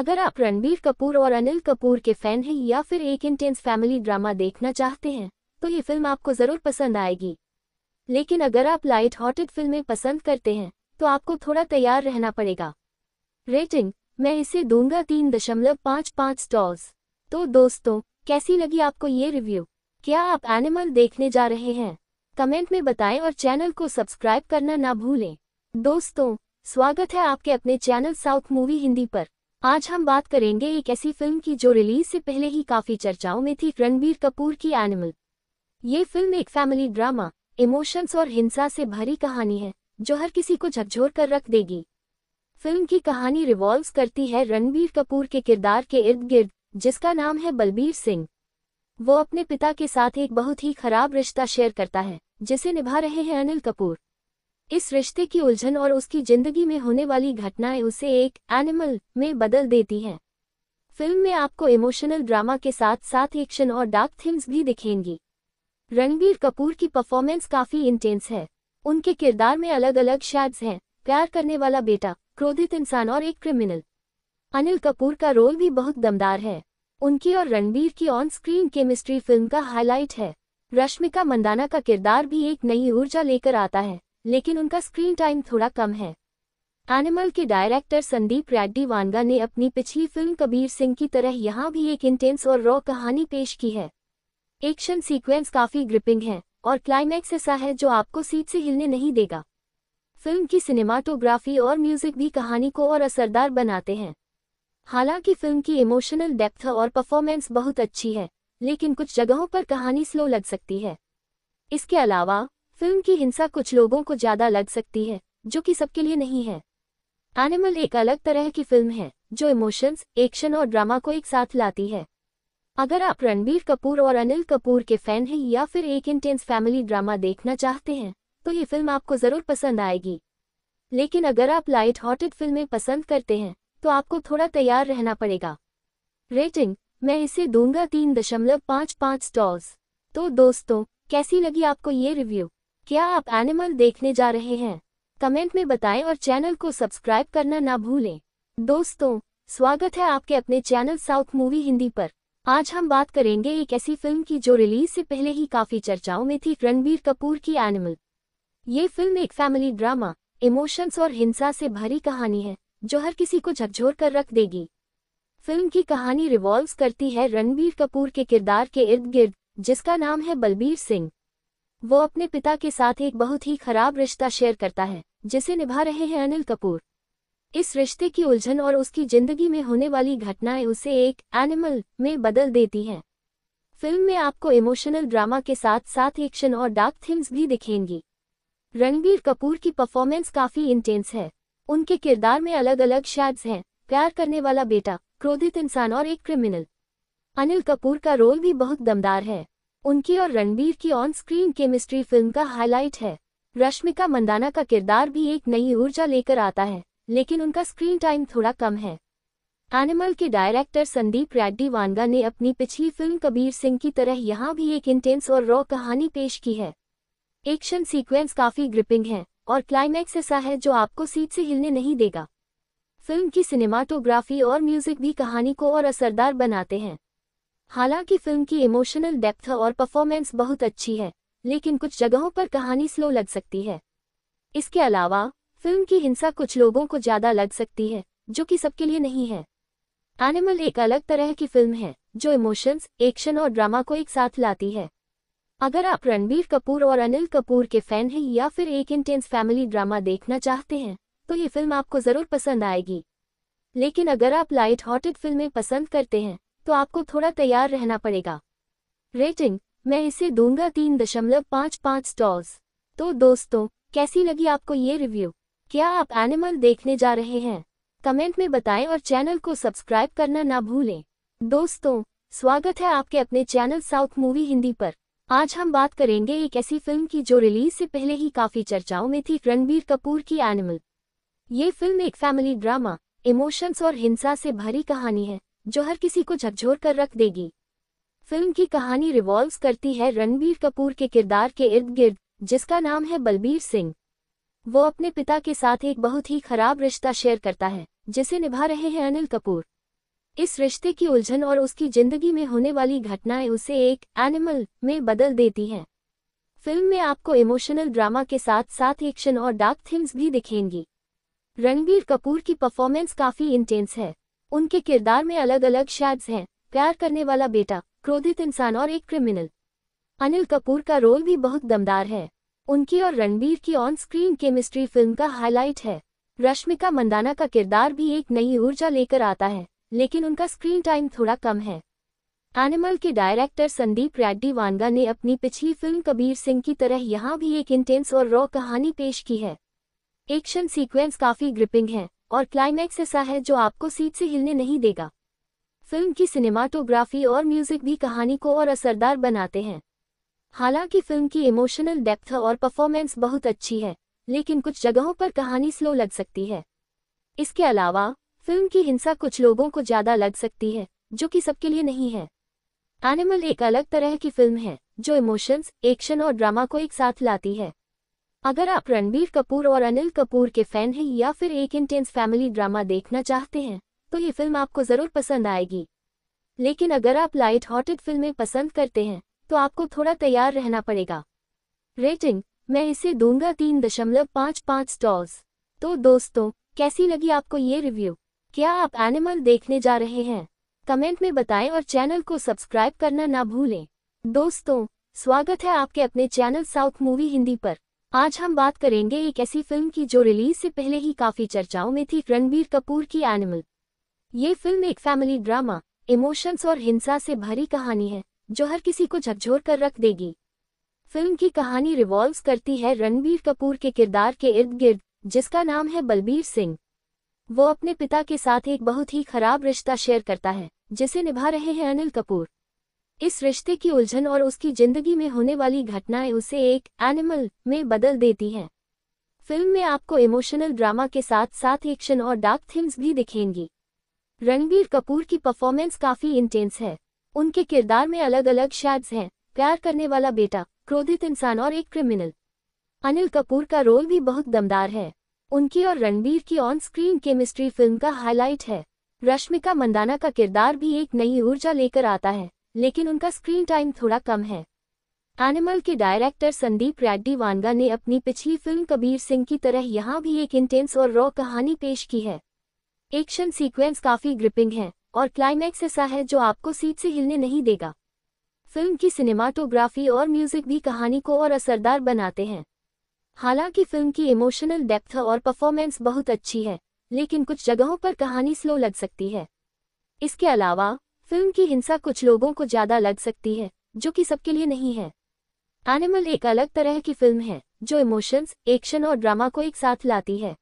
A: अगर आप रणबीर कपूर और अनिल कपूर के फैन हैं या फिर एक इंटेंस फैमिली ड्रामा देखना चाहते हैं तो ये फिल्म आपको ज़रूर पसंद आएगी लेकिन अगर आप लाइट हॉटेड फिल्में पसंद करते हैं तो आपको थोड़ा तैयार रहना पड़ेगा रेटिंग मैं इसे दूंगा तीन दशमलव पाँच पाँच स्टॉल्स तो दोस्तों कैसी लगी आपको ये रिव्यू क्या आप एनिमल देखने जा रहे हैं कमेंट में बताएं और चैनल को सब्सक्राइब करना ना भूलें दोस्तों स्वागत है आपके अपने चैनल साउथ मूवी हिंदी पर आज हम बात करेंगे एक ऐसी फिल्म की जो रिलीज से पहले ही काफी चर्चाओं में थी रणबीर कपूर की एनिमल ये फिल्म एक फैमिली ड्रामा इमोशंस और हिंसा से भरी कहानी है जो हर किसी को झकझोर कर रख देगी फिल्म की कहानी रिवॉल्व करती है रणबीर कपूर के किरदार के इर्द गिर्द जिसका नाम है बलबीर सिंह वो अपने पिता के साथ एक बहुत ही खराब रिश्ता शेयर करता है जिसे निभा रहे हैं अनिल कपूर इस रिश्ते की उलझन और उसकी जिंदगी में होने वाली घटनाएं उसे एक एनिमल में बदल देती हैं फिल्म में आपको इमोशनल ड्रामा के साथ साथ एक्शन और डार्क थीम्स भी दिखेंगी रणबीर कपूर की परफॉर्मेंस काफ़ी इंटेंस है उनके किरदार में अलग अलग शैड्स हैं प्यार करने वाला बेटा क्रोधित इंसान और एक क्रिमिनल अनिल कपूर का रोल भी बहुत दमदार है उनकी और रणबीर की ऑन स्क्रीन केमिस्ट्री फिल्म का हाईलाइट है रश्मिका मंदाना का किरदार भी एक नई ऊर्जा लेकर आता है लेकिन उनका स्क्रीन टाइम थोड़ा कम है एनिमल के डायरेक्टर संदीप रेड्डी वानगा ने अपनी पिछली फिल्म कबीर सिंह की तरह यहाँ भी एक इंटेंस और रॉ कहानी पेश की है एक्शन सीक्वेंस काफी ग्रिपिंग है और क्लाइमैक्स ऐसा है जो आपको सीट से हिलने नहीं देगा फिल्म की सिनेमाटोग्राफी और म्यूजिक भी कहानी को और असरदार बनाते हैं हालांकि फिल्म की इमोशनल डेप्थ और परफॉर्मेंस बहुत अच्छी है लेकिन कुछ जगहों पर कहानी स्लो लग सकती है इसके अलावा फिल्म की हिंसा कुछ लोगों को ज़्यादा लग सकती है जो कि सबके लिए नहीं है एनिमल एक अलग तरह की फिल्म है जो इमोशंस एक्शन और ड्रामा को एक साथ लाती है अगर आप रणबीर कपूर और अनिल कपूर के फैन हैं या फिर एक इंटेंस फैमिली ड्रामा देखना चाहते हैं तो ये फिल्म आपको ज़रूर पसंद आएगी लेकिन अगर आप लाइट हॉटेड फिल्में पसंद करते हैं तो आपको थोड़ा तैयार रहना पड़ेगा रेटिंग मैं इसे दूंगा तीन दशमलव पाँच पाँच स्टॉल्स तो दोस्तों कैसी लगी आपको ये रिव्यू क्या आप एनिमल देखने जा रहे हैं कमेंट में बताएं और चैनल को सब्सक्राइब करना ना भूलें दोस्तों स्वागत है आपके अपने चैनल साउथ मूवी हिंदी पर आज हम बात करेंगे एक ऐसी फिल्म की जो रिलीज से पहले ही काफी चर्चाओं में थी रणबीर कपूर की एनिमल ये फिल्म एक फैमिली ड्रामा इमोशंस और हिंसा से भरी कहानी है जो हर किसी को झकझोर कर रख देगी फिल्म की कहानी रिवॉल्व करती है रणबीर कपूर के किरदार के इर्द गिर्द जिसका नाम है बलबीर सिंह वो अपने पिता के साथ एक बहुत ही खराब रिश्ता शेयर करता है जिसे निभा रहे हैं अनिल कपूर इस रिश्ते की उलझन और उसकी जिंदगी में होने वाली घटनाएं उसे एक एनिमल में बदल देती हैं फिल्म में आपको इमोशनल ड्रामा के साथ साथ एक्शन और डार्क थीम्स भी दिखेंगी रणबीर कपूर की परफॉर्मेंस काफी इंटेंस है उनके किरदार में अलग अलग शैड्स हैं प्यार करने वाला बेटा क्रोधित इंसान और एक क्रिमिनल अनिल कपूर का रोल भी बहुत दमदार है उनकी और रणबीर की ऑन स्क्रीन केमिस्ट्री फिल्म का हाईलाइट है रश्मिका मंदाना का किरदार भी एक नई ऊर्जा लेकर आता है लेकिन उनका स्क्रीन टाइम थोड़ा कम है एनिमल के डायरेक्टर संदीप रेड्डी वानगा ने अपनी पिछली फिल्म कबीर सिंह की तरह यहाँ भी एक इंटेंस और रॉ कहानी पेश की है एक्शन सीक्वेंस काफ़ी ग्रिपिंग है और क्लाइमैक्स ऐसा है जो आपको सीट से हिलने नहीं देगा फिल्म की सिनेमाटोग्राफी और म्यूजिक भी कहानी को और असरदार बनाते हैं हालांकि फिल्म की इमोशनल डेप्थ और परफॉर्मेंस बहुत अच्छी है लेकिन कुछ जगहों पर कहानी स्लो लग सकती है इसके अलावा फिल्म की हिंसा कुछ लोगों को ज्यादा लग सकती है जो कि सबके लिए नहीं है एनिमल एक अलग तरह की फिल्म है जो इमोशंस एक्शन और ड्रामा को एक साथ लाती है अगर आप रणबीर कपूर और अनिल कपूर के फैन हैं या फिर एक इंटेंस फैमिली ड्रामा देखना चाहते हैं तो ये फिल्म आपको ज़रूर पसंद आएगी लेकिन अगर आप लाइट हॉटेड फिल्में पसंद करते हैं तो आपको थोड़ा तैयार रहना पड़ेगा रेटिंग मैं इसे दूंगा तीन दशमलव पाँच पाँच स्टॉल्स तो दोस्तों कैसी लगी आपको ये रिव्यू क्या आप एनिमल देखने जा रहे हैं कमेंट में बताएं और चैनल को सब्सक्राइब करना ना भूलें दोस्तों स्वागत है आपके अपने चैनल साउथ मूवी हिंदी पर आज हम बात करेंगे एक ऐसी फिल्म की जो रिलीज से पहले ही काफी चर्चाओं में थी रणबीर कपूर की एनिमल ये फिल्म एक फैमिली ड्रामा इमोशंस और हिंसा से भरी कहानी है जो हर किसी को झकझोर कर रख देगी फिल्म की कहानी रिवॉल्व करती है रणबीर कपूर के किरदार के इर्द गिर्द जिसका नाम है बलबीर सिंह वो अपने पिता के साथ एक बहुत ही खराब रिश्ता शेयर करता है जिसे निभा रहे हैं अनिल कपूर इस रिश्ते की उलझन और उसकी जिंदगी में होने वाली घटनाएं उसे एक एनिमल में बदल देती हैं फिल्म में आपको इमोशनल ड्रामा के साथ साथ एक्शन और डार्क थीम्स भी दिखेंगी रणबीर कपूर की परफॉर्मेंस काफी इंटेंस है उनके किरदार में अलग अलग शैड्स हैं प्यार करने वाला बेटा क्रोधित इंसान और एक क्रिमिनल अनिल कपूर का रोल भी बहुत दमदार है उनकी और रणबीर की ऑन स्क्रीन केमिस्ट्री फिल्म का हाईलाइट है रश्मिका मंदाना का किरदार भी एक नई ऊर्जा लेकर आता है लेकिन उनका स्क्रीन टाइम थोड़ा कम है एनिमल के डायरेक्टर संदीप रेड्डी वानगा ने अपनी पिछली फिल्म कबीर सिंह की तरह यहाँ भी एक इंटेंस और रॉ कहानी पेश की है एक्शन सीक्वेंस काफी ग्रिपिंग है और क्लाइमैक्स ऐसा है जो आपको सीट से हिलने नहीं देगा फिल्म की सिनेमाटोग्राफी और म्यूजिक भी कहानी को और असरदार बनाते हैं हालांकि फिल्म की इमोशनल डेप्थ और परफॉर्मेंस बहुत अच्छी है लेकिन कुछ जगहों पर कहानी स्लो लग सकती है इसके अलावा फिल्म की हिंसा कुछ लोगों को ज्यादा लग सकती है जो कि सबके लिए नहीं है एनिमल एक अलग तरह की फिल्म है जो इमोशंस एक्शन और ड्रामा को एक साथ लाती है अगर आप रणबीर कपूर और अनिल कपूर के फैन हैं या फिर एक इंटेंस फैमिली ड्रामा देखना चाहते हैं तो ये फिल्म आपको ज़रूर पसंद आएगी लेकिन अगर आप लाइट हॉटेड फिल्में पसंद करते हैं तो आपको थोड़ा तैयार रहना पड़ेगा रेटिंग मैं इसे दूंगा तीन दशमलव पाँच पाँच स्टॉल्स तो दोस्तों कैसी लगी आपको ये रिव्यू क्या आप एनिमल देखने जा रहे हैं कमेंट में बताएं और चैनल को सब्सक्राइब करना ना भूलें दोस्तों स्वागत है आपके अपने चैनल साउथ मूवी हिंदी पर आज हम बात करेंगे एक ऐसी फिल्म की जो रिलीज से पहले ही काफी चर्चाओं में थी रणबीर कपूर की एनिमल ये फिल्म एक फैमिली ड्रामा इमोशंस और हिंसा से भरी कहानी है जो हर किसी को झकझोर कर रख देगी फिल्म की कहानी रिवॉल्व करती है रणबीर कपूर के किरदार के इर्द गिर्द जिसका नाम है बलबीर सिंह वो अपने पिता के साथ एक बहुत ही खराब रिश्ता शेयर करता है जिसे निभा रहे हैं अनिल कपूर इस रिश्ते की उलझन और उसकी जिंदगी में होने वाली घटनाएं उसे एक एनिमल में बदल देती हैं फिल्म में आपको इमोशनल ड्रामा के साथ साथ एक्शन और डार्क थीम्स भी दिखेंगी रणबीर कपूर की परफॉर्मेंस काफ़ी इंटेंस है उनके किरदार में अलग अलग शैड्स हैं प्यार करने वाला बेटा क्रोधित इंसान और एक क्रिमिनल अनिल कपूर का रोल भी बहुत दमदार है उनकी और रणबीर की ऑन स्क्रीन केमिस्ट्री फिल्म का हाईलाइट है रश्मिका मंदाना का किरदार भी एक नई ऊर्जा लेकर आता है लेकिन उनका स्क्रीन टाइम थोड़ा कम है एनिमल के डायरेक्टर संदीप रेड्डी वानगा ने अपनी पिछली फिल्म कबीर सिंह की तरह यहाँ भी एक इंटेंस और रॉ कहानी पेश की है एक्शन सीक्वेंस काफी ग्रिपिंग है और क्लाइमैक्स ऐसा है जो आपको सीट से हिलने नहीं देगा फिल्म की सिनेमाटोग्राफी और म्यूजिक भी कहानी को और असरदार बनाते हैं हालांकि फिल्म की इमोशनल डेप्थ और परफॉर्मेंस बहुत अच्छी है लेकिन कुछ जगहों पर कहानी स्लो लग सकती है इसके अलावा फिल्म की हिंसा कुछ लोगों को ज़्यादा लग सकती है जो कि सबके लिए नहीं है एनिमल एक अलग तरह की फिल्म है जो इमोशंस एक्शन और ड्रामा को एक साथ लाती है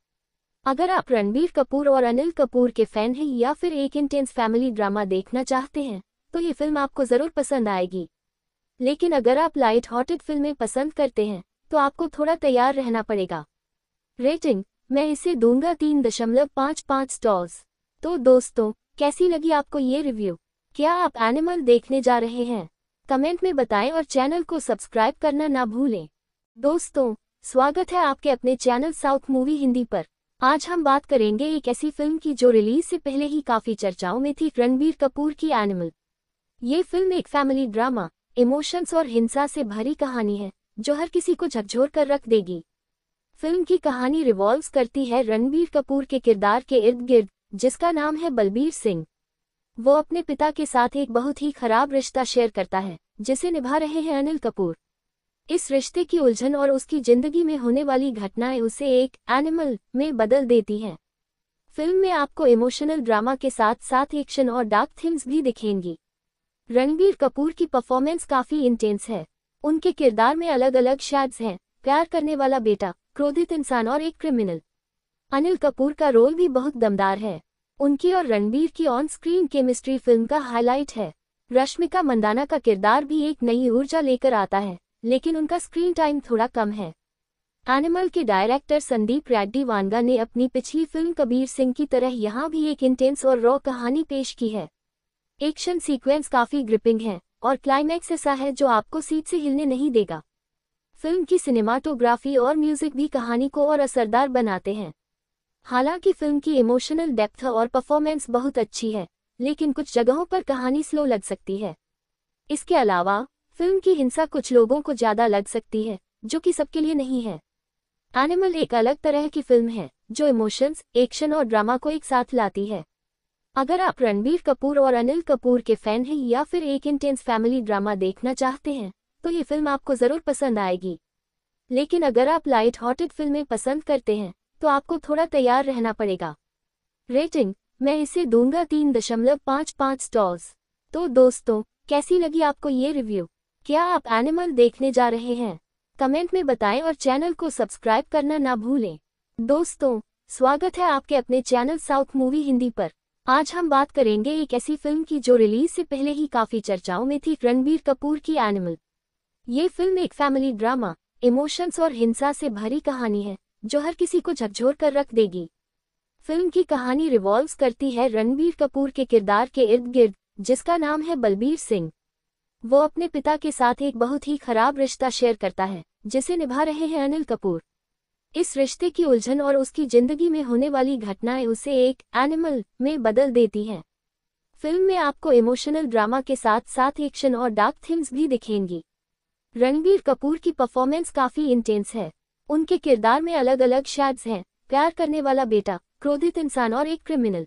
A: अगर आप रणबीर कपूर और अनिल कपूर के फैन हैं या फिर एक इंटेंस फैमिली ड्रामा देखना चाहते हैं तो ये फिल्म आपको ज़रूर पसंद आएगी लेकिन अगर आप लाइट हॉटेड फिल्में पसंद करते हैं तो आपको थोड़ा तैयार रहना पड़ेगा रेटिंग मैं इसे दूंगा तीन दशमलव पाँच पाँच स्टॉल्स तो दोस्तों कैसी लगी आपको ये रिव्यू क्या आप एनिमल देखने जा रहे हैं कमेंट में बताएं और चैनल को सब्सक्राइब करना ना भूलें दोस्तों स्वागत है आपके अपने चैनल साउथ मूवी हिंदी पर आज हम बात करेंगे एक ऐसी फिल्म की जो रिलीज से पहले ही काफी चर्चाओं में थी रणबीर कपूर की एनिमल ये फिल्म एक फैमिली ड्रामा इमोशंस और हिंसा से भरी कहानी है जो हर किसी को झकझोर कर रख देगी फिल्म की कहानी रिवॉल्व करती है रणबीर कपूर के किरदार के इर्द गिर्द जिसका नाम है बलबीर सिंह वो अपने पिता के साथ एक बहुत ही खराब रिश्ता शेयर करता है जिसे निभा रहे हैं अनिल कपूर इस रिश्ते की उलझन और उसकी जिंदगी में होने वाली घटनाएं उसे एक एनिमल में बदल देती हैं फिल्म में आपको इमोशनल ड्रामा के साथ साथ एक्शन और डार्क थीम्स भी दिखेंगी रणबीर कपूर की परफॉर्मेंस काफी इंटेंस है उनके किरदार में अलग अलग शेड्स हैं प्यार करने वाला बेटा क्रोधित इंसान और एक क्रिमिनल अनिल कपूर का रोल भी बहुत दमदार है उनकी और रणबीर की ऑन स्क्रीन केमिस्ट्री फिल्म का हाईलाइट है रश्मिका मंदाना का किरदार भी एक नई ऊर्जा लेकर आता है लेकिन उनका स्क्रीन टाइम थोड़ा कम है एनिमल के डायरेक्टर संदीप रेड्डी वानगा ने अपनी पिछली फिल्म कबीर सिंह की तरह यहाँ भी एक इंटेंस और रॉ कहानी पेश की है एक्शन सीक्वेंस काफी ग्रिपिंग है और क्लाइमैक्स ऐसा है जो आपको सीट से हिलने नहीं देगा फिल्म की सिनेमाटोग्राफी और म्यूजिक भी कहानी को और असरदार बनाते हैं हालांकि फिल्म की इमोशनल डेप्थ और परफॉर्मेंस बहुत अच्छी है लेकिन कुछ जगहों पर कहानी स्लो लग सकती है इसके अलावा फिल्म की हिंसा कुछ लोगों को ज्यादा लग सकती है जो कि सबके लिए नहीं है एनिमल एक अलग तरह की फिल्म है जो इमोशंस एक्शन और ड्रामा को एक साथ लाती है अगर आप रणबीर कपूर और अनिल कपूर के फैन हैं या फिर एक इंटेंस फैमिली ड्रामा देखना चाहते हैं तो ये फिल्म आपको ज़रूर पसंद आएगी लेकिन अगर आप लाइट हॉटेड फिल्में पसंद करते हैं तो आपको थोड़ा तैयार रहना पड़ेगा रेटिंग मैं इसे दूंगा तीन दशमलव पाँच पाँच स्टॉल्स तो दोस्तों कैसी लगी आपको ये रिव्यू क्या आप एनिमल देखने जा रहे हैं कमेंट में बताएं और चैनल को सब्सक्राइब करना ना भूलें दोस्तों स्वागत है आपके अपने चैनल साउथ मूवी हिंदी पर आज हम बात करेंगे एक ऐसी फिल्म की जो रिलीज से पहले ही काफी चर्चाओं में थी रणबीर कपूर की एनिमल ये फिल्म एक फैमिली ड्रामा इमोशंस और हिंसा से भरी कहानी है जो हर किसी को झकझोर कर रख देगी फिल्म की कहानी रिवॉल्व करती है रणबीर कपूर के किरदार के इर्द गिर्द जिसका नाम है बलबीर सिंह वो अपने पिता के साथ एक बहुत ही खराब रिश्ता शेयर करता है जिसे निभा रहे हैं अनिल कपूर इस रिश्ते की उलझन और उसकी जिंदगी में होने वाली घटनाएं उसे एक एनिमल में बदल देती हैं फिल्म में आपको इमोशनल ड्रामा के साथ साथ एक्शन और डार्क थीम्स भी दिखेंगी रणबीर कपूर की परफॉर्मेंस काफी इंटेंस है उनके किरदार में अलग अलग शैड्स हैं प्यार करने वाला बेटा क्रोधित इंसान और एक क्रिमिनल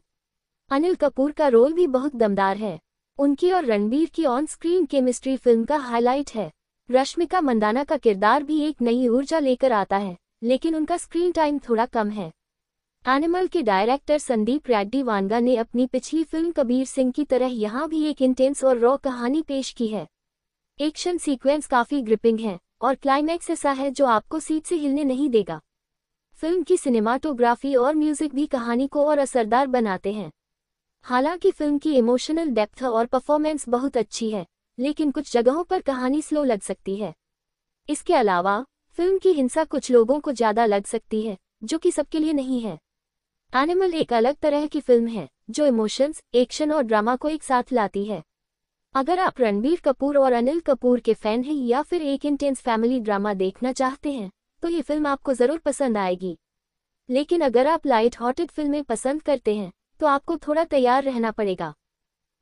A: अनिल कपूर का रोल भी बहुत दमदार है उनकी और रणबीर की ऑन स्क्रीन केमिस्ट्री फिल्म का हाईलाइट है रश्मिका मंदाना का किरदार भी एक नई ऊर्जा लेकर आता है लेकिन उनका स्क्रीन टाइम थोड़ा कम है एनिमल के डायरेक्टर संदीप रेड्डी वानगा ने अपनी पिछली फिल्म कबीर सिंह की तरह यहाँ भी एक इंटेंस और रॉ कहानी पेश की है एक्शन सीक्वेंस काफी ग्रिपिंग है और क्लाइमैक्स ऐसा है जो आपको सीट से हिलने नहीं देगा फिल्म की सिनेमाटोग्राफी और म्यूजिक भी कहानी को और असरदार बनाते हैं हालांकि फिल्म की इमोशनल डेप्थ और परफॉर्मेंस बहुत अच्छी है लेकिन कुछ जगहों पर कहानी स्लो लग सकती है इसके अलावा फिल्म की हिंसा कुछ लोगों को ज्यादा लग सकती है जो कि सबके लिए नहीं है एनिमल एक अलग तरह की फिल्म है जो इमोशंस एक्शन और ड्रामा को एक साथ लाती है अगर आप रणबीर कपूर और अनिल कपूर के फैन हैं या फिर एक इंटेंस फैमिली ड्रामा देखना चाहते हैं तो ये फिल्म आपको ज़रूर पसंद आएगी लेकिन अगर आप लाइट हॉटेड फिल्में पसंद करते हैं तो आपको थोड़ा तैयार रहना पड़ेगा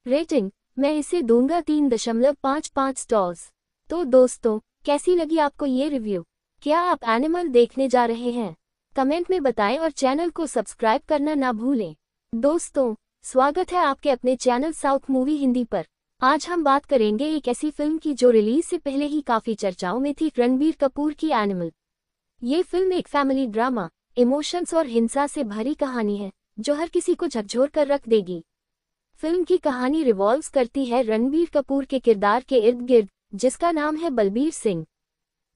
A: रेटिंग मैं इसे दूंगा तीन दशमलव पाँच पाँच स्टॉल्स तो दोस्तों कैसी लगी आपको ये रिव्यू क्या आप एनिमल देखने जा रहे हैं कमेंट में बताएं और चैनल को सब्सक्राइब करना ना भूलें दोस्तों स्वागत है आपके अपने चैनल साउथ मूवी हिंदी पर आज हम बात करेंगे एक ऐसी फिल्म की जो रिलीज से पहले ही काफी चर्चाओं में थी रणबीर कपूर की एनिमल ये फिल्म एक फैमिली ड्रामा इमोशंस और हिंसा से भरी कहानी है जो हर किसी को झकझोर कर रख देगी फिल्म की कहानी रिवॉल्व करती है रणबीर कपूर के किरदार के इर्द गिर्द जिसका नाम है बलबीर सिंह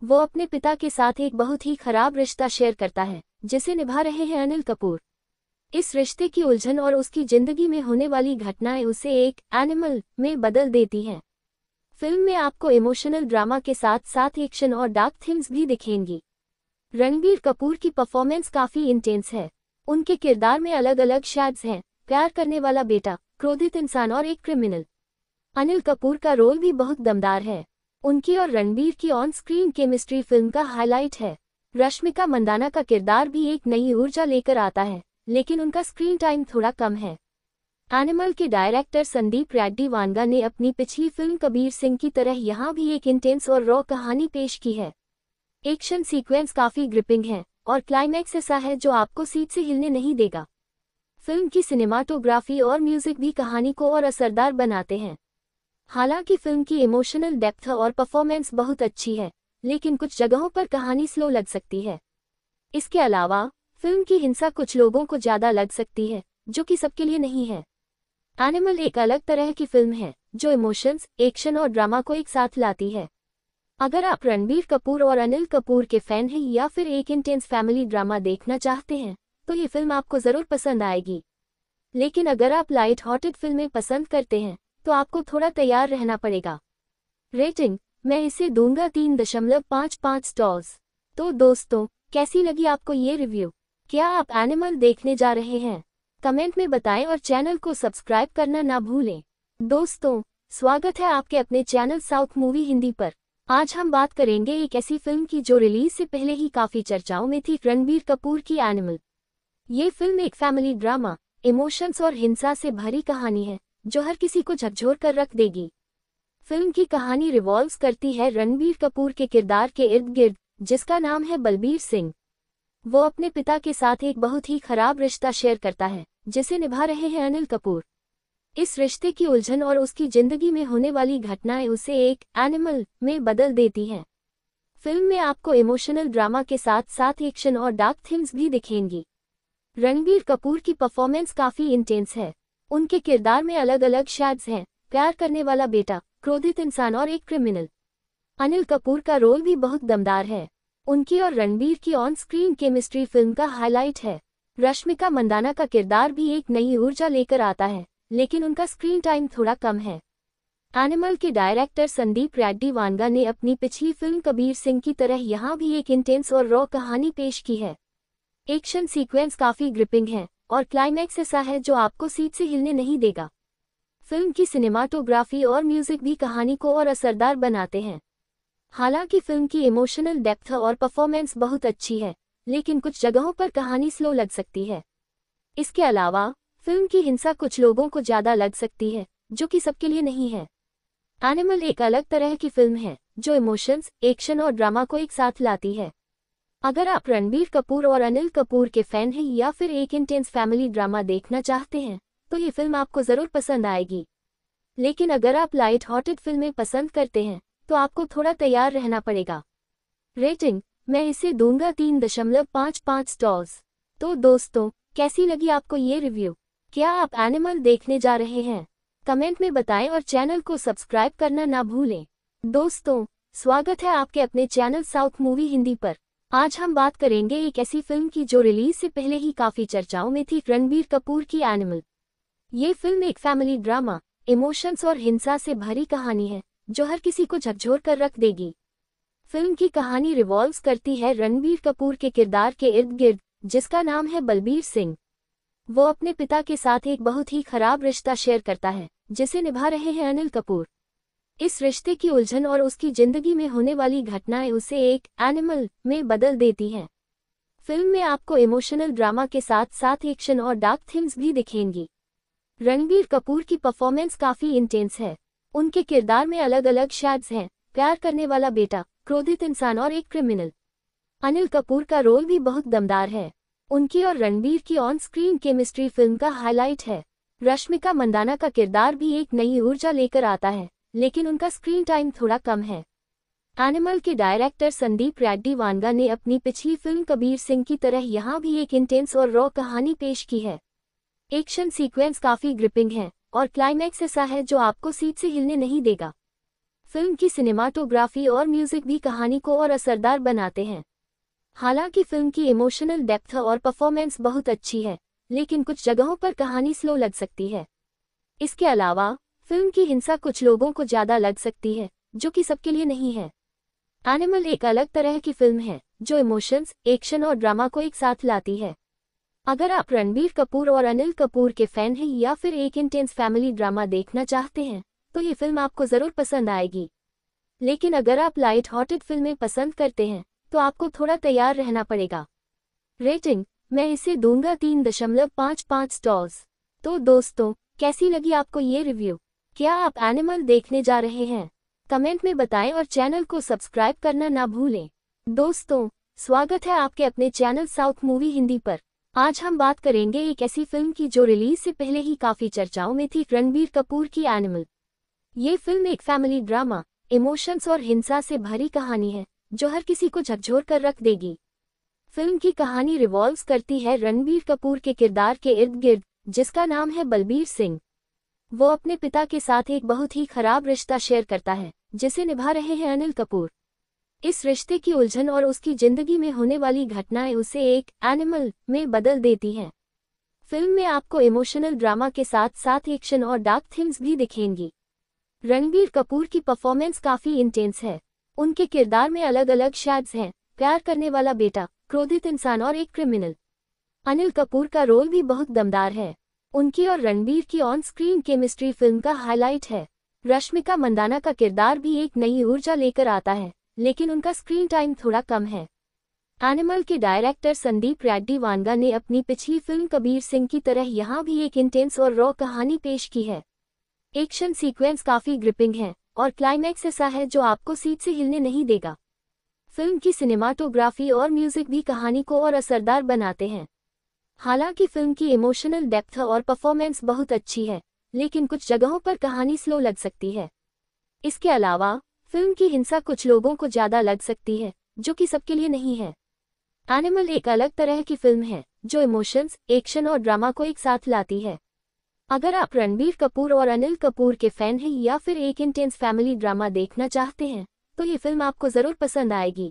A: वो अपने पिता के साथ एक बहुत ही खराब रिश्ता शेयर करता है जिसे निभा रहे हैं अनिल कपूर इस रिश्ते की उलझन और उसकी जिंदगी में होने वाली घटनाएं उसे एक एनिमल में बदल देती हैं फिल्म में आपको इमोशनल ड्रामा के साथ साथ एक्शन और डार्क थीम्स भी दिखेंगी रणबीर कपूर की परफॉर्मेंस काफ़ी इंटेंस है उनके किरदार में अलग अलग शेड्स हैं प्यार करने वाला बेटा क्रोधित इंसान और एक क्रिमिनल अनिल कपूर का रोल भी बहुत दमदार है उनकी और रणबीर की ऑन स्क्रीन केमिस्ट्री फिल्म का हाईलाइट है रश्मिका मंदाना का किरदार भी एक नई ऊर्जा लेकर आता है लेकिन उनका स्क्रीन टाइम थोड़ा कम है एनिमल के डायरेक्टर संदीप रेड्डी वानगा ने अपनी पिछली फिल्म कबीर सिंह की तरह यहाँ भी एक इंटेंस और रॉ कहानी पेश की है एक्शन सीक्वेंस काफी ग्रिपिंग है और क्लाइमैक्स ऐसा है जो आपको सीट से हिलने नहीं देगा फिल्म की सिनेमाटोग्राफी और म्यूजिक भी कहानी को और असरदार बनाते हैं हालांकि फिल्म की इमोशनल डेप्थ और परफॉर्मेंस बहुत अच्छी है लेकिन कुछ जगहों पर कहानी स्लो लग सकती है इसके अलावा फिल्म की हिंसा कुछ लोगों को ज़्यादा लग सकती है जो कि सबके लिए नहीं है एनिमल एक अलग तरह की फिल्म है जो इमोशंस एक्शन और ड्रामा को एक साथ लाती है अगर आप रणबीर कपूर और अनिल कपूर के फैन हैं या फिर एक इंटेंस फैमिली ड्रामा देखना चाहते हैं तो ये फिल्म आपको ज़रूर पसंद आएगी लेकिन अगर आप लाइट हॉटेड फिल्में पसंद करते हैं तो आपको थोड़ा तैयार रहना पड़ेगा रेटिंग मैं इसे दूंगा तीन दशमलव पाँच पाँच स्टॉल्स तो दोस्तों कैसी लगी आपको ये रिव्यू क्या आप एनिमल देखने जा रहे हैं कमेंट में बताएं और चैनल को सब्सक्राइब करना ना भूलें दोस्तों स्वागत है आपके अपने चैनल साउथ मूवी हिंदी पर आज हम बात करेंगे एक ऐसी फिल्म की जो रिलीज से पहले ही काफी चर्चाओं में थी रणबीर कपूर की एनिमल ये फिल्म एक फैमिली ड्रामा इमोशंस और हिंसा से भरी कहानी है जो हर किसी को झकझोर कर रख देगी फिल्म की कहानी रिवॉल्व करती है रणबीर कपूर के किरदार के इर्द गिर्द जिसका नाम है बलबीर सिंह वो अपने पिता के साथ एक बहुत ही खराब रिश्ता शेयर करता है जिसे निभा रहे हैं अनिल कपूर इस रिश्ते की उलझन और उसकी जिंदगी में होने वाली घटनाएं उसे एक एनिमल में बदल देती हैं फिल्म में आपको इमोशनल ड्रामा के साथ साथ एक्शन और डार्क थीम्स भी दिखेंगी रणबीर कपूर की परफॉर्मेंस काफी इंटेंस है उनके किरदार में अलग अलग शेड्स हैं प्यार करने वाला बेटा क्रोधित इंसान और एक क्रिमिनल अनिल कपूर का रोल भी बहुत दमदार है उनकी और रणबीर की ऑन स्क्रीन केमिस्ट्री फिल्म का हाईलाइट है रश्मिका मंदाना का किरदार भी एक नई ऊर्जा लेकर आता है लेकिन उनका स्क्रीन टाइम थोड़ा कम है एनिमल के डायरेक्टर संदीप रेड्डी वानगा ने अपनी पिछली फिल्म कबीर सिंह की तरह यहाँ भी एक इंटेंस और रॉ कहानी पेश की है एक्शन सीक्वेंस काफी ग्रिपिंग है और क्लाइमैक्स ऐसा है जो आपको सीट से हिलने नहीं देगा फिल्म की सिनेमाटोग्राफी और म्यूजिक भी कहानी को और असरदार बनाते हैं हालांकि फिल्म की इमोशनल डेप्थ और परफॉर्मेंस बहुत अच्छी है लेकिन कुछ जगहों पर कहानी स्लो लग सकती है इसके अलावा फिल्म की हिंसा कुछ लोगों को ज्यादा लग सकती है जो कि सबके लिए नहीं है एनिमल एक अलग तरह की फिल्म है जो इमोशंस एक्शन और ड्रामा को एक साथ लाती है अगर आप रणबीर कपूर और अनिल कपूर के फैन हैं या फिर एक इंटेंस फैमिली ड्रामा देखना चाहते हैं तो ये फिल्म आपको ज़रूर पसंद आएगी लेकिन अगर आप लाइट हॉटेड फिल्में पसंद करते हैं तो आपको थोड़ा तैयार रहना पड़ेगा रेटिंग मैं इसे दूंगा तीन दशमलव पाँच पाँच स्टॉल्स तो दोस्तों कैसी लगी आपको ये रिव्यू क्या आप एनिमल देखने जा रहे हैं कमेंट में बताएं और चैनल को सब्सक्राइब करना ना भूलें दोस्तों स्वागत है आपके अपने चैनल साउथ मूवी हिंदी पर आज हम बात करेंगे एक ऐसी फिल्म की जो रिलीज से पहले ही काफी चर्चाओं में थी रणबीर कपूर की एनिमल ये फिल्म एक फैमिली ड्रामा इमोशंस और हिंसा से भरी कहानी है जो हर किसी को झकझोर कर रख देगी फिल्म की कहानी रिवॉल्व करती है रणबीर कपूर के किरदार के इर्द गिर्द जिसका नाम है बलबीर सिंह वो अपने पिता के साथ एक बहुत ही खराब रिश्ता शेयर करता है जिसे निभा रहे हैं अनिल कपूर इस रिश्ते की उलझन और उसकी जिंदगी में होने वाली घटनाएं उसे एक एनिमल में बदल देती हैं फिल्म में आपको इमोशनल ड्रामा के साथ साथ एक्शन और डार्क थीम्स भी दिखेंगी रणबीर कपूर की परफॉर्मेंस काफी इंटेंस है उनके किरदार में अलग अलग शैड्स हैं प्यार करने वाला बेटा क्रोधित इंसान और एक क्रिमिनल अनिल कपूर का रोल भी बहुत दमदार है उनकी और रणबीर की ऑन स्क्रीन केमिस्ट्री फिल्म का हाईलाइट है रश्मिका मंदाना का किरदार भी एक नई ऊर्जा लेकर आता है लेकिन उनका स्क्रीन टाइम थोड़ा कम है एनिमल के डायरेक्टर संदीप रेड्डी वानगा ने अपनी पिछली फिल्म कबीर सिंह की तरह यहाँ भी एक इंटेंस और रॉ कहानी पेश की है एक्शन सीक्वेंस काफी ग्रिपिंग है और क्लाइमैक्स ऐसा है जो आपको सीट से हिलने नहीं देगा फिल्म की सिनेमाटोग्राफी और म्यूजिक भी कहानी को और असरदार बनाते हैं हालांकि फिल्म की इमोशनल डेप्थ और परफॉर्मेंस बहुत अच्छी है लेकिन कुछ जगहों पर कहानी स्लो लग सकती है इसके अलावा फिल्म की हिंसा कुछ लोगों को ज्यादा लग सकती है जो कि सबके लिए नहीं है एनिमल एक अलग तरह की फिल्म है जो इमोशंस एक्शन और ड्रामा को एक साथ लाती है अगर आप रणबीर कपूर और अनिल कपूर के फैन हैं या फिर एक इंटेंस फैमिली ड्रामा देखना चाहते हैं तो ये फिल्म आपको ज़रूर पसंद आएगी लेकिन अगर आप लाइट हॉटेड फिल्में पसंद करते हैं तो आपको थोड़ा तैयार रहना पड़ेगा रेटिंग मैं इसे दूंगा तीन दशमलव पाँच पाँच स्टॉल्स तो दोस्तों कैसी लगी आपको ये रिव्यू क्या आप एनिमल देखने जा रहे हैं कमेंट में बताएं और चैनल को सब्सक्राइब करना ना भूलें दोस्तों स्वागत है आपके अपने चैनल साउथ मूवी हिंदी पर आज हम बात करेंगे एक ऐसी फिल्म की जो रिलीज से पहले ही काफी चर्चाओं में थी रणबीर कपूर की एनिमल ये फिल्म एक फैमिली ड्रामा इमोशंस और हिंसा से भरी कहानी है जो हर किसी को झकझोर कर रख देगी फिल्म की कहानी रिवॉल्व करती है रणबीर कपूर के किरदार के इर्द गिर्द जिसका नाम है बलबीर सिंह वो अपने पिता के साथ एक बहुत ही खराब रिश्ता शेयर करता है जिसे निभा रहे हैं अनिल कपूर इस रिश्ते की उलझन और उसकी जिंदगी में होने वाली घटनाएं उसे एक एनिमल में बदल देती हैं फिल्म में आपको इमोशनल ड्रामा के साथ साथ एक्शन और डार्क थीम्स भी दिखेंगी रणबीर कपूर की परफॉर्मेंस काफ़ी इंटेंस है उनके किरदार में अलग अलग शैड्स हैं प्यार करने वाला बेटा क्रोधित इंसान और एक क्रिमिनल अनिल कपूर का रोल भी बहुत दमदार है उनकी और रणबीर की ऑन स्क्रीन केमिस्ट्री फिल्म का हाईलाइट है रश्मिका मंदाना का किरदार भी एक नई ऊर्जा लेकर आता है लेकिन उनका स्क्रीन टाइम थोड़ा कम है एनिमल के डायरेक्टर संदीप रेड्डी वानगा ने अपनी पिछली फिल्म कबीर सिंह की तरह यहाँ भी एक इंटेंस और रॉ कहानी पेश की है एक्शन सीक्वेंस काफी ग्रिपिंग है और क्लाइमैक्स ऐसा है जो आपको सीट से हिलने नहीं देगा फिल्म की सिनेमाटोग्राफी और म्यूजिक भी कहानी को और असरदार बनाते हैं हालांकि फिल्म की इमोशनल डेप्थ और परफॉर्मेंस बहुत अच्छी है लेकिन कुछ जगहों पर कहानी स्लो लग सकती है इसके अलावा फिल्म की हिंसा कुछ लोगों को ज़्यादा लग सकती है जो कि सबके लिए नहीं है एनिमल एक अलग तरह की फिल्म है जो इमोशंस एक्शन और ड्रामा को एक साथ लाती है अगर आप रणबीर कपूर और अनिल कपूर के फैन हैं या फिर एक इंटेंस फैमिली ड्रामा देखना चाहते हैं तो ये फिल्म आपको ज़रूर पसंद आएगी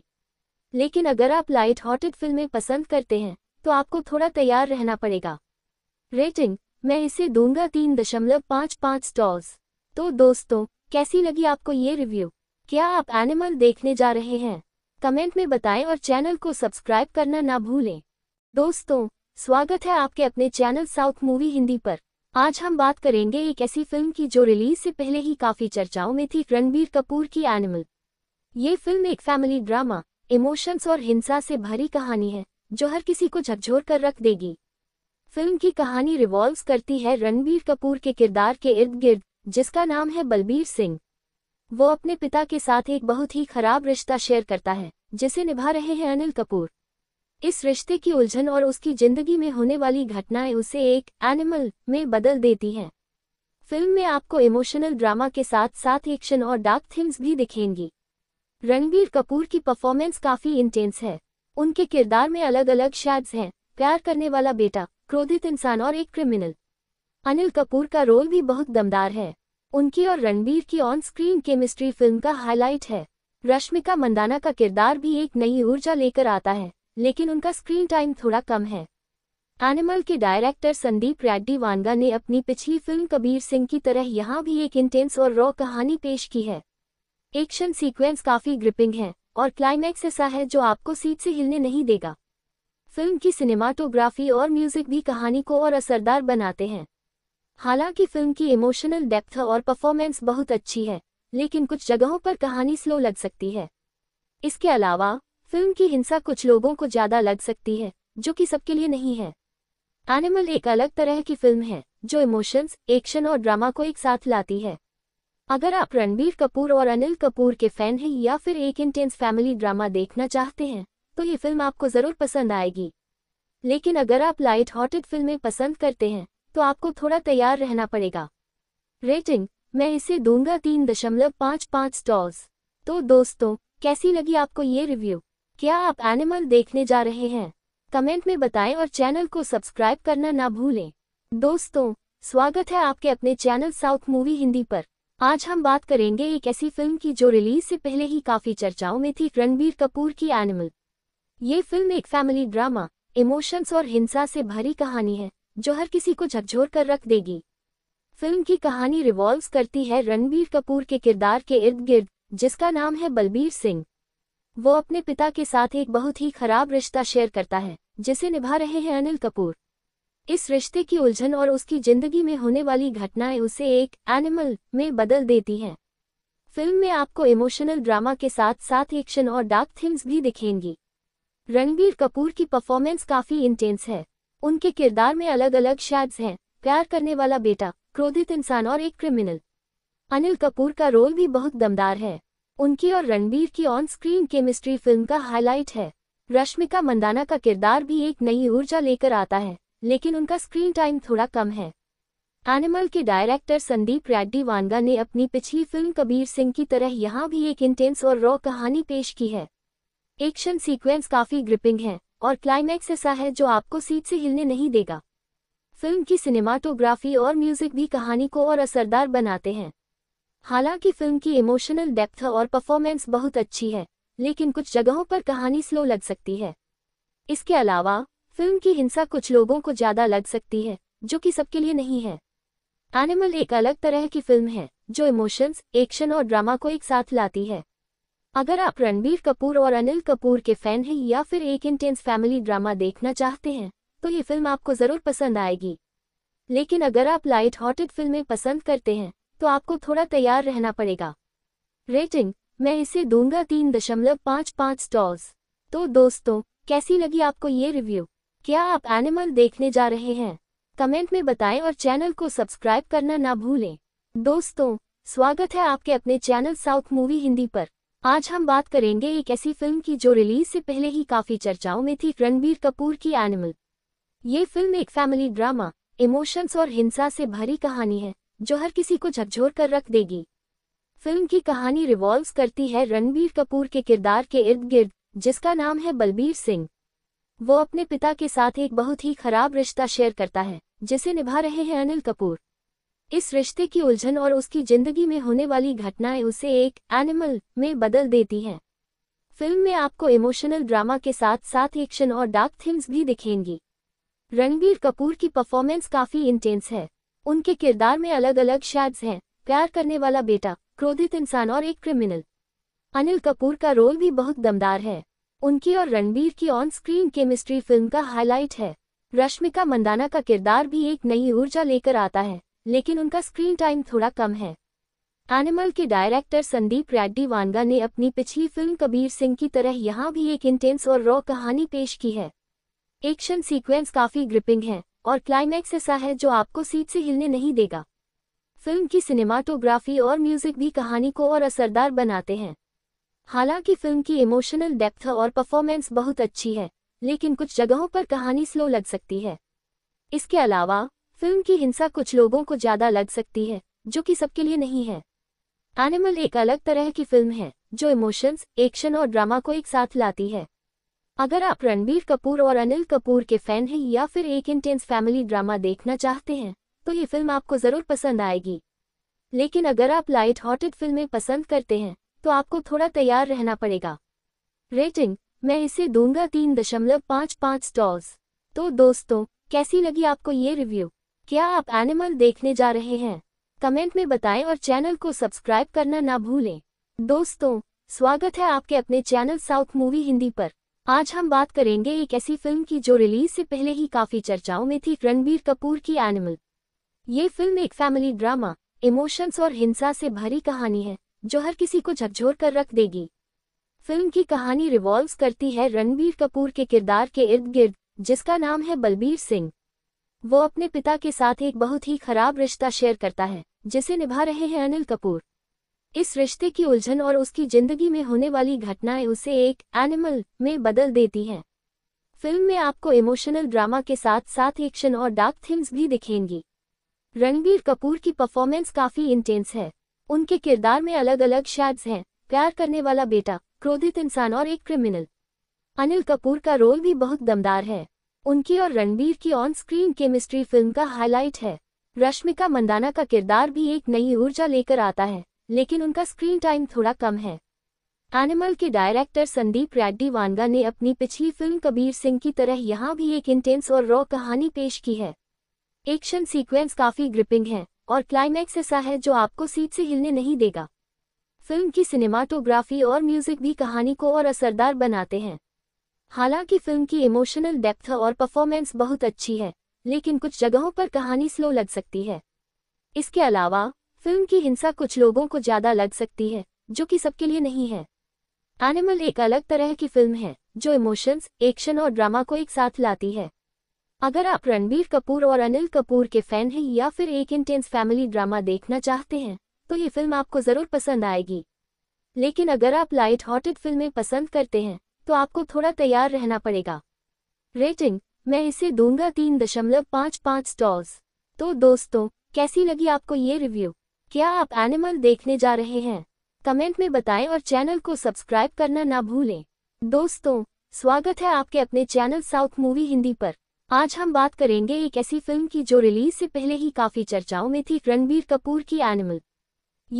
A: लेकिन अगर आप लाइट हॉटेड फिल्में पसंद करते हैं तो आपको थोड़ा तैयार रहना पड़ेगा रेटिंग मैं इसे दूंगा तीन दशमलव पाँच पाँच स्टॉल्स तो दोस्तों कैसी लगी आपको ये रिव्यू क्या आप एनिमल देखने जा रहे हैं कमेंट में बताएं और चैनल को सब्सक्राइब करना ना भूलें दोस्तों स्वागत है आपके अपने चैनल साउथ मूवी हिंदी पर आज हम बात करेंगे एक ऐसी फिल्म की जो रिलीज से पहले ही काफी चर्चाओं में थी रणबीर कपूर की एनिमल ये फिल्म एक फैमिली ड्रामा इमोशंस और हिंसा से भरी कहानी है जो हर किसी को झकझोर कर रख देगी फिल्म की कहानी रिवॉल्व करती है रणबीर कपूर के किरदार के इर्द गिर्द जिसका नाम है बलबीर सिंह वो अपने पिता के साथ एक बहुत ही खराब रिश्ता शेयर करता है जिसे निभा रहे हैं अनिल कपूर इस रिश्ते की उलझन और उसकी जिंदगी में होने वाली घटनाएं उसे एक एनिमल में बदल देती हैं फिल्म में आपको इमोशनल ड्रामा के साथ साथ एक्शन और डार्क थीम्स भी दिखेंगी रणबीर कपूर की परफॉर्मेंस काफी इंटेंस है उनके किरदार में अलग अलग शैड्स हैं प्यार करने वाला बेटा क्रोधित इंसान और एक क्रिमिनल अनिल कपूर का रोल भी बहुत दमदार है उनकी और रणबीर की ऑन स्क्रीन केमिस्ट्री फिल्म का हाईलाइट है रश्मिका मंदाना का किरदार भी एक नई ऊर्जा लेकर आता है लेकिन उनका स्क्रीन टाइम थोड़ा कम है एनिमल के डायरेक्टर संदीप रेड्डी वानगा ने अपनी पिछली फिल्म कबीर सिंह की तरह यहाँ भी एक इंटेंस और रॉ कहानी पेश की है एक्शन सीक्वेंस काफी ग्रिपिंग है और क्लाइमैक्स ऐसा है जो आपको सीट से हिलने नहीं देगा फिल्म की सिनेमाटोग्राफी और म्यूजिक भी कहानी को और असरदार बनाते हैं हालांकि फिल्म की इमोशनल डेप्थ और परफॉर्मेंस बहुत अच्छी है लेकिन कुछ जगहों पर कहानी स्लो लग सकती है इसके अलावा फिल्म की हिंसा कुछ लोगों को ज्यादा लग सकती है जो कि सबके लिए नहीं है एनिमल एक अलग तरह की फिल्म है जो इमोशंस एक्शन और ड्रामा को एक साथ लाती है अगर आप रणबीर कपूर और अनिल कपूर के फैन हैं या फिर एक इंटेंस फैमिली ड्रामा देखना चाहते हैं तो ये फिल्म आपको ज़रूर पसंद आएगी लेकिन अगर आप लाइट हॉटेड फिल्में पसंद करते हैं तो आपको थोड़ा तैयार रहना पड़ेगा रेटिंग मैं इसे दूंगा तीन दशमलव पाँच पाँच स्टॉल्स तो दोस्तों कैसी लगी आपको ये रिव्यू क्या आप एनिमल देखने जा रहे हैं कमेंट में बताएं और चैनल को सब्सक्राइब करना ना भूलें दोस्तों स्वागत है आपके अपने चैनल साउथ मूवी हिंदी पर आज हम बात करेंगे एक ऐसी फिल्म की जो रिलीज से पहले ही काफी चर्चाओं में थी रणबीर कपूर की एनिमल ये फिल्म एक फैमिली ड्रामा इमोशंस और हिंसा से भरी कहानी है जो हर किसी को झकझोर कर रख देगी फिल्म की कहानी रिवॉल्व करती है रणबीर कपूर के किरदार के इर्द गिर्द जिसका नाम है बलबीर सिंह वो अपने पिता के साथ एक बहुत ही खराब रिश्ता शेयर करता है जिसे निभा रहे हैं अनिल कपूर इस रिश्ते की उलझन और उसकी जिंदगी में होने वाली घटनाएं उसे एक एनिमल में बदल देती हैं फिल्म में आपको इमोशनल ड्रामा के साथ साथ एक्शन और डार्क थीम्स भी दिखेंगी रणबीर कपूर की परफॉर्मेंस काफी इंटेंस है उनके किरदार में अलग अलग शैड्स हैं प्यार करने वाला बेटा क्रोधित इंसान और एक क्रिमिनल अनिल कपूर का रोल भी बहुत दमदार है उनकी और रणबीर की ऑन स्क्रीन केमिस्ट्री फिल्म का हाईलाइट है रश्मिका मंदाना का किरदार भी एक नई ऊर्जा लेकर आता है लेकिन उनका स्क्रीन टाइम थोड़ा कम है एनिमल के डायरेक्टर संदीप रेड्डी वानगा ने अपनी पिछली फिल्म कबीर सिंह की तरह यहाँ भी एक इंटेंस और रॉ कहानी पेश की है एक्शन सीक्वेंस काफी ग्रिपिंग है और क्लाइमैक्स ऐसा है जो आपको सीट से हिलने नहीं देगा फिल्म की सिनेमाटोग्राफी और म्यूजिक भी कहानी को और असरदार बनाते हैं हालांकि फिल्म की इमोशनल डेप्थ और परफॉर्मेंस बहुत अच्छी है लेकिन कुछ जगहों पर कहानी स्लो लग सकती है इसके अलावा फिल्म की हिंसा कुछ लोगों को ज्यादा लग सकती है जो कि सबके लिए नहीं है एनिमल एक अलग तरह की फिल्म है जो इमोशंस एक्शन और ड्रामा को एक साथ लाती है अगर आप रणबीर कपूर और अनिल कपूर के फैन हैं या फिर एक इंटेंस फैमिली ड्रामा देखना चाहते हैं तो ये फिल्म आपको ज़रूर पसंद आएगी लेकिन अगर आप लाइट हॉटेड फिल्में पसंद करते हैं तो आपको थोड़ा तैयार रहना पड़ेगा रेटिंग मैं इसे दूंगा तीन दशमलव पाँच पाँच स्टॉल्स तो दोस्तों कैसी लगी आपको ये रिव्यू क्या आप एनिमल देखने जा रहे हैं कमेंट में बताएं और चैनल को सब्सक्राइब करना ना भूलें दोस्तों स्वागत है आपके अपने चैनल साउथ मूवी हिंदी पर आज हम बात करेंगे एक ऐसी फिल्म की जो रिलीज से पहले ही काफी चर्चाओं में थी रणबीर कपूर की एनिमल ये फिल्म एक फैमिली ड्रामा इमोशंस और हिंसा से भरी कहानी है जो हर किसी को झकझोर कर रख देगी फिल्म की कहानी रिवॉल्व करती है रणबीर कपूर के किरदार के इर्द गिर्द जिसका नाम है बलबीर सिंह वो अपने पिता के साथ एक बहुत ही खराब रिश्ता शेयर करता है जिसे निभा रहे हैं अनिल कपूर इस रिश्ते की उलझन और उसकी जिंदगी में होने वाली घटनाएं उसे एक एनिमल में बदल देती हैं फिल्म में आपको इमोशनल ड्रामा के साथ साथ एक्शन और डार्क थीम्स भी दिखेंगी रणबीर कपूर की परफॉर्मेंस काफ़ी इंटेंस है उनके किरदार में अलग अलग शेड्स हैं प्यार करने वाला बेटा क्रोधित इंसान और एक क्रिमिनल अनिल कपूर का रोल भी बहुत दमदार है उनकी और रणबीर की ऑन स्क्रीन केमिस्ट्री फिल्म का हाईलाइट है रश्मिका मंदाना का किरदार भी एक नई ऊर्जा लेकर आता है लेकिन उनका स्क्रीन टाइम थोड़ा कम है एनिमल के डायरेक्टर संदीप रेड्डी वानगा ने अपनी पिछली फिल्म कबीर सिंह की तरह यहाँ भी एक इंटेंस और रॉ कहानी पेश की है एक्शन सीक्वेंस काफी ग्रिपिंग है और क्लाइमैक्स ऐसा है जो आपको सीट से हिलने नहीं देगा फिल्म की सिनेमाटोग्राफी और म्यूजिक भी कहानी को और असरदार बनाते हैं हालांकि फिल्म की इमोशनल डेप्थ और परफॉर्मेंस बहुत अच्छी है लेकिन कुछ जगहों पर कहानी स्लो लग सकती है इसके अलावा फिल्म की हिंसा कुछ लोगों को ज़्यादा लग सकती है जो कि सबके लिए नहीं है एनिमल एक अलग तरह की फिल्म है जो इमोशंस एक्शन और ड्रामा को एक साथ लाती है अगर आप रणबीर कपूर और अनिल कपूर के फैन हैं या फिर एक इंटेंस फैमिली ड्रामा देखना चाहते हैं तो ये फिल्म आपको ज़रूर पसंद आएगी लेकिन अगर आप लाइट हॉटेड फिल्में पसंद करते हैं तो आपको थोड़ा तैयार रहना पड़ेगा रेटिंग मैं इसे दूंगा तीन दशमलव पाँच पाँच स्टॉल्स तो दोस्तों कैसी लगी आपको ये रिव्यू क्या आप एनिमल देखने जा रहे हैं कमेंट में बताएं और चैनल को सब्सक्राइब करना ना भूलें दोस्तों स्वागत है आपके अपने चैनल साउथ मूवी हिंदी पर आज हम बात करेंगे एक ऐसी फिल्म की जो रिलीज से पहले ही काफी चर्चाओं में थी रणबीर कपूर की एनिमल ये फिल्म एक फैमिली ड्रामा इमोशंस और हिंसा से भरी कहानी है जो हर किसी को झकझोर कर रख देगी फिल्म की कहानी रिवॉल्व करती है रणबीर कपूर के किरदार के इर्द गिर्द जिसका नाम है बलबीर सिंह वो अपने पिता के साथ एक बहुत ही खराब रिश्ता शेयर करता है जिसे निभा रहे हैं अनिल कपूर इस रिश्ते की उलझन और उसकी जिंदगी में होने वाली घटनाएं उसे एक एनिमल में बदल देती हैं फिल्म में आपको इमोशनल ड्रामा के साथ साथ एक्शन और डार्क थीम्स भी दिखेंगी रणबीर कपूर की परफॉर्मेंस काफी इंटेंस है उनके किरदार में अलग अलग शेड्स हैं प्यार करने वाला बेटा क्रोधित इंसान और एक क्रिमिनल अनिल कपूर का रोल भी बहुत दमदार है उनकी और रणबीर की ऑन स्क्रीन केमिस्ट्री फिल्म का हाईलाइट है रश्मिका मंदाना का किरदार भी एक नई ऊर्जा लेकर आता है लेकिन उनका स्क्रीन टाइम थोड़ा कम है एनिमल के डायरेक्टर संदीप रेड्डी वानगा ने अपनी पिछली फिल्म कबीर सिंह की तरह यहाँ भी एक इंटेंस और रॉ कहानी पेश की है एक्शन सीक्वेंस काफी ग्रिपिंग है और क्लाइमैक्स ऐसा है जो आपको सीट से हिलने नहीं देगा फिल्म की सिनेमाटोग्राफी और म्यूजिक भी कहानी को और असरदार बनाते हैं हालांकि फिल्म की इमोशनल डेप्थ और परफॉर्मेंस बहुत अच्छी है लेकिन कुछ जगहों पर कहानी स्लो लग सकती है इसके अलावा फिल्म की हिंसा कुछ लोगों को ज्यादा लग सकती है जो कि सबके लिए नहीं है एनिमल एक अलग तरह की फिल्म है जो इमोशंस एक्शन और ड्रामा को एक साथ लाती है अगर आप रणबीर कपूर और अनिल कपूर के फैन हैं या फिर एक इंटेंस फैमिली ड्रामा देखना चाहते हैं तो ये फिल्म आपको ज़रूर पसंद आएगी लेकिन अगर आप लाइट हॉटेड फिल्में पसंद करते हैं तो आपको थोड़ा तैयार रहना पड़ेगा रेटिंग मैं इसे दूंगा तीन दशमलव पाँच पाँच स्टॉल्स तो दोस्तों कैसी लगी आपको ये रिव्यू क्या आप एनिमल देखने जा रहे हैं कमेंट में बताएं और चैनल को सब्सक्राइब करना ना भूलें दोस्तों स्वागत है आपके अपने चैनल साउथ मूवी हिंदी पर आज हम बात करेंगे एक ऐसी फिल्म की जो रिलीज से पहले ही काफी चर्चाओं में थी रणबीर कपूर की एनिमल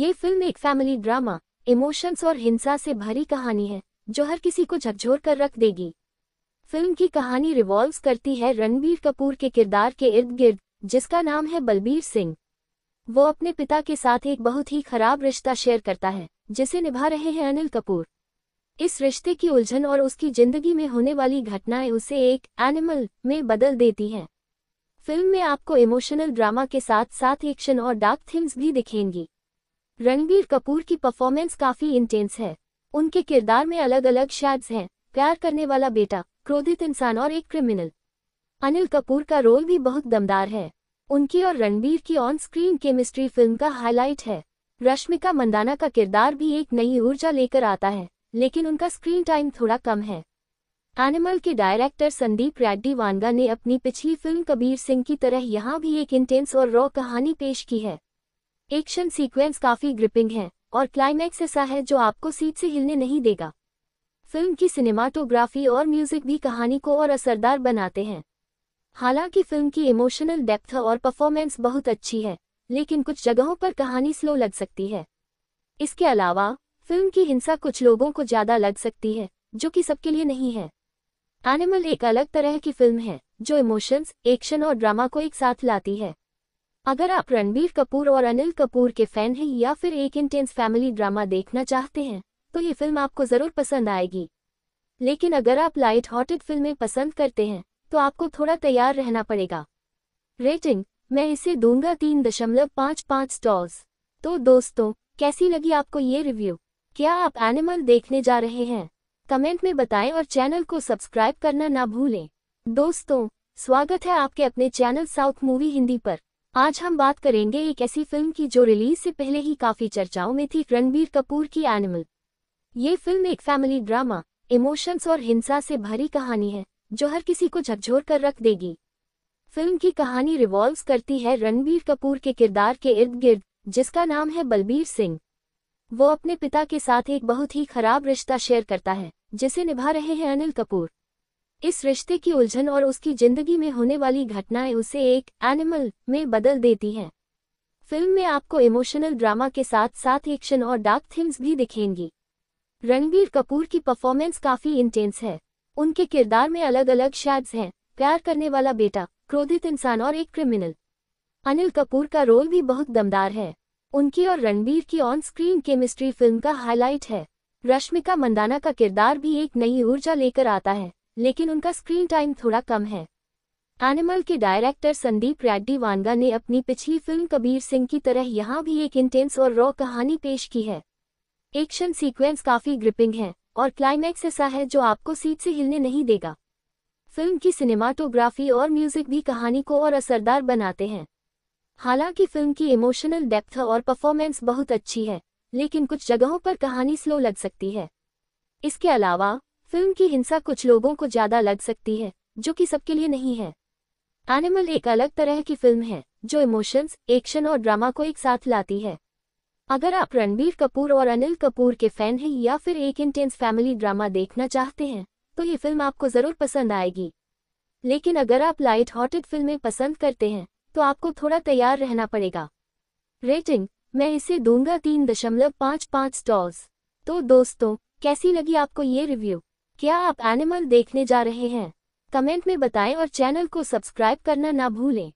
A: ये फिल्म एक फैमिली ड्रामा इमोशंस और हिंसा से भरी कहानी है जो हर किसी को झकझोर कर रख देगी फिल्म की कहानी रिवॉल्व करती है रणबीर कपूर के किरदार के इर्द गिर्द जिसका नाम है बलबीर सिंह वो अपने पिता के साथ एक बहुत ही खराब रिश्ता शेयर करता है जिसे निभा रहे हैं अनिल कपूर इस रिश्ते की उलझन और उसकी जिंदगी में होने वाली घटनाएं उसे एक एनिमल में बदल देती हैं फिल्म में आपको इमोशनल ड्रामा के साथ साथ एक्शन और डार्क थीम्स भी दिखेंगी रणबीर कपूर की परफॉर्मेंस काफी इंटेंस है उनके किरदार में अलग अलग शैड्स हैं प्यार करने वाला बेटा क्रोधित इंसान और एक क्रिमिनल अनिल कपूर का रोल भी बहुत दमदार है उनकी और रणबीर की ऑन स्क्रीन केमिस्ट्री फिल्म का हाईलाइट है रश्मिका मंदाना का किरदार भी एक नई ऊर्जा लेकर आता है लेकिन उनका स्क्रीन टाइम थोड़ा कम है एनिमल के डायरेक्टर संदीप रेड्डी वानगा ने अपनी पिछली फिल्म कबीर सिंह की तरह यहाँ भी एक इंटेंस और रॉ कहानी पेश की है एक्शन सीक्वेंस काफी ग्रिपिंग है और क्लाइमैक्स ऐसा है जो आपको सीट से हिलने नहीं देगा फिल्म की सिनेमाटोग्राफी और म्यूजिक भी कहानी को और असरदार बनाते हैं हालांकि फिल्म की इमोशनल डेप्थ और परफॉर्मेंस बहुत अच्छी है लेकिन कुछ जगहों पर कहानी स्लो लग सकती है इसके अलावा फिल्म की हिंसा कुछ लोगों को ज्यादा लग सकती है जो कि सबके लिए नहीं है एनिमल एक अलग तरह की फिल्म है जो इमोशंस एक्शन और ड्रामा को एक साथ लाती है अगर आप रणबीर कपूर और अनिल कपूर के फैन हैं या फिर एक इंटेंस फैमिली ड्रामा देखना चाहते हैं तो ये फिल्म आपको ज़रूर पसंद आएगी लेकिन अगर आप लाइट हॉटेड फिल्में पसंद करते हैं तो आपको थोड़ा तैयार रहना पड़ेगा रेटिंग मैं इसे दूंगा तीन दशमलव पाँच पाँच स्टॉल्स तो दोस्तों कैसी लगी आपको ये रिव्यू क्या आप एनिमल देखने जा रहे हैं कमेंट में बताएं और चैनल को सब्सक्राइब करना ना भूलें दोस्तों स्वागत है आपके अपने चैनल साउथ मूवी हिंदी पर आज हम बात करेंगे एक ऐसी फिल्म की जो रिलीज से पहले ही काफी चर्चाओं में थी रणबीर कपूर की एनिमल ये फिल्म एक फैमिली ड्रामा इमोशंस और हिंसा से भरी कहानी है जो हर किसी को झकझोर कर रख देगी फिल्म की कहानी रिवॉल्व करती है रणबीर कपूर के किरदार के इर्द गिर्द जिसका नाम है बलबीर सिंह वो अपने पिता के साथ एक बहुत ही खराब रिश्ता शेयर करता है जिसे निभा रहे हैं अनिल कपूर इस रिश्ते की उलझन और उसकी जिंदगी में होने वाली घटनाएं उसे एक एनिमल में बदल देती हैं फिल्म में आपको इमोशनल ड्रामा के साथ साथ एक्शन और डार्क थीम्स भी दिखेंगी रणबीर कपूर की परफॉर्मेंस काफ़ी इंटेंस है उनके किरदार में अलग अलग शेड्स हैं प्यार करने वाला बेटा क्रोधित इंसान और एक क्रिमिनल अनिल कपूर का रोल भी बहुत दमदार है उनकी और रणबीर की ऑन स्क्रीन केमिस्ट्री फिल्म का हाईलाइट है रश्मिका मंदाना का किरदार भी एक नई ऊर्जा लेकर आता है लेकिन उनका स्क्रीन टाइम थोड़ा कम है एनिमल के डायरेक्टर संदीप रेड्डी वानगा ने अपनी पिछली फिल्म कबीर सिंह की तरह यहाँ भी एक इंटेंस और रॉ कहानी पेश की है एक्शन सीक्वेंस काफी ग्रिपिंग है और क्लाइमैक्स ऐसा है जो आपको सीट से हिलने नहीं देगा फिल्म की सिनेमाटोग्राफी और म्यूजिक भी कहानी को और असरदार बनाते हैं हालांकि फिल्म की इमोशनल डेप्थ और परफॉर्मेंस बहुत अच्छी है लेकिन कुछ जगहों पर कहानी स्लो लग सकती है इसके अलावा फिल्म की हिंसा कुछ लोगों को ज़्यादा लग सकती है जो कि सबके लिए नहीं है एनिमल एक अलग तरह की फिल्म है जो इमोशंस एक्शन और ड्रामा को एक साथ लाती है अगर आप रणबीर कपूर और अनिल कपूर के फैन हैं या फिर एक इंटेंस फैमिली ड्रामा देखना चाहते हैं तो ये फिल्म आपको ज़रूर पसंद आएगी लेकिन अगर आप लाइट हॉटेड फिल्में पसंद करते हैं तो आपको थोड़ा तैयार रहना पड़ेगा रेटिंग मैं इसे दूंगा तीन दशमलव पाँच पाँच स्टॉल्स तो दोस्तों कैसी लगी आपको ये रिव्यू क्या आप एनिमल देखने जा रहे हैं कमेंट में बताएं और चैनल को सब्सक्राइब करना ना भूलें